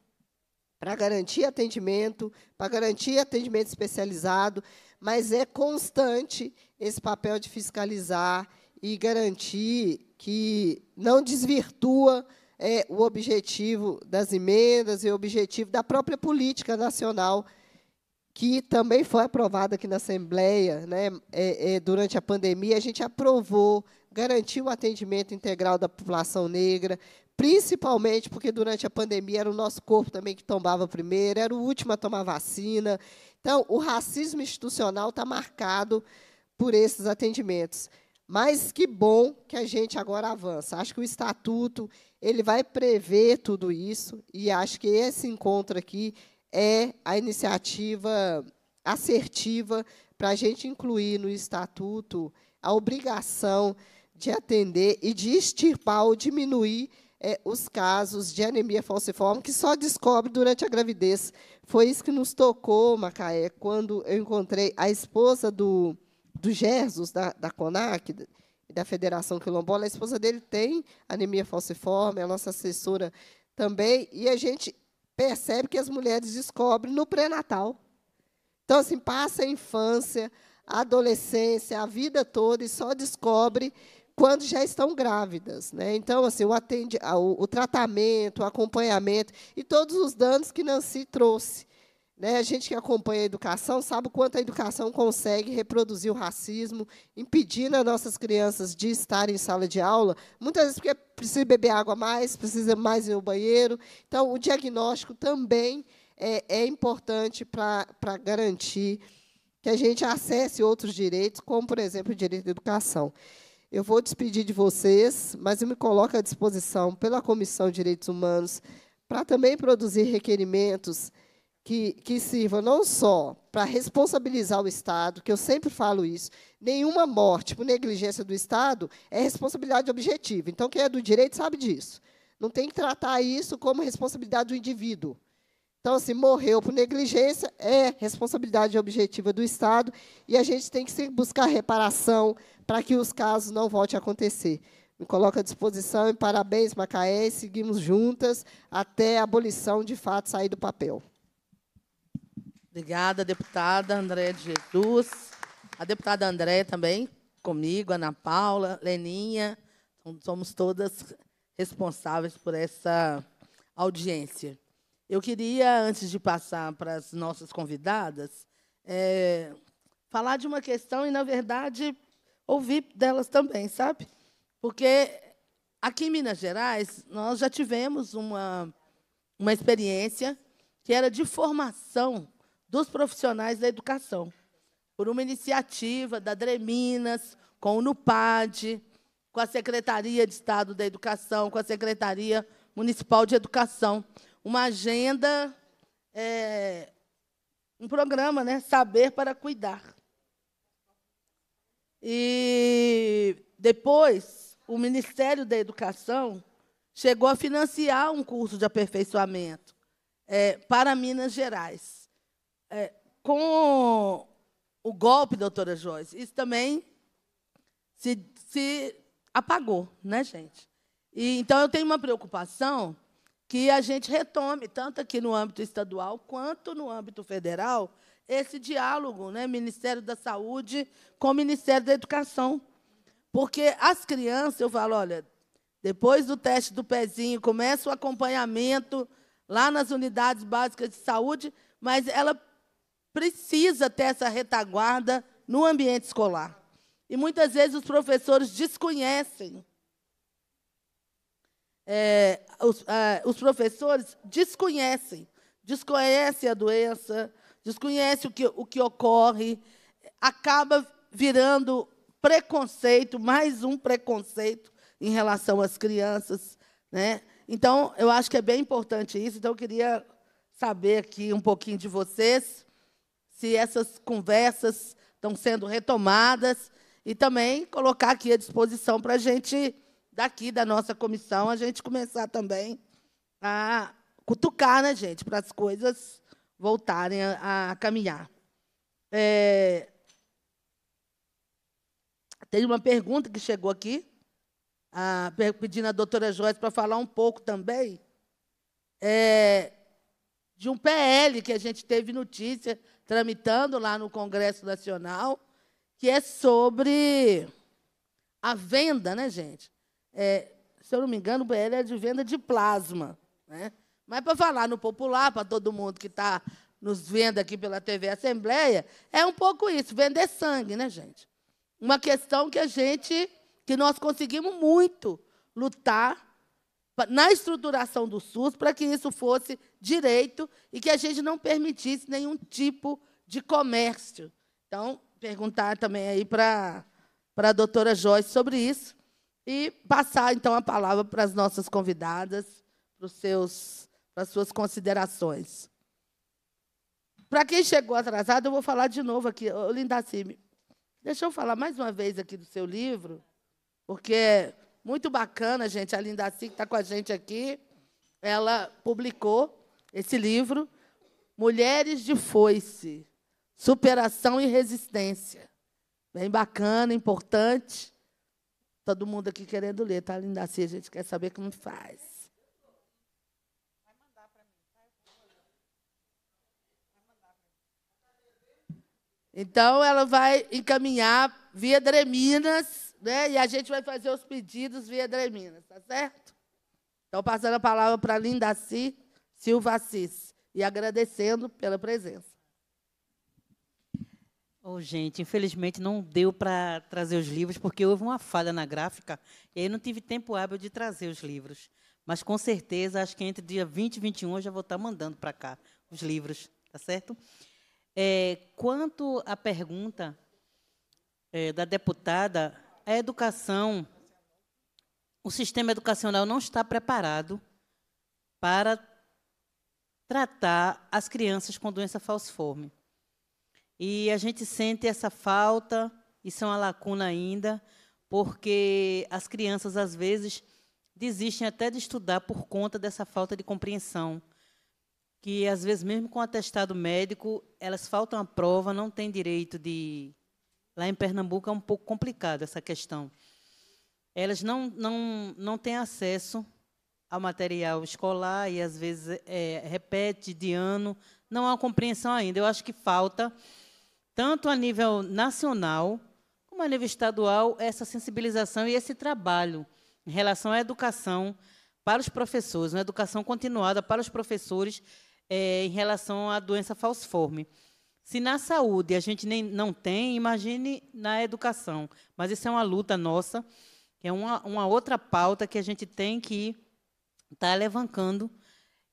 J: para garantir atendimento, para garantir atendimento especializado, mas é constante esse papel de fiscalizar e garantir que não desvirtua é, o objetivo das emendas e o objetivo da própria política nacional que também foi aprovada aqui na Assembleia, né? É, é, durante a pandemia a gente aprovou garantir o atendimento integral da população negra, principalmente porque durante a pandemia era o nosso corpo também que tombava primeiro, era o último a tomar vacina. Então, o racismo institucional está marcado por esses atendimentos. Mas que bom que a gente agora avança. Acho que o estatuto ele vai prever tudo isso e acho que esse encontro aqui é a iniciativa assertiva para a gente incluir no estatuto a obrigação de atender e de extirpar ou diminuir é, os casos de anemia falciforme, que só descobre durante a gravidez. Foi isso que nos tocou, Macaé, quando eu encontrei a esposa do, do Gersos, da, da CONAC, da Federação Quilombola. A esposa dele tem anemia falciforme, é a nossa assessora também, e a gente percebe que as mulheres descobrem no pré-natal. Então, assim, passa a infância, a adolescência, a vida toda, e só descobre quando já estão grávidas. Né? Então, assim, o, atende, o, o tratamento, o acompanhamento e todos os danos que Nancy trouxe. Né? A gente que acompanha a educação sabe o quanto a educação consegue reproduzir o racismo, impedindo as nossas crianças de estarem em sala de aula, muitas vezes porque precisa beber água mais, precisa mais ir ao banheiro. Então, o diagnóstico também é, é importante para garantir que a gente acesse outros direitos, como, por exemplo, o direito à educação. Eu vou despedir de vocês, mas eu me coloco à disposição pela Comissão de Direitos Humanos para também produzir requerimentos que, que sirvam não só para responsabilizar o Estado, que eu sempre falo isso, nenhuma morte por negligência do Estado é responsabilidade objetiva. Então, quem é do direito sabe disso. Não tem que tratar isso como responsabilidade do indivíduo. Então, assim, morreu por negligência, é responsabilidade objetiva do Estado, e a gente tem que buscar reparação para que os casos não voltem a acontecer. Me coloco à disposição e parabéns, Macaé, e seguimos juntas até a abolição, de fato, sair do papel.
B: Obrigada, deputada Andréa de Jesus. A deputada Andréa também, comigo, Ana Paula, Leninha. Somos todas responsáveis por essa audiência. Eu queria, antes de passar para as nossas convidadas, é, falar de uma questão e, na verdade, ouvir delas também, sabe? Porque aqui em Minas Gerais, nós já tivemos uma, uma experiência que era de formação dos profissionais da educação, por uma iniciativa da Dreminas, com o NUPAD, com a Secretaria de Estado da Educação, com a Secretaria Municipal de Educação uma agenda, é, um programa, né? Saber para Cuidar. E depois, o Ministério da Educação chegou a financiar um curso de aperfeiçoamento é, para Minas Gerais. É, com o golpe, doutora Joyce, isso também se, se apagou, né, gente? E, então, eu tenho uma preocupação que a gente retome, tanto aqui no âmbito estadual quanto no âmbito federal, esse diálogo, né, Ministério da Saúde com o Ministério da Educação. Porque as crianças, eu falo, olha, depois do teste do pezinho, começa o acompanhamento lá nas unidades básicas de saúde, mas ela precisa ter essa retaguarda no ambiente escolar. E muitas vezes os professores desconhecem é, os, a, os professores desconhecem, desconhecem a doença, desconhecem o que, o que ocorre, acaba virando preconceito, mais um preconceito em relação às crianças. Né? Então, eu acho que é bem importante isso. Então, eu queria saber aqui um pouquinho de vocês, se essas conversas estão sendo retomadas, e também colocar aqui à disposição para a gente daqui da nossa comissão a gente começar também a cutucar, né, gente, para as coisas voltarem a, a caminhar. É... Tem uma pergunta que chegou aqui, a, pedindo à doutora Joyce para falar um pouco também é, de um PL que a gente teve notícia tramitando lá no Congresso Nacional, que é sobre a venda, né, gente? é, se eu não me engano, o BL é de venda de plasma. Né? Mas para falar no popular, para todo mundo que está nos vendo aqui pela TV Assembleia, é um pouco isso, vender sangue, né, gente? Uma questão que a gente, que nós conseguimos muito lutar na estruturação do SUS para que isso fosse direito e que a gente não permitisse nenhum tipo de comércio. Então, perguntar também aí para, para a doutora Joyce sobre isso. E passar, então, a palavra para as nossas convidadas, para, os seus, para as suas considerações. Para quem chegou atrasado, eu vou falar de novo aqui. Ô, Cime, deixa eu falar mais uma vez aqui do seu livro, porque é muito bacana, gente. A Cime, que está com a gente aqui, ela publicou esse livro, Mulheres de Foice, Superação e Resistência. Bem bacana, importante. Todo mundo aqui querendo ler, tá linda assim, a gente quer saber como faz. Então, ela vai encaminhar via Dreminas, né? e a gente vai fazer os pedidos via Dreminas, tá certo? Então, passando a palavra para Lindaci Silva Assis e agradecendo pela presença.
D: Oh, gente, infelizmente não deu para trazer os livros, porque houve uma falha na gráfica, e aí não tive tempo hábil de trazer os livros. Mas com certeza, acho que entre dia 20 e 21 eu já vou estar mandando para cá os livros, tá certo? É, quanto à pergunta é, da deputada, a educação, o sistema educacional não está preparado para tratar as crianças com doença falciforme. E a gente sente essa falta, isso é uma lacuna ainda, porque as crianças, às vezes, desistem até de estudar por conta dessa falta de compreensão. Que, às vezes, mesmo com atestado médico, elas faltam a prova, não têm direito de. Lá em Pernambuco é um pouco complicado essa questão. Elas não, não, não têm acesso ao material escolar e, às vezes, é, repete de ano. Não há compreensão ainda. Eu acho que falta tanto a nível nacional, como a nível estadual, essa sensibilização e esse trabalho em relação à educação para os professores, uma educação continuada para os professores é, em relação à doença falciforme. Se na saúde a gente nem, não tem, imagine na educação. Mas isso é uma luta nossa, é uma, uma outra pauta que a gente tem que estar tá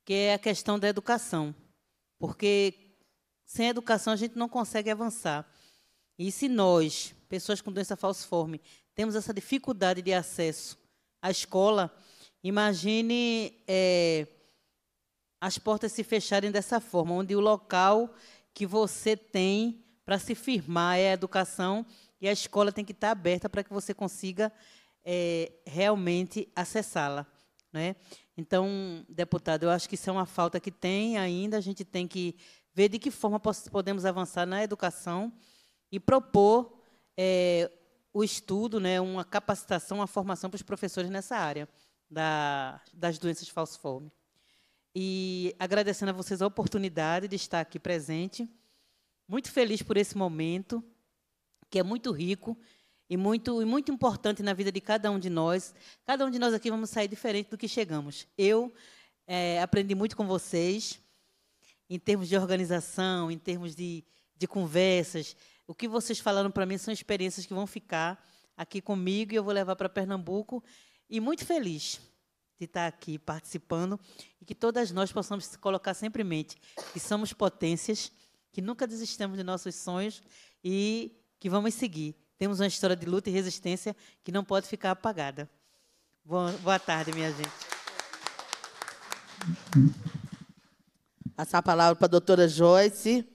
D: que é a questão da educação. Porque sem educação, a gente não consegue avançar. E se nós, pessoas com doença falciforme, temos essa dificuldade de acesso à escola, imagine é, as portas se fecharem dessa forma, onde o local que você tem para se firmar é a educação e a escola tem que estar tá aberta para que você consiga é, realmente acessá-la. Né? Então, deputado, eu acho que isso é uma falta que tem ainda, a gente tem que ver de que forma podemos avançar na educação e propor é, o estudo, né, uma capacitação, uma formação para os professores nessa área da, das doenças falciformes. E agradecendo a vocês a oportunidade de estar aqui presente, muito feliz por esse momento, que é muito rico e muito, e muito importante na vida de cada um de nós. Cada um de nós aqui vamos sair diferente do que chegamos. Eu é, aprendi muito com vocês, em termos de organização, em termos de, de conversas. O que vocês falaram para mim são experiências que vão ficar aqui comigo e eu vou levar para Pernambuco. E muito feliz de estar aqui participando e que todas nós possamos colocar sempre em mente que somos potências, que nunca desistamos de nossos sonhos e que vamos seguir. Temos uma história de luta e resistência que não pode ficar apagada. Boa, boa tarde, minha gente.
B: Passar a palavra para a doutora Joyce.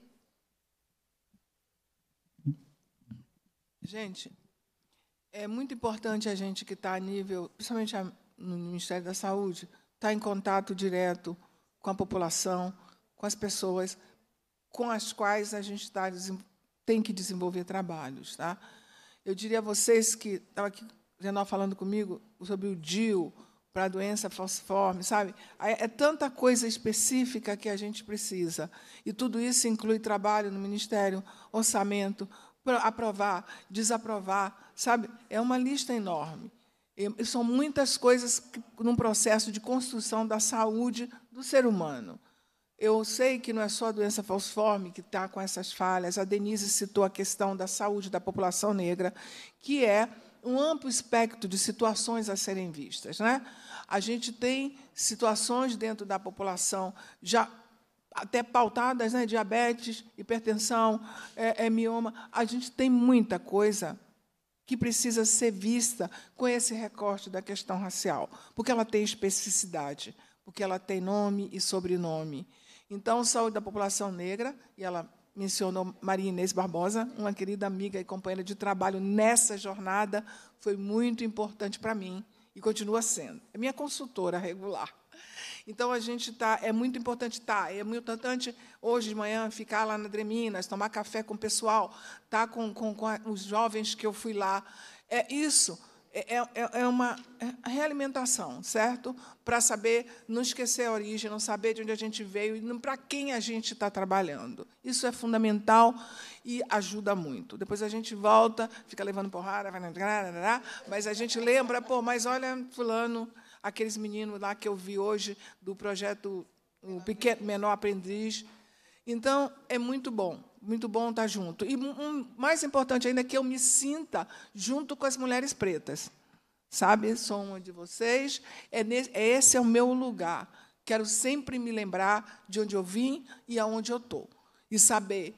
F: Gente, é muito importante a gente que está a nível, principalmente no Ministério da Saúde, estar tá em contato direto com a população, com as pessoas com as quais a gente tá, tem que desenvolver trabalhos. Tá? Eu diria a vocês que, estava aqui Renal falando comigo sobre o DIL, para a doença falciforme, sabe? É tanta coisa específica que a gente precisa. E tudo isso inclui trabalho no ministério, orçamento, aprovar, desaprovar, sabe? É uma lista enorme. E são muitas coisas que, num processo de construção da saúde do ser humano. Eu sei que não é só a doença falciforme que está com essas falhas. A Denise citou a questão da saúde da população negra, que é um amplo espectro de situações a serem vistas. Né? A gente tem situações dentro da população já até pautadas, né? diabetes, hipertensão, é, é mioma. A gente tem muita coisa que precisa ser vista com esse recorte da questão racial, porque ela tem especificidade, porque ela tem nome e sobrenome. Então, saúde da população negra, e ela mencionou Maria Inês Barbosa, uma querida amiga e companheira de trabalho nessa jornada, foi muito importante para mim e continua sendo. É minha consultora regular. Então a gente tá, é muito importante estar, tá, é muito importante hoje de manhã ficar lá na Dreminas, tomar café com o pessoal, estar tá com, com, com os jovens que eu fui lá. É isso é, é, é, é uma é realimentação, certo? Para saber não esquecer a origem, não saber de onde a gente veio e para quem a gente está trabalhando. Isso é fundamental e ajuda muito. Depois a gente volta, fica levando porrada, mas a gente lembra, pô, mas olha, fulano, aqueles meninos lá que eu vi hoje do projeto o pequeno, menor aprendiz. Então, é muito bom muito bom estar tá junto. E um, mais importante ainda é que eu me sinta junto com as mulheres pretas. Sabe? Sou uma de vocês. É nesse, é esse é o meu lugar. Quero sempre me lembrar de onde eu vim e aonde eu estou. E saber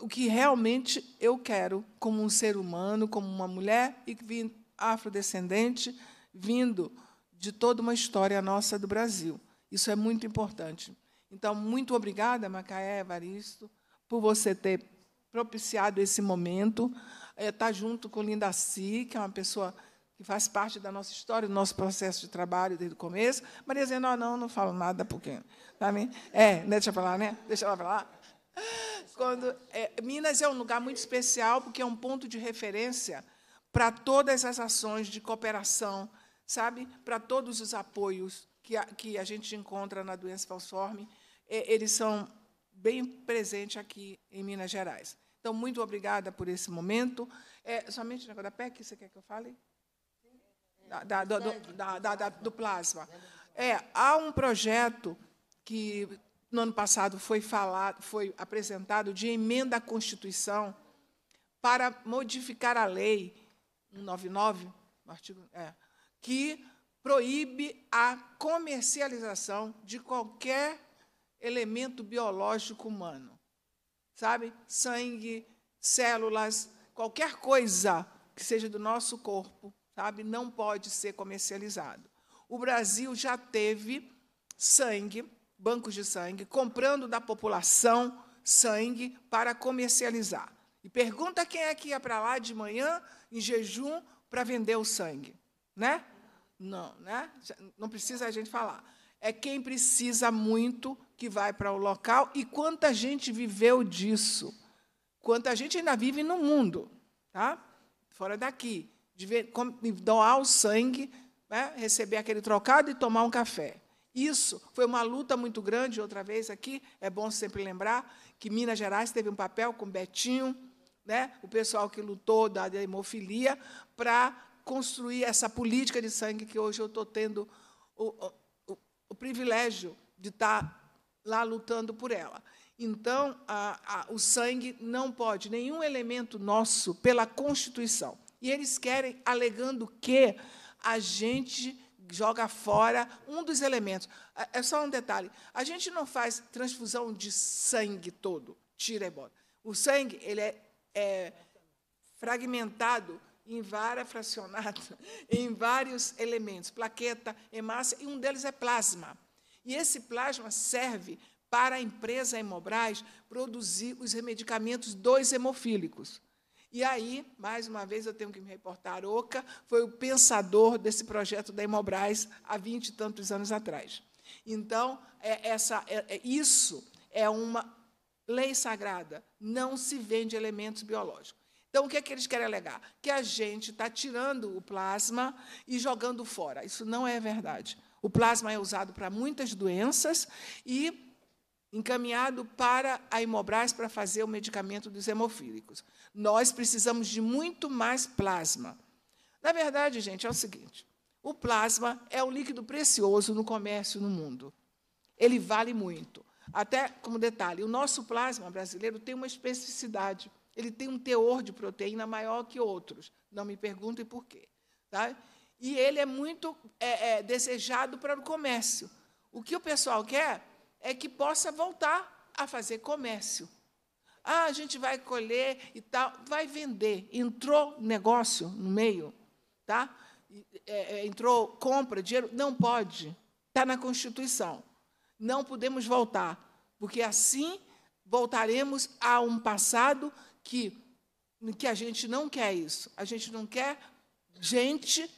F: o que realmente eu quero como um ser humano, como uma mulher e que vim afrodescendente, vindo de toda uma história nossa do Brasil. Isso é muito importante. Então, muito obrigada, Macaé, Evaristo por você ter propiciado esse momento, estar é, tá junto com Linda Si, que é uma pessoa que faz parte da nossa história, do nosso processo de trabalho desde o começo. Maria dizendo, não, ah, não, não falo nada, porque... Tá, é, né, deixa para lá, né? Deixa ela para lá. Quando, é, Minas é um lugar muito especial, porque é um ponto de referência para todas as ações de cooperação, sabe? Para todos os apoios que a, que a gente encontra na doença falciforme. É, eles são bem presente aqui em Minas Gerais. Então, muito obrigada por esse momento. É, somente o negócio da PEC, você quer que eu fale? Da, da, do, do, da, do plasma. É, há um projeto que, no ano passado, foi, falado, foi apresentado de emenda à Constituição para modificar a lei 199, artigo, é, que proíbe a comercialização de qualquer elemento biológico humano. Sabe? Sangue, células, qualquer coisa que seja do nosso corpo, sabe? Não pode ser comercializado. O Brasil já teve sangue, bancos de sangue, comprando da população sangue para comercializar. E pergunta quem é que ia para lá de manhã, em jejum, para vender o sangue. Né? Não, né? não precisa a gente falar. É quem precisa muito que vai para o local e quanta gente viveu disso. Quanta gente ainda vive no mundo, tá? fora daqui, de ver, doar o sangue, né? receber aquele trocado e tomar um café. Isso foi uma luta muito grande, outra vez aqui, é bom sempre lembrar que Minas Gerais teve um papel com Betinho, né, o pessoal que lutou da hemofilia, para construir essa política de sangue que hoje eu estou tendo o, o, o, privilégio de estar tá lá lutando por ela. Então, a, a, o sangue não pode, nenhum elemento nosso, pela Constituição. E eles querem, alegando que a gente joga fora um dos elementos. É, é só um detalhe: a gente não faz transfusão de sangue todo, tira e bota. O sangue ele é, é fragmentado em várias fracionada, em vários elementos, plaqueta, hemácia, e um deles é plasma. E esse plasma serve para a empresa Hemobras produzir os medicamentos dos hemofílicos. E aí, mais uma vez, eu tenho que me reportar, Oca foi o pensador desse projeto da Hemobras há vinte e tantos anos atrás. Então, é, essa, é, é isso é uma lei sagrada, não se vende elementos biológicos. Então, o que é que eles querem alegar? Que a gente está tirando o plasma e jogando fora. Isso não é verdade. O plasma é usado para muitas doenças e encaminhado para a Hemobras para fazer o medicamento dos hemofílicos. Nós precisamos de muito mais plasma. Na verdade, gente, é o seguinte: o plasma é um líquido precioso no comércio no mundo. Ele vale muito. Até como detalhe, o nosso plasma brasileiro tem uma especificidade. Ele tem um teor de proteína maior que outros. Não me perguntem por quê. Tá? e ele é muito é, é, desejado para o comércio. O que o pessoal quer é que possa voltar a fazer comércio. Ah, a gente vai colher e tal, vai vender. Entrou negócio no meio, tá? É, é, entrou compra, dinheiro, não pode. Está na Constituição. Não podemos voltar, porque assim voltaremos a um passado que que a gente não quer isso. A gente não quer gente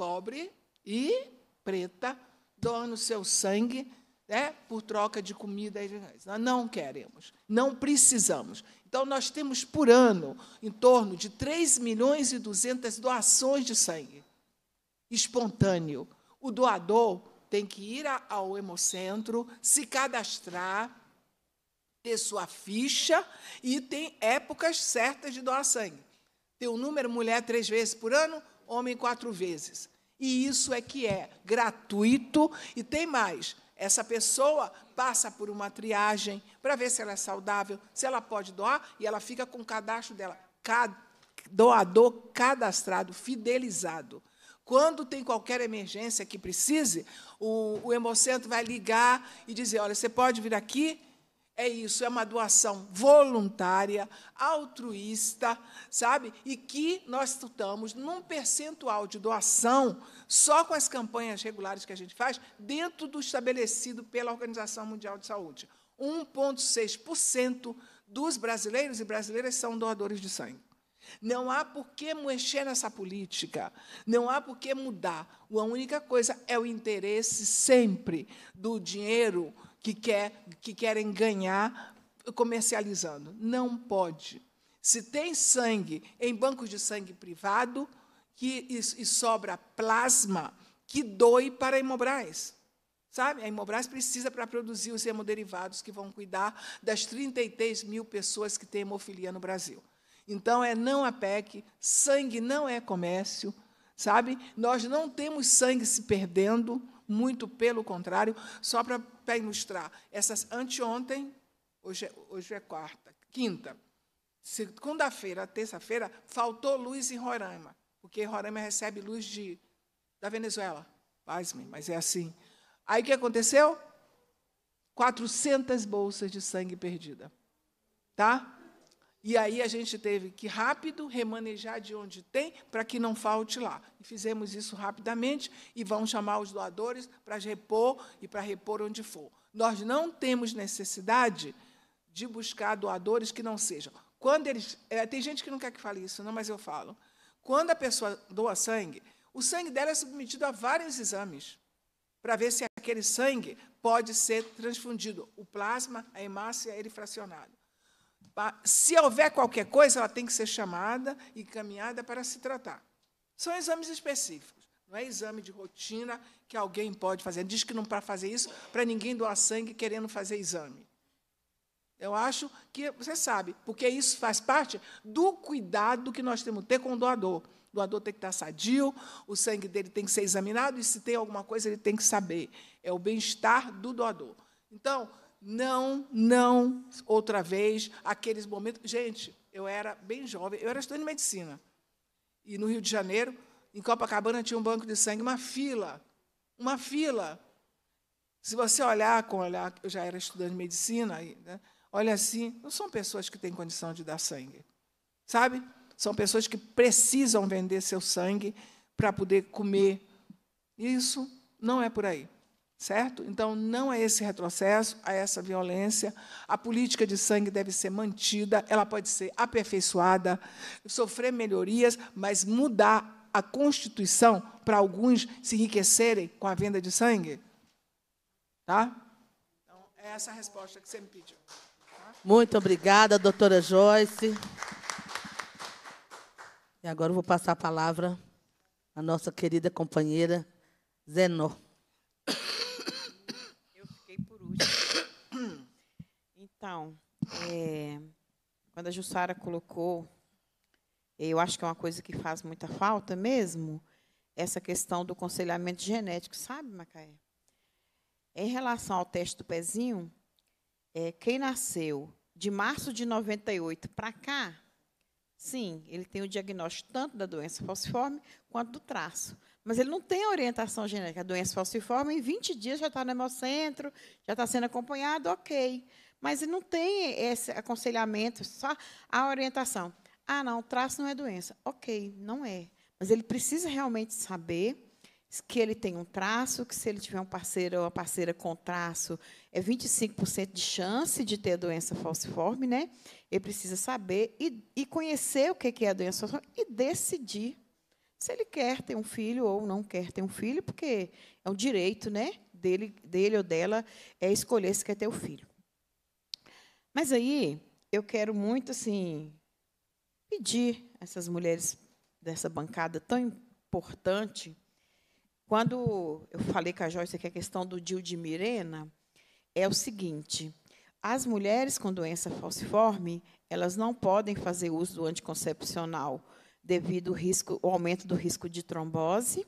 F: pobre e preta, doando seu sangue né, por troca de comida. Nós não queremos, não precisamos. Então, nós temos por ano em torno de 3 milhões e 200 doações de sangue espontâneo. O doador tem que ir ao hemocentro, se cadastrar, ter sua ficha e tem épocas certas de doar sangue. Tem o número mulher três vezes por ano, homem quatro vezes. E isso é que é gratuito e tem mais. Essa pessoa passa por uma triagem para ver se ela é saudável, se ela pode doar, e ela fica com o cadastro dela, doador cadastrado, fidelizado. Quando tem qualquer emergência que precise, o, o Hemocentro vai ligar e dizer: olha, você pode vir aqui, é isso, é uma doação voluntária, altruísta, sabe? E que nós tutamos num percentual de doação, só com as campanhas regulares que a gente faz, dentro do estabelecido pela Organização Mundial de Saúde. 1,6% dos brasileiros e brasileiras são doadores de sangue. Não há por que mexer nessa política, não há por que mudar. A única coisa é o interesse sempre do dinheiro que, quer, que querem ganhar comercializando. Não pode. Se tem sangue em bancos de sangue privado que, e, e sobra plasma, que doe para a Hemobras. Sabe? A Hemobras precisa para produzir os hemoderivados que vão cuidar das 33 mil pessoas que têm hemofilia no Brasil. Então, é não a PEC, sangue não é comércio, sabe? Nós não temos sangue se perdendo, muito pelo contrário, só para ilustrar. Essas anteontem, hoje é, hoje é quarta, quinta, segunda-feira, terça-feira, faltou luz em Roraima, porque Roraima recebe luz de, da Venezuela. Pasme, mas é assim. Aí o que aconteceu? 400 bolsas de sangue perdida. Tá? E aí a gente teve que rápido remanejar de onde tem para que não falte lá. E fizemos isso rapidamente e vão chamar os doadores para repor e para repor onde for. Nós não temos necessidade de buscar doadores que não sejam. Quando eles, é, tem gente que não quer que fale isso, não, mas eu falo. Quando a pessoa doa sangue, o sangue dela é submetido a vários exames para ver se aquele sangue pode ser transfundido, o plasma, a hemácia, ele é fracionado se houver qualquer coisa, ela tem que ser chamada e caminhada para se tratar. São exames específicos, não é exame de rotina que alguém pode fazer. Diz que não para fazer isso, para ninguém doar sangue querendo fazer exame. Eu acho que você sabe, porque isso faz parte do cuidado que nós temos que ter com o doador. O doador tem que estar sadio, o sangue dele tem que ser examinado e se tem alguma coisa ele tem que saber. É o bem-estar do doador. Então, não, não, outra vez, aqueles momentos. Gente, eu era bem jovem, eu era estudante de medicina. E no Rio de Janeiro, em Copacabana, tinha um banco de sangue, uma fila. Uma fila. Se você olhar com olhar, eu já era estudante de medicina, né? olha assim, não são pessoas que têm condição de dar sangue. Sabe? São pessoas que precisam vender seu sangue para poder comer. Isso não é por aí. Certo? Então, não é esse retrocesso, a é essa violência. A política de sangue deve ser mantida, ela pode ser aperfeiçoada, sofrer melhorias, mas mudar a Constituição para alguns se enriquecerem com a venda de sangue? Tá? Então, é essa a resposta que você me pediu. Tá? Muito obrigada, doutora
B: Joyce. E agora eu vou passar a palavra à nossa querida companheira Zenor.
E: Então, é, quando a Jussara colocou, eu acho que é uma coisa que faz muita falta mesmo, essa questão do conselhamento genético, sabe, Macaé? Em relação ao teste do pezinho, é, quem nasceu de março de 98 para cá, sim, ele tem o diagnóstico tanto da doença falciforme quanto do traço. Mas ele não tem orientação genética. A doença falciforme, em 20 dias, já está no hemocentro, já está sendo acompanhado, ok. Mas não tem esse aconselhamento, só a orientação. Ah, não, traço não é doença. Ok, não é. Mas ele precisa realmente saber que ele tem um traço, que se ele tiver um parceiro ou uma parceira com traço, é 25% de chance de ter a doença falciforme, né? Ele precisa saber e, e conhecer o que é a doença falciforme e decidir se ele quer ter um filho ou não quer ter um filho, porque é um direito né, dele, dele ou dela é escolher se quer ter o um filho. Mas aí eu quero muito assim pedir a essas mulheres dessa bancada tão importante. Quando eu falei com a Joyce que a questão do Dil de Mirena é o seguinte: as mulheres com doença falciforme, elas não podem fazer uso do anticoncepcional devido ao, risco, o aumento do risco de trombose.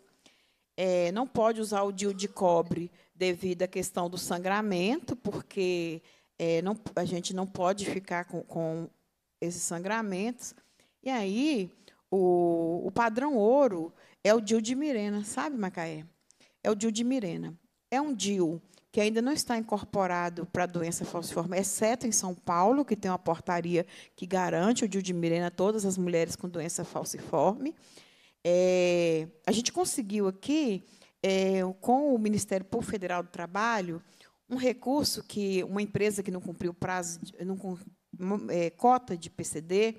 E: É, não pode usar o Dil de cobre devido à questão do sangramento, porque é, não, a gente não pode ficar com, com esses sangramentos. E aí, o, o, padrão ouro é o DIL de Mirena, sabe, Macaé? É o DIL de Mirena. É um DIL que ainda não está incorporado para a doença falciforme, exceto em São Paulo, que tem uma portaria que garante o DIL de Mirena a todas as mulheres com doença falciforme. É, a gente conseguiu aqui, é, com o Ministério Público Federal do Trabalho, um recurso que uma empresa que não cumpriu prazo, não, é, cota de PCD,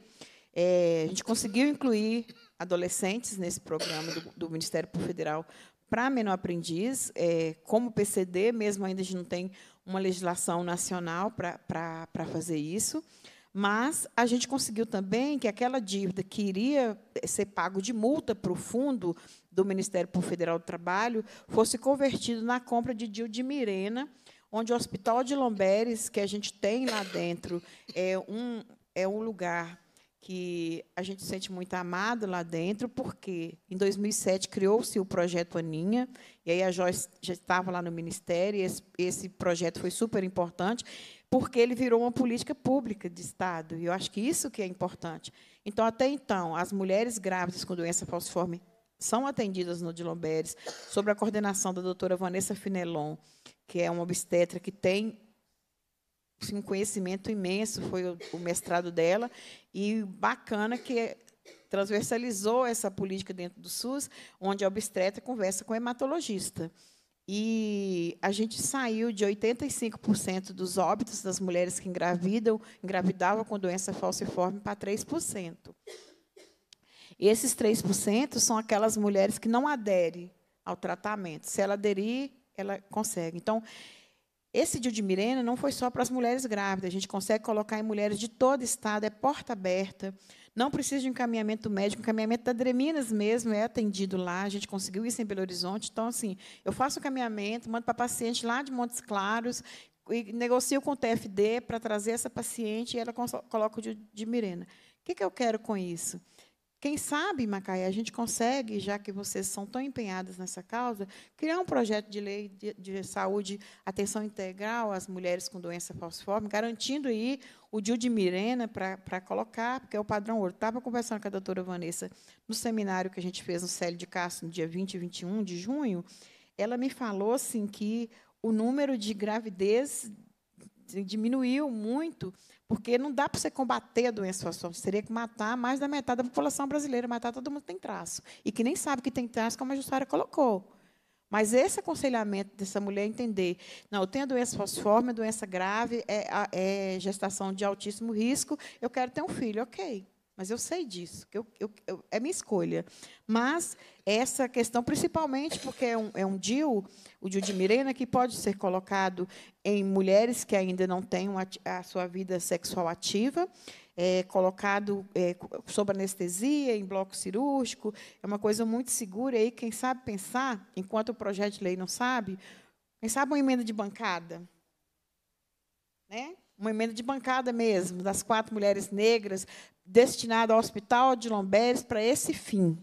E: é, a gente conseguiu incluir adolescentes nesse programa do, do Ministério Federal para menor aprendiz, é, como PCD, mesmo ainda a gente não tem uma legislação nacional para fazer isso, mas a gente conseguiu também que aquela dívida que iria ser pago de multa para o fundo do Ministério Federal do Trabalho fosse convertido na compra de Dil de Mirena, onde o Hospital de Lomberes, que a gente tem lá dentro, é um, é um lugar que a gente sente muito amado lá dentro, porque em 2007 criou-se o projeto Aninha, e aí a Joyce já estava lá no Ministério, e esse, esse projeto foi super importante, porque ele virou uma política pública de Estado, e eu acho que isso que é importante. Então, até então, as mulheres grávidas com doença falciforme são atendidas no de Lomberes, sob a coordenação da doutora Vanessa Finelon, que é uma obstetra que tem assim, um conhecimento imenso, foi o, o mestrado dela, e bacana que transversalizou essa política dentro do SUS, onde a obstetra conversa com o hematologista. E a gente saiu de 85% dos óbitos das mulheres que engravidam, engravidavam com doença falciforme para 3%. Esses 3% são aquelas mulheres que não aderem ao tratamento. Se ela aderir, ela consegue. Então, esse dia de Mirena não foi só para as mulheres grávidas, a gente consegue colocar em mulheres de todo estado, é porta aberta, não precisa de encaminhamento médico, encaminhamento da Dreminas mesmo é atendido lá, a gente conseguiu isso em Belo Horizonte. Então, assim, eu faço o encaminhamento mando para paciente lá de Montes Claros, e negocio com o TFD para trazer essa paciente e ela coloca o de, de Mirena. O que, que eu quero com isso? Quem sabe, Macaé, a gente consegue, já que vocês são tão empenhadas nessa causa, criar um projeto de lei de, de saúde, atenção integral às mulheres com doença falciforme, garantindo aí o DIU de Mirena para colocar, porque é o padrão ouro. Estava conversando com a doutora Vanessa no seminário que a gente fez no Célio de Castro, no dia 20 e 21 de junho, ela me falou assim que o número de gravidez diminuiu muito, porque não dá para você combater a doença Você teria que matar mais da metade da população brasileira, matar todo mundo que tem traço. E que nem sabe que tem traço, como a Jussara colocou. Mas esse aconselhamento dessa mulher entender, não, eu tenho a doença fosforme, doença grave, é, é gestação de altíssimo risco, eu quero ter um filho, ok. Mas eu sei disso, eu, eu, eu, é minha escolha. Mas essa questão, principalmente porque é um, é um o deal de Mirena, que pode ser colocado em mulheres que ainda não têm a sua vida sexual ativa, é, colocado é, sob anestesia, em bloco cirúrgico, é uma coisa muito segura. E aí, quem sabe pensar, enquanto o projeto de lei não sabe, quem sabe uma emenda de bancada? Né? uma emenda de bancada mesmo, das quatro mulheres negras, destinada ao Hospital de Lombéres para esse fim.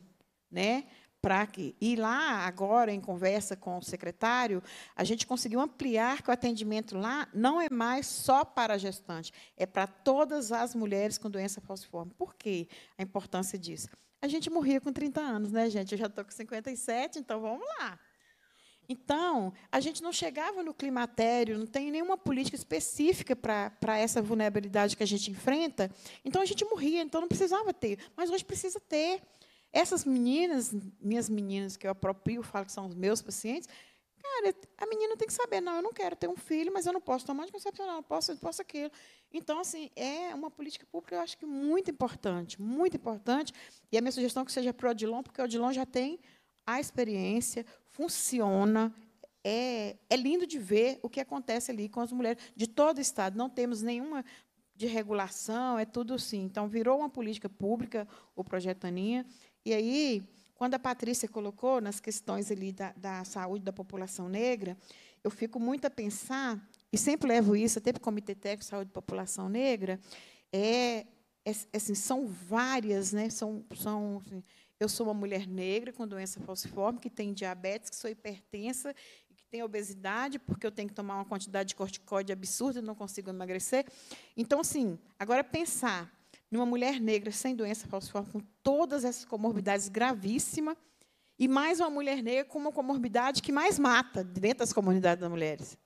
E: Né? Para que, e lá, agora, em conversa com o secretário, a gente conseguiu ampliar que o atendimento lá não é mais só para a gestante, é para todas as mulheres com doença falciforme. Por que a importância disso? A gente morria com 30 anos, né, gente? Eu já estou com 57, então vamos lá. Então, a gente não chegava no climatério, não tem nenhuma política específica para essa vulnerabilidade que a gente enfrenta. Então, a gente morria, então não precisava ter. Mas hoje precisa ter. Essas meninas, minhas meninas que eu apropio, falo que são os meus pacientes, cara, a menina tem que saber, não, eu não quero ter um filho, mas eu não posso tomar anticoncepcional, não posso, não posso aquilo. Então, assim, é uma política pública, eu acho que muito importante, muito importante. E a minha sugestão é que seja para o Odilon, porque o Odilon já tem a experiência, funciona. É, é lindo de ver o que acontece ali com as mulheres de todo o Estado. Não temos nenhuma de regulação, é tudo assim. Então, virou uma política pública o Projeto Aninha. E aí, quando a Patrícia colocou nas questões ali da, da saúde da população negra, eu fico muito a pensar, e sempre levo isso até para o Comitê Técnico de Saúde da População Negra, é, é, assim, são várias, né? são, são assim, eu sou uma mulher negra com doença falciforme, que tem diabetes, que sou hipertensa e que tem obesidade, porque eu tenho que tomar uma quantidade de corticóide absurda e não consigo emagrecer. Então, assim, agora pensar numa mulher negra sem doença falciforme, com todas essas comorbidades gravíssimas, e mais uma mulher negra com uma comorbidade que mais mata dentro das comunidades das mulheres.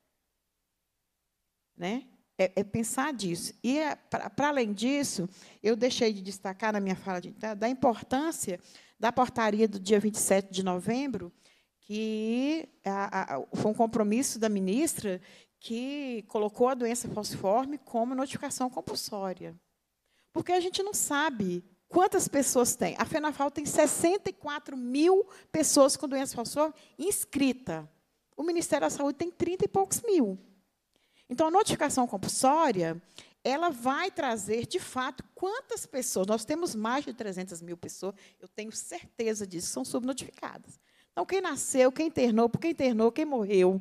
E: Né? é, é pensar disso. E, é, para além disso, eu deixei de destacar na minha fala de, da, da importância da portaria do dia 27 de novembro, que a, a, foi um compromisso da ministra que colocou a doença falciforme como notificação compulsória. Porque a gente não sabe quantas pessoas tem. A FENAFAL tem 64 mil pessoas com doença falciforme inscrita. O Ministério da Saúde tem 30 e poucos mil. Então, a notificação compulsória, ela vai trazer, de fato, quantas pessoas, nós temos mais de 300 mil pessoas, eu tenho certeza disso, são subnotificadas. Então, quem nasceu, quem internou, por quem internou, quem morreu,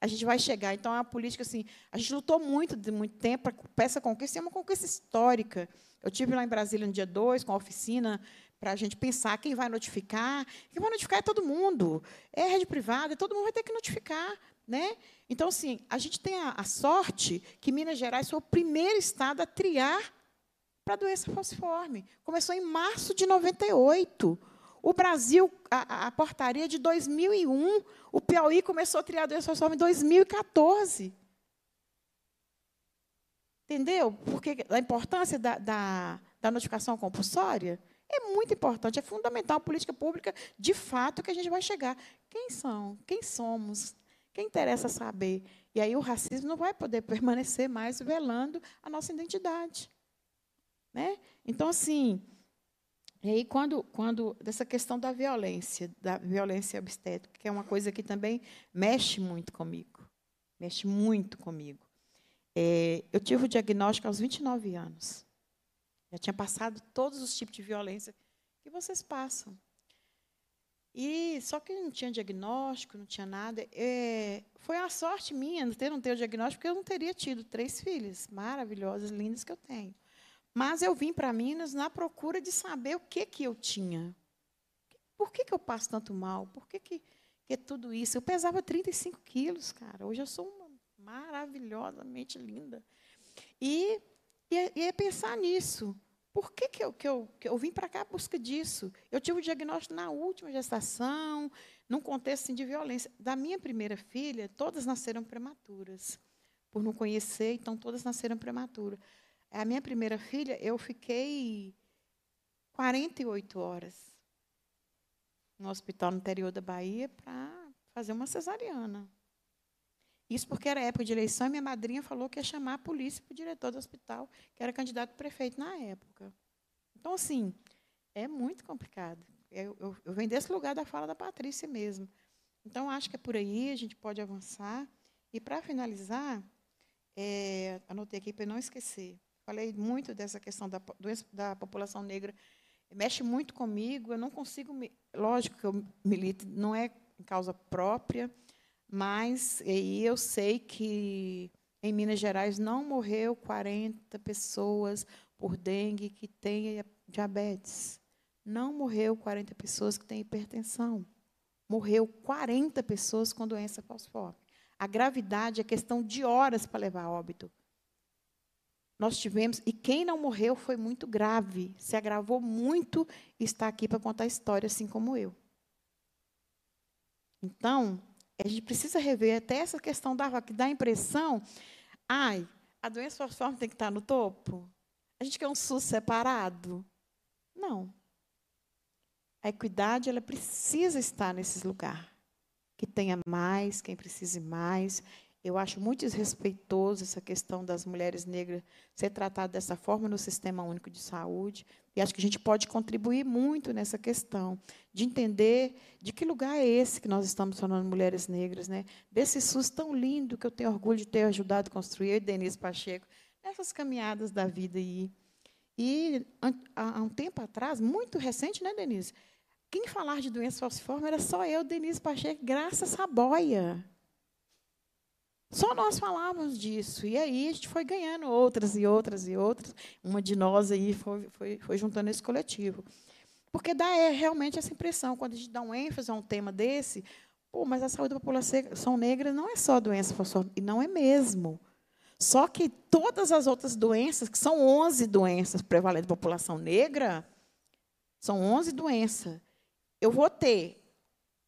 E: a gente vai chegar. Então, é uma política assim, a gente lutou muito, de muito tempo, para essa conquista, é uma conquista histórica. Eu tive lá em Brasília no dia 2, com a oficina, para a gente pensar quem vai notificar. Quem vai notificar é todo mundo. É rede privada, todo mundo vai ter que notificar. Né? Então, assim, a gente tem a, a sorte que Minas Gerais foi o primeiro estado a triar para a doença falciforme. Começou em março de 98. O Brasil, a, a, portaria de 2001, o Piauí começou a triar a doença falciforme em 2014. Entendeu? Porque a importância da, da, da notificação compulsória é muito importante, é fundamental a política pública, de fato, que a gente vai chegar. Quem são? Quem somos? Quem interessa saber? E aí o racismo não vai poder permanecer mais velando a nossa identidade. Né? Então, assim, e aí quando, quando dessa questão da violência, da violência obstétrica, que é uma coisa que também mexe muito comigo, mexe muito comigo. É, eu tive o diagnóstico aos 29 anos. Já tinha passado todos os tipos de violência que vocês passam. E só que não tinha diagnóstico, não tinha nada. É, foi a sorte minha não ter, não ter o diagnóstico, porque eu não teria tido três filhas maravilhosas, lindas que eu tenho. Mas eu vim para Minas na procura de saber o que, que eu tinha. Por que, que eu passo tanto mal? Por que, que, que tudo isso? Eu pesava 35 quilos, cara. Hoje eu sou uma maravilhosamente linda. E, e, é, e é pensar nisso. Por que, que, eu, que, eu, que eu vim para cá à busca disso? Eu tive o diagnóstico na última gestação, num contexto assim, de violência. Da minha primeira filha, todas nasceram prematuras. Por não conhecer, então todas nasceram prematuras. A minha primeira filha, eu fiquei 48 horas no hospital no interior da Bahia para fazer uma cesariana. Isso porque era época de eleição e minha madrinha falou que ia chamar a polícia para o diretor do hospital, que era candidato prefeito na época. Então, assim, é muito complicado. Eu, eu, eu venho desse lugar da fala da Patrícia mesmo. Então, acho que é por aí, a gente pode avançar. E, para finalizar, é, anotei aqui para não esquecer. Falei muito dessa questão da, da população negra. Mexe muito comigo, eu não consigo. Me, lógico que eu milito, não é em causa própria, mas e eu sei que em Minas Gerais não morreu 40 pessoas por dengue que têm diabetes. Não morreu 40 pessoas que têm hipertensão. Morreu 40 pessoas com doença falciforme. A gravidade é questão de horas para levar a óbito. Nós tivemos, e quem não morreu foi muito grave, se agravou muito e está aqui para contar a história, assim como eu. Então, a gente precisa rever até essa questão da que dá a impressão, ai, a doença falciforme tem que estar no topo? A gente quer um SUS separado? Não. A equidade ela precisa estar nesses lugares. Que tenha mais, quem precise mais, eu acho muito desrespeitoso essa questão das mulheres negras ser tratada dessa forma no Sistema Único de Saúde. E acho que a gente pode contribuir muito nessa questão de entender de que lugar é esse que nós estamos falando mulheres negras, né? Desse SUS tão lindo que eu tenho orgulho de ter ajudado a construir, eu e Denise Pacheco, nessas caminhadas da vida aí. E há um tempo atrás, muito recente, né, Denise? Quem falar de doença falciforme era só eu, Denise Pacheco, graças à boia. Só nós falávamos disso. E aí a gente foi ganhando outras e outras e outras. Uma de nós aí foi, foi, foi juntando esse coletivo. Porque dá é, realmente essa impressão, quando a gente dá um ênfase a um tema desse, pô, mas a saúde da população negra não é só doença, e não é mesmo. Só que todas as outras doenças, que são 11 doenças prevalentes da população negra, são 11 doenças. Eu vou ter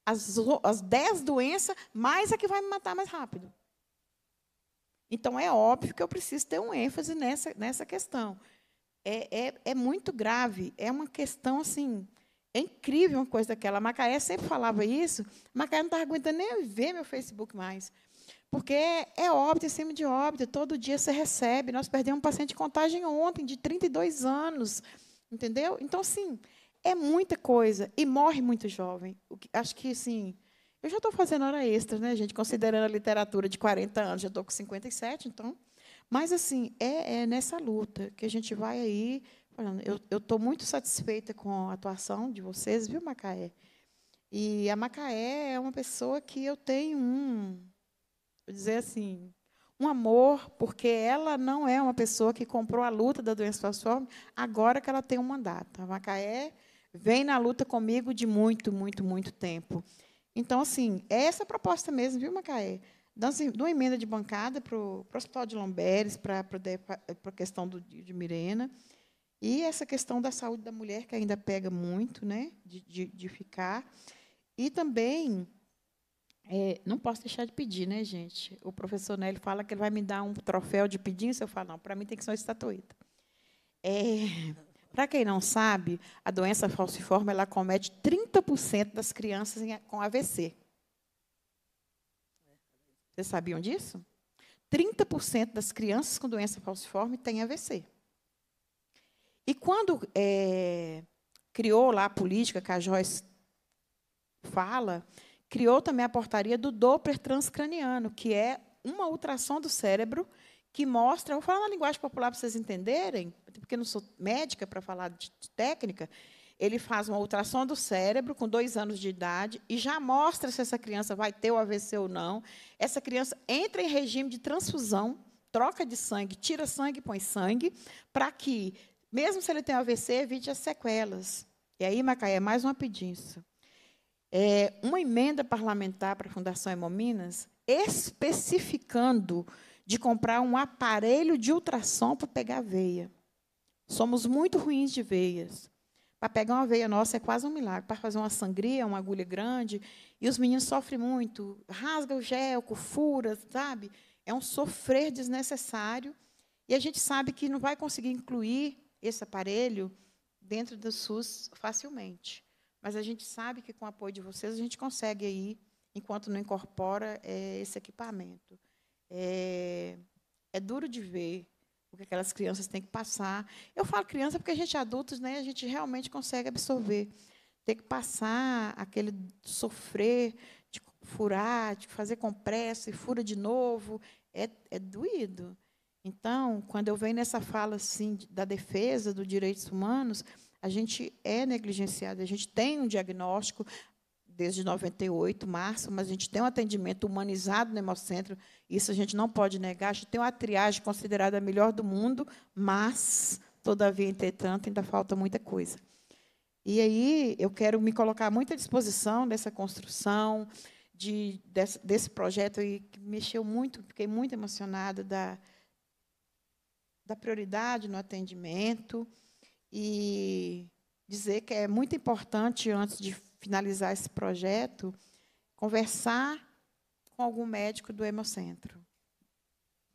E: as, as 10 doenças, mais a que vai me matar mais rápido. Então, é óbvio que eu preciso ter um ênfase nessa, nessa questão. É, é, é muito grave, é uma questão assim. É incrível uma coisa daquela. A Macaé sempre falava isso. A Macaé não estava aguentando nem ver meu Facebook mais. Porque é, é óbito em é cima de óbito, todo dia você recebe. Nós perdemos um paciente de contagem ontem, de 32 anos. Entendeu? Então, sim, é muita coisa. E morre muito jovem. acho que, assim, eu já estou fazendo hora extra, né, gente? Considerando a literatura de 40 anos, já estou com 57, então. Mas, assim, é, é, nessa luta que a gente vai aí. Eu estou muito satisfeita com a atuação de vocês, viu, Macaé? E a Macaé é uma pessoa que eu tenho um. Vou dizer assim. Um amor, porque ela não é uma pessoa que comprou a luta da doença falciforme agora que ela tem um mandato. A Macaé vem na luta comigo de muito, muito, muito tempo. Então, assim, é essa a proposta mesmo, viu, Macaé? Assim, de uma emenda de bancada para o Hospital de Lomberes, para, a questão do, de Mirena. E essa questão da saúde da mulher, que ainda pega muito, né, de, de, de ficar. E também, é, não posso deixar de pedir, né, gente? O professor Nélio fala que ele vai me dar um troféu de pedinho, se eu falar, não, para mim tem que ser uma estatueta. É, para quem não sabe, a doença falciforme ela comete 30% das crianças com AVC. Vocês sabiam disso? 30% das crianças com doença falciforme têm AVC. E quando é, criou lá a política que a Joyce fala, criou também a portaria do Doppler transcraniano, que é uma ultrassom do cérebro que mostram, vou falar uma linguagem popular para vocês entenderem, porque não sou médica para falar de técnica, ele faz uma ultrassom do cérebro com dois anos de idade e já mostra se essa criança vai ter o AVC ou não. Essa criança entra em regime de transfusão, troca de sangue, tira sangue, põe sangue, para que, mesmo se ele tem AVC, evite as sequelas. E aí, Macaé, mais uma pedinça. É, uma emenda parlamentar para a Fundação Hemominas especificando de comprar um aparelho de ultrassom para pegar veia. Somos muito ruins de veias. Para pegar uma veia nossa é quase um milagre. Para fazer uma sangria, uma agulha grande. E os meninos sofrem muito. Rasga o gelco, furas, sabe? É um sofrer desnecessário. E a gente sabe que não vai conseguir incluir esse aparelho dentro do SUS facilmente. Mas a gente sabe que com o apoio de vocês a gente consegue aí, enquanto não incorpora é, esse equipamento. É, é duro de ver o que aquelas crianças têm que passar. Eu falo criança porque a gente adultos, né, a gente realmente consegue absorver. Ter que passar aquele sofrer de furar, de fazer compressa e fura de novo, é, é doído. Então, quando eu venho nessa fala assim da defesa dos direitos humanos, a gente é negligenciado, a gente tem um diagnóstico, desde 98, março, mas a gente tem um atendimento humanizado no hemocentro, isso a gente não pode negar. A gente tem uma triagem considerada a melhor do mundo, mas, todavia, entretanto, ainda falta muita coisa. E aí eu quero me colocar muito à disposição dessa construção, de, desse, desse projeto aí, que mexeu muito, fiquei muito emocionada da, da prioridade no atendimento e dizer que é muito importante, antes de finalizar esse projeto, conversar com algum médico do hemocentro.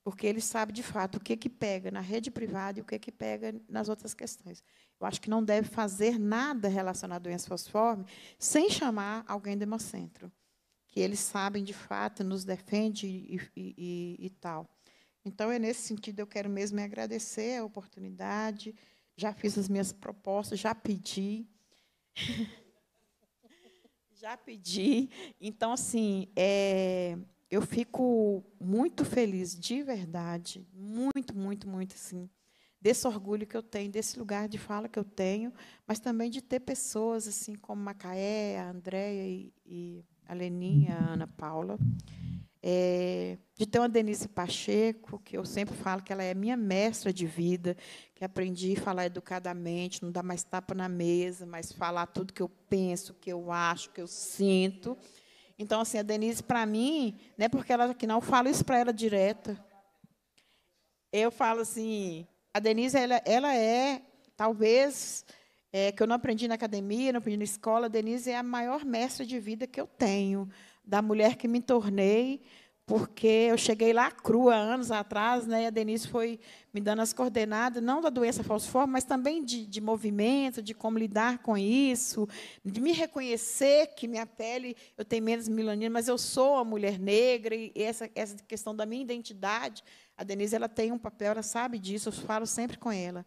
E: Porque ele sabe de fato o que, que pega na rede privada e o que, que pega nas outras questões. Eu acho que não deve fazer nada relacionado à doença fosforme sem chamar alguém do hemocentro. Que eles sabem de fato, nos defende e, e, e, e tal. Então, é nesse sentido eu quero mesmo é agradecer a oportunidade. Já fiz as minhas propostas, já pedi. Já pedi. Então, assim, é, eu fico muito feliz, de verdade. Muito, muito, muito, assim. Desse orgulho que eu tenho, desse lugar de fala que eu tenho, mas também de ter pessoas, assim, como Macaé, a Andréia e, e a Leninha, a Ana Paula, é, de ter uma Denise Pacheco, que eu sempre falo que ela é minha mestra de vida, que aprendi a falar educadamente, não dar mais tapa na mesa, mas falar tudo que eu penso, que eu acho, que eu sinto. Então, assim, a Denise, para mim, né, porque ela que não falo isso para ela direta. Eu falo assim, a Denise, ela, ela é, talvez, é, que eu não aprendi na academia, não aprendi na escola, a Denise é a maior mestra de vida que eu tenho da mulher que me tornei, porque eu cheguei lá crua anos atrás, né? E a Denise foi me dando as coordenadas, não da doença falciforme, mas também de, de movimento, de como lidar com isso, de me reconhecer que minha pele, eu tenho menos melanina, mas eu sou a mulher negra, e essa, essa questão da minha identidade, a Denise ela tem um papel, ela sabe disso, eu falo sempre com ela.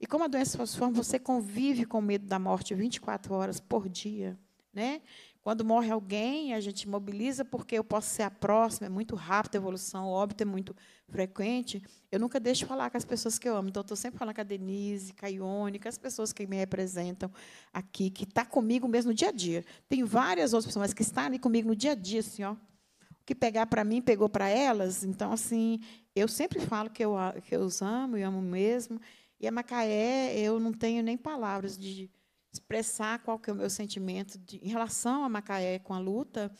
E: E como a doença falciforme, você convive com o medo da morte 24 horas por dia, né? Quando morre alguém, a gente mobiliza porque eu posso ser a próxima, é muito rápido a evolução, o óbito é muito frequente. Eu nunca deixo falar com as pessoas que eu amo. Então, estou sempre falando com a Denise, com a Ione, com as pessoas que me representam aqui, que está comigo mesmo no dia a dia. Tem várias outras pessoas, mas que estão ali comigo no dia a dia, assim, ó que pegar para mim pegou para elas. Então, assim, eu sempre falo que eu, que eu os amo e amo mesmo. E a Macaé, eu não tenho nem palavras de expressar qual que é o meu sentimento de, em relação a Macaé com a luta.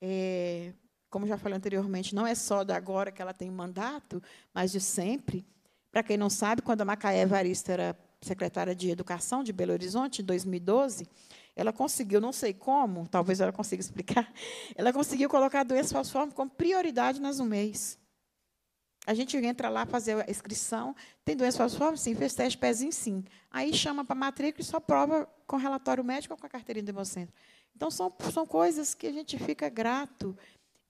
E: É, como já falei anteriormente, não é só de agora que ela tem mandato, mas de sempre. Para quem não sabe, quando a Macaé Varista era secretária de Educação de Belo Horizonte, em 2012, ela conseguiu, não sei como, talvez ela consiga explicar, ela conseguiu colocar a doença falciforme como prioridade nas um mês. A gente entra lá fazer a inscrição, tem doença falciforme? Sim, fez teste pezinho, sim. Aí chama para matrícula e só prova com relatório médico ou com a carteirinha do Hemocentro. Então, são, são coisas que a gente fica grato.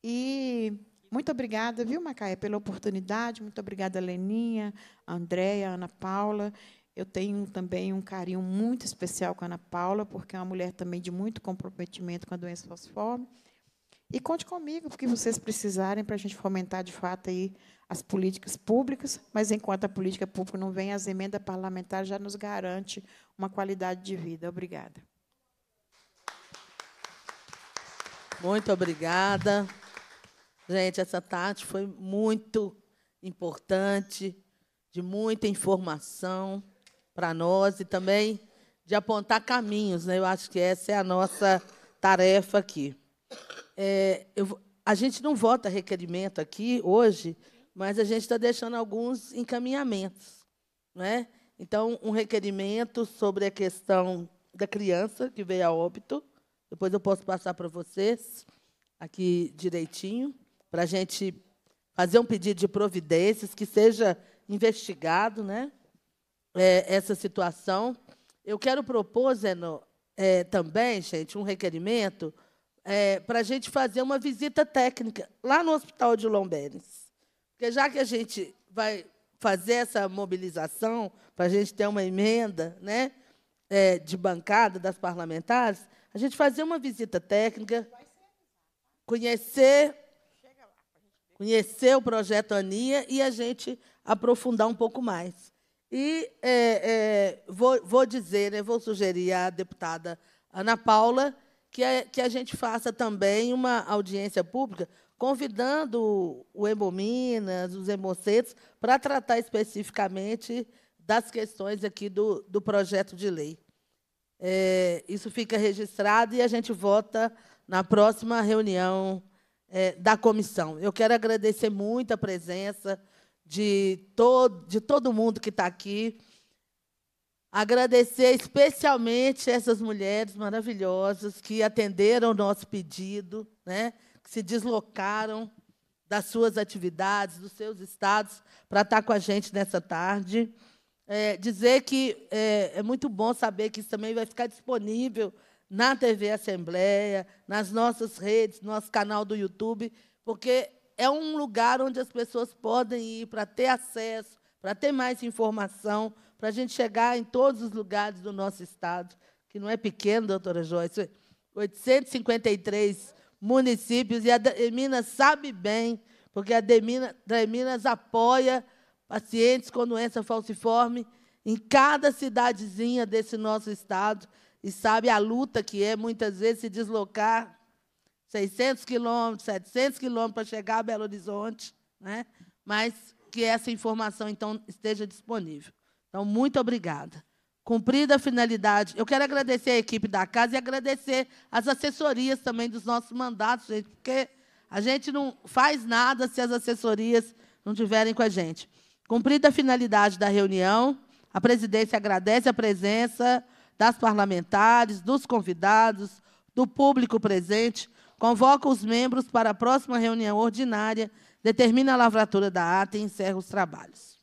E: E muito obrigada, viu, Macaé, pela oportunidade. Muito obrigada, Leninha, Andréia, Ana Paula. Eu tenho também um carinho muito especial com a Ana Paula, porque é uma mulher também de muito comprometimento com a doença falciforme. E conte comigo, porque vocês precisarem para a gente fomentar de fato aí as políticas públicas, mas enquanto a política pública não vem, as emendas parlamentares já nos garante
B: uma qualidade de vida. Obrigada. Muito obrigada. Gente, essa tarde foi muito importante, de muita informação para nós e também de apontar caminhos. Né? Eu acho que essa é a nossa tarefa aqui. É, eu, a gente não vota requerimento aqui hoje, mas a gente está deixando alguns encaminhamentos. Né? Então, um requerimento sobre a questão da criança que veio a óbito. Depois eu posso passar para vocês aqui direitinho, para a gente fazer um pedido de providências, que seja investigado né, é, essa situação. Eu quero propor, Zeno, é, também, gente, um requerimento é, para a gente fazer uma visita técnica lá no Hospital de Lomberes. Porque já que a gente vai fazer essa mobilização para a gente ter uma emenda né, é, de bancada das parlamentares, a gente fazer uma visita técnica, conhecer, conhecer o projeto Ania e a gente aprofundar um pouco mais. E é, é, vou, vou, dizer, né, vou sugerir à deputada Ana Paula que a, que a gente faça também uma audiência pública convidando o Embominas, os Embocetos, para tratar especificamente das questões aqui do, do projeto de lei. É, isso fica registrado e a gente vota na próxima reunião é, da comissão. Eu quero agradecer muito a presença de todo, de todo mundo que está aqui. Agradecer especialmente essas mulheres maravilhosas que atenderam o nosso pedido, né? se deslocaram das suas atividades, dos seus estados, para estar tá com a gente nessa tarde. É, dizer que é, é, muito bom saber que isso também vai ficar disponível na TV Assembleia, nas nossas redes, no nosso canal do YouTube, porque é um lugar onde as pessoas podem ir para ter acesso, para ter mais informação, para a gente chegar em todos os lugares do nosso estado, que não é pequeno, doutora Joyce. 853 municípios, e a Minas sabe bem, porque a Minas apoia pacientes com doença falciforme em cada cidadezinha desse nosso estado, e sabe a luta que é, muitas vezes, se deslocar 600 quilômetros, 700 quilômetros para chegar a Belo Horizonte, né? mas que essa informação, então, esteja disponível. Então, muito obrigada. Cumprida a finalidade. Eu quero agradecer a equipe da casa e agradecer as assessorias também dos nossos mandatos, gente, porque a gente não faz nada se as assessorias não tiverem com a gente. Cumprida a finalidade da reunião, a presidência agradece a presença das parlamentares, dos convidados, do público presente, convoca os membros para a próxima reunião ordinária, determina a lavratura da ata e encerra os trabalhos.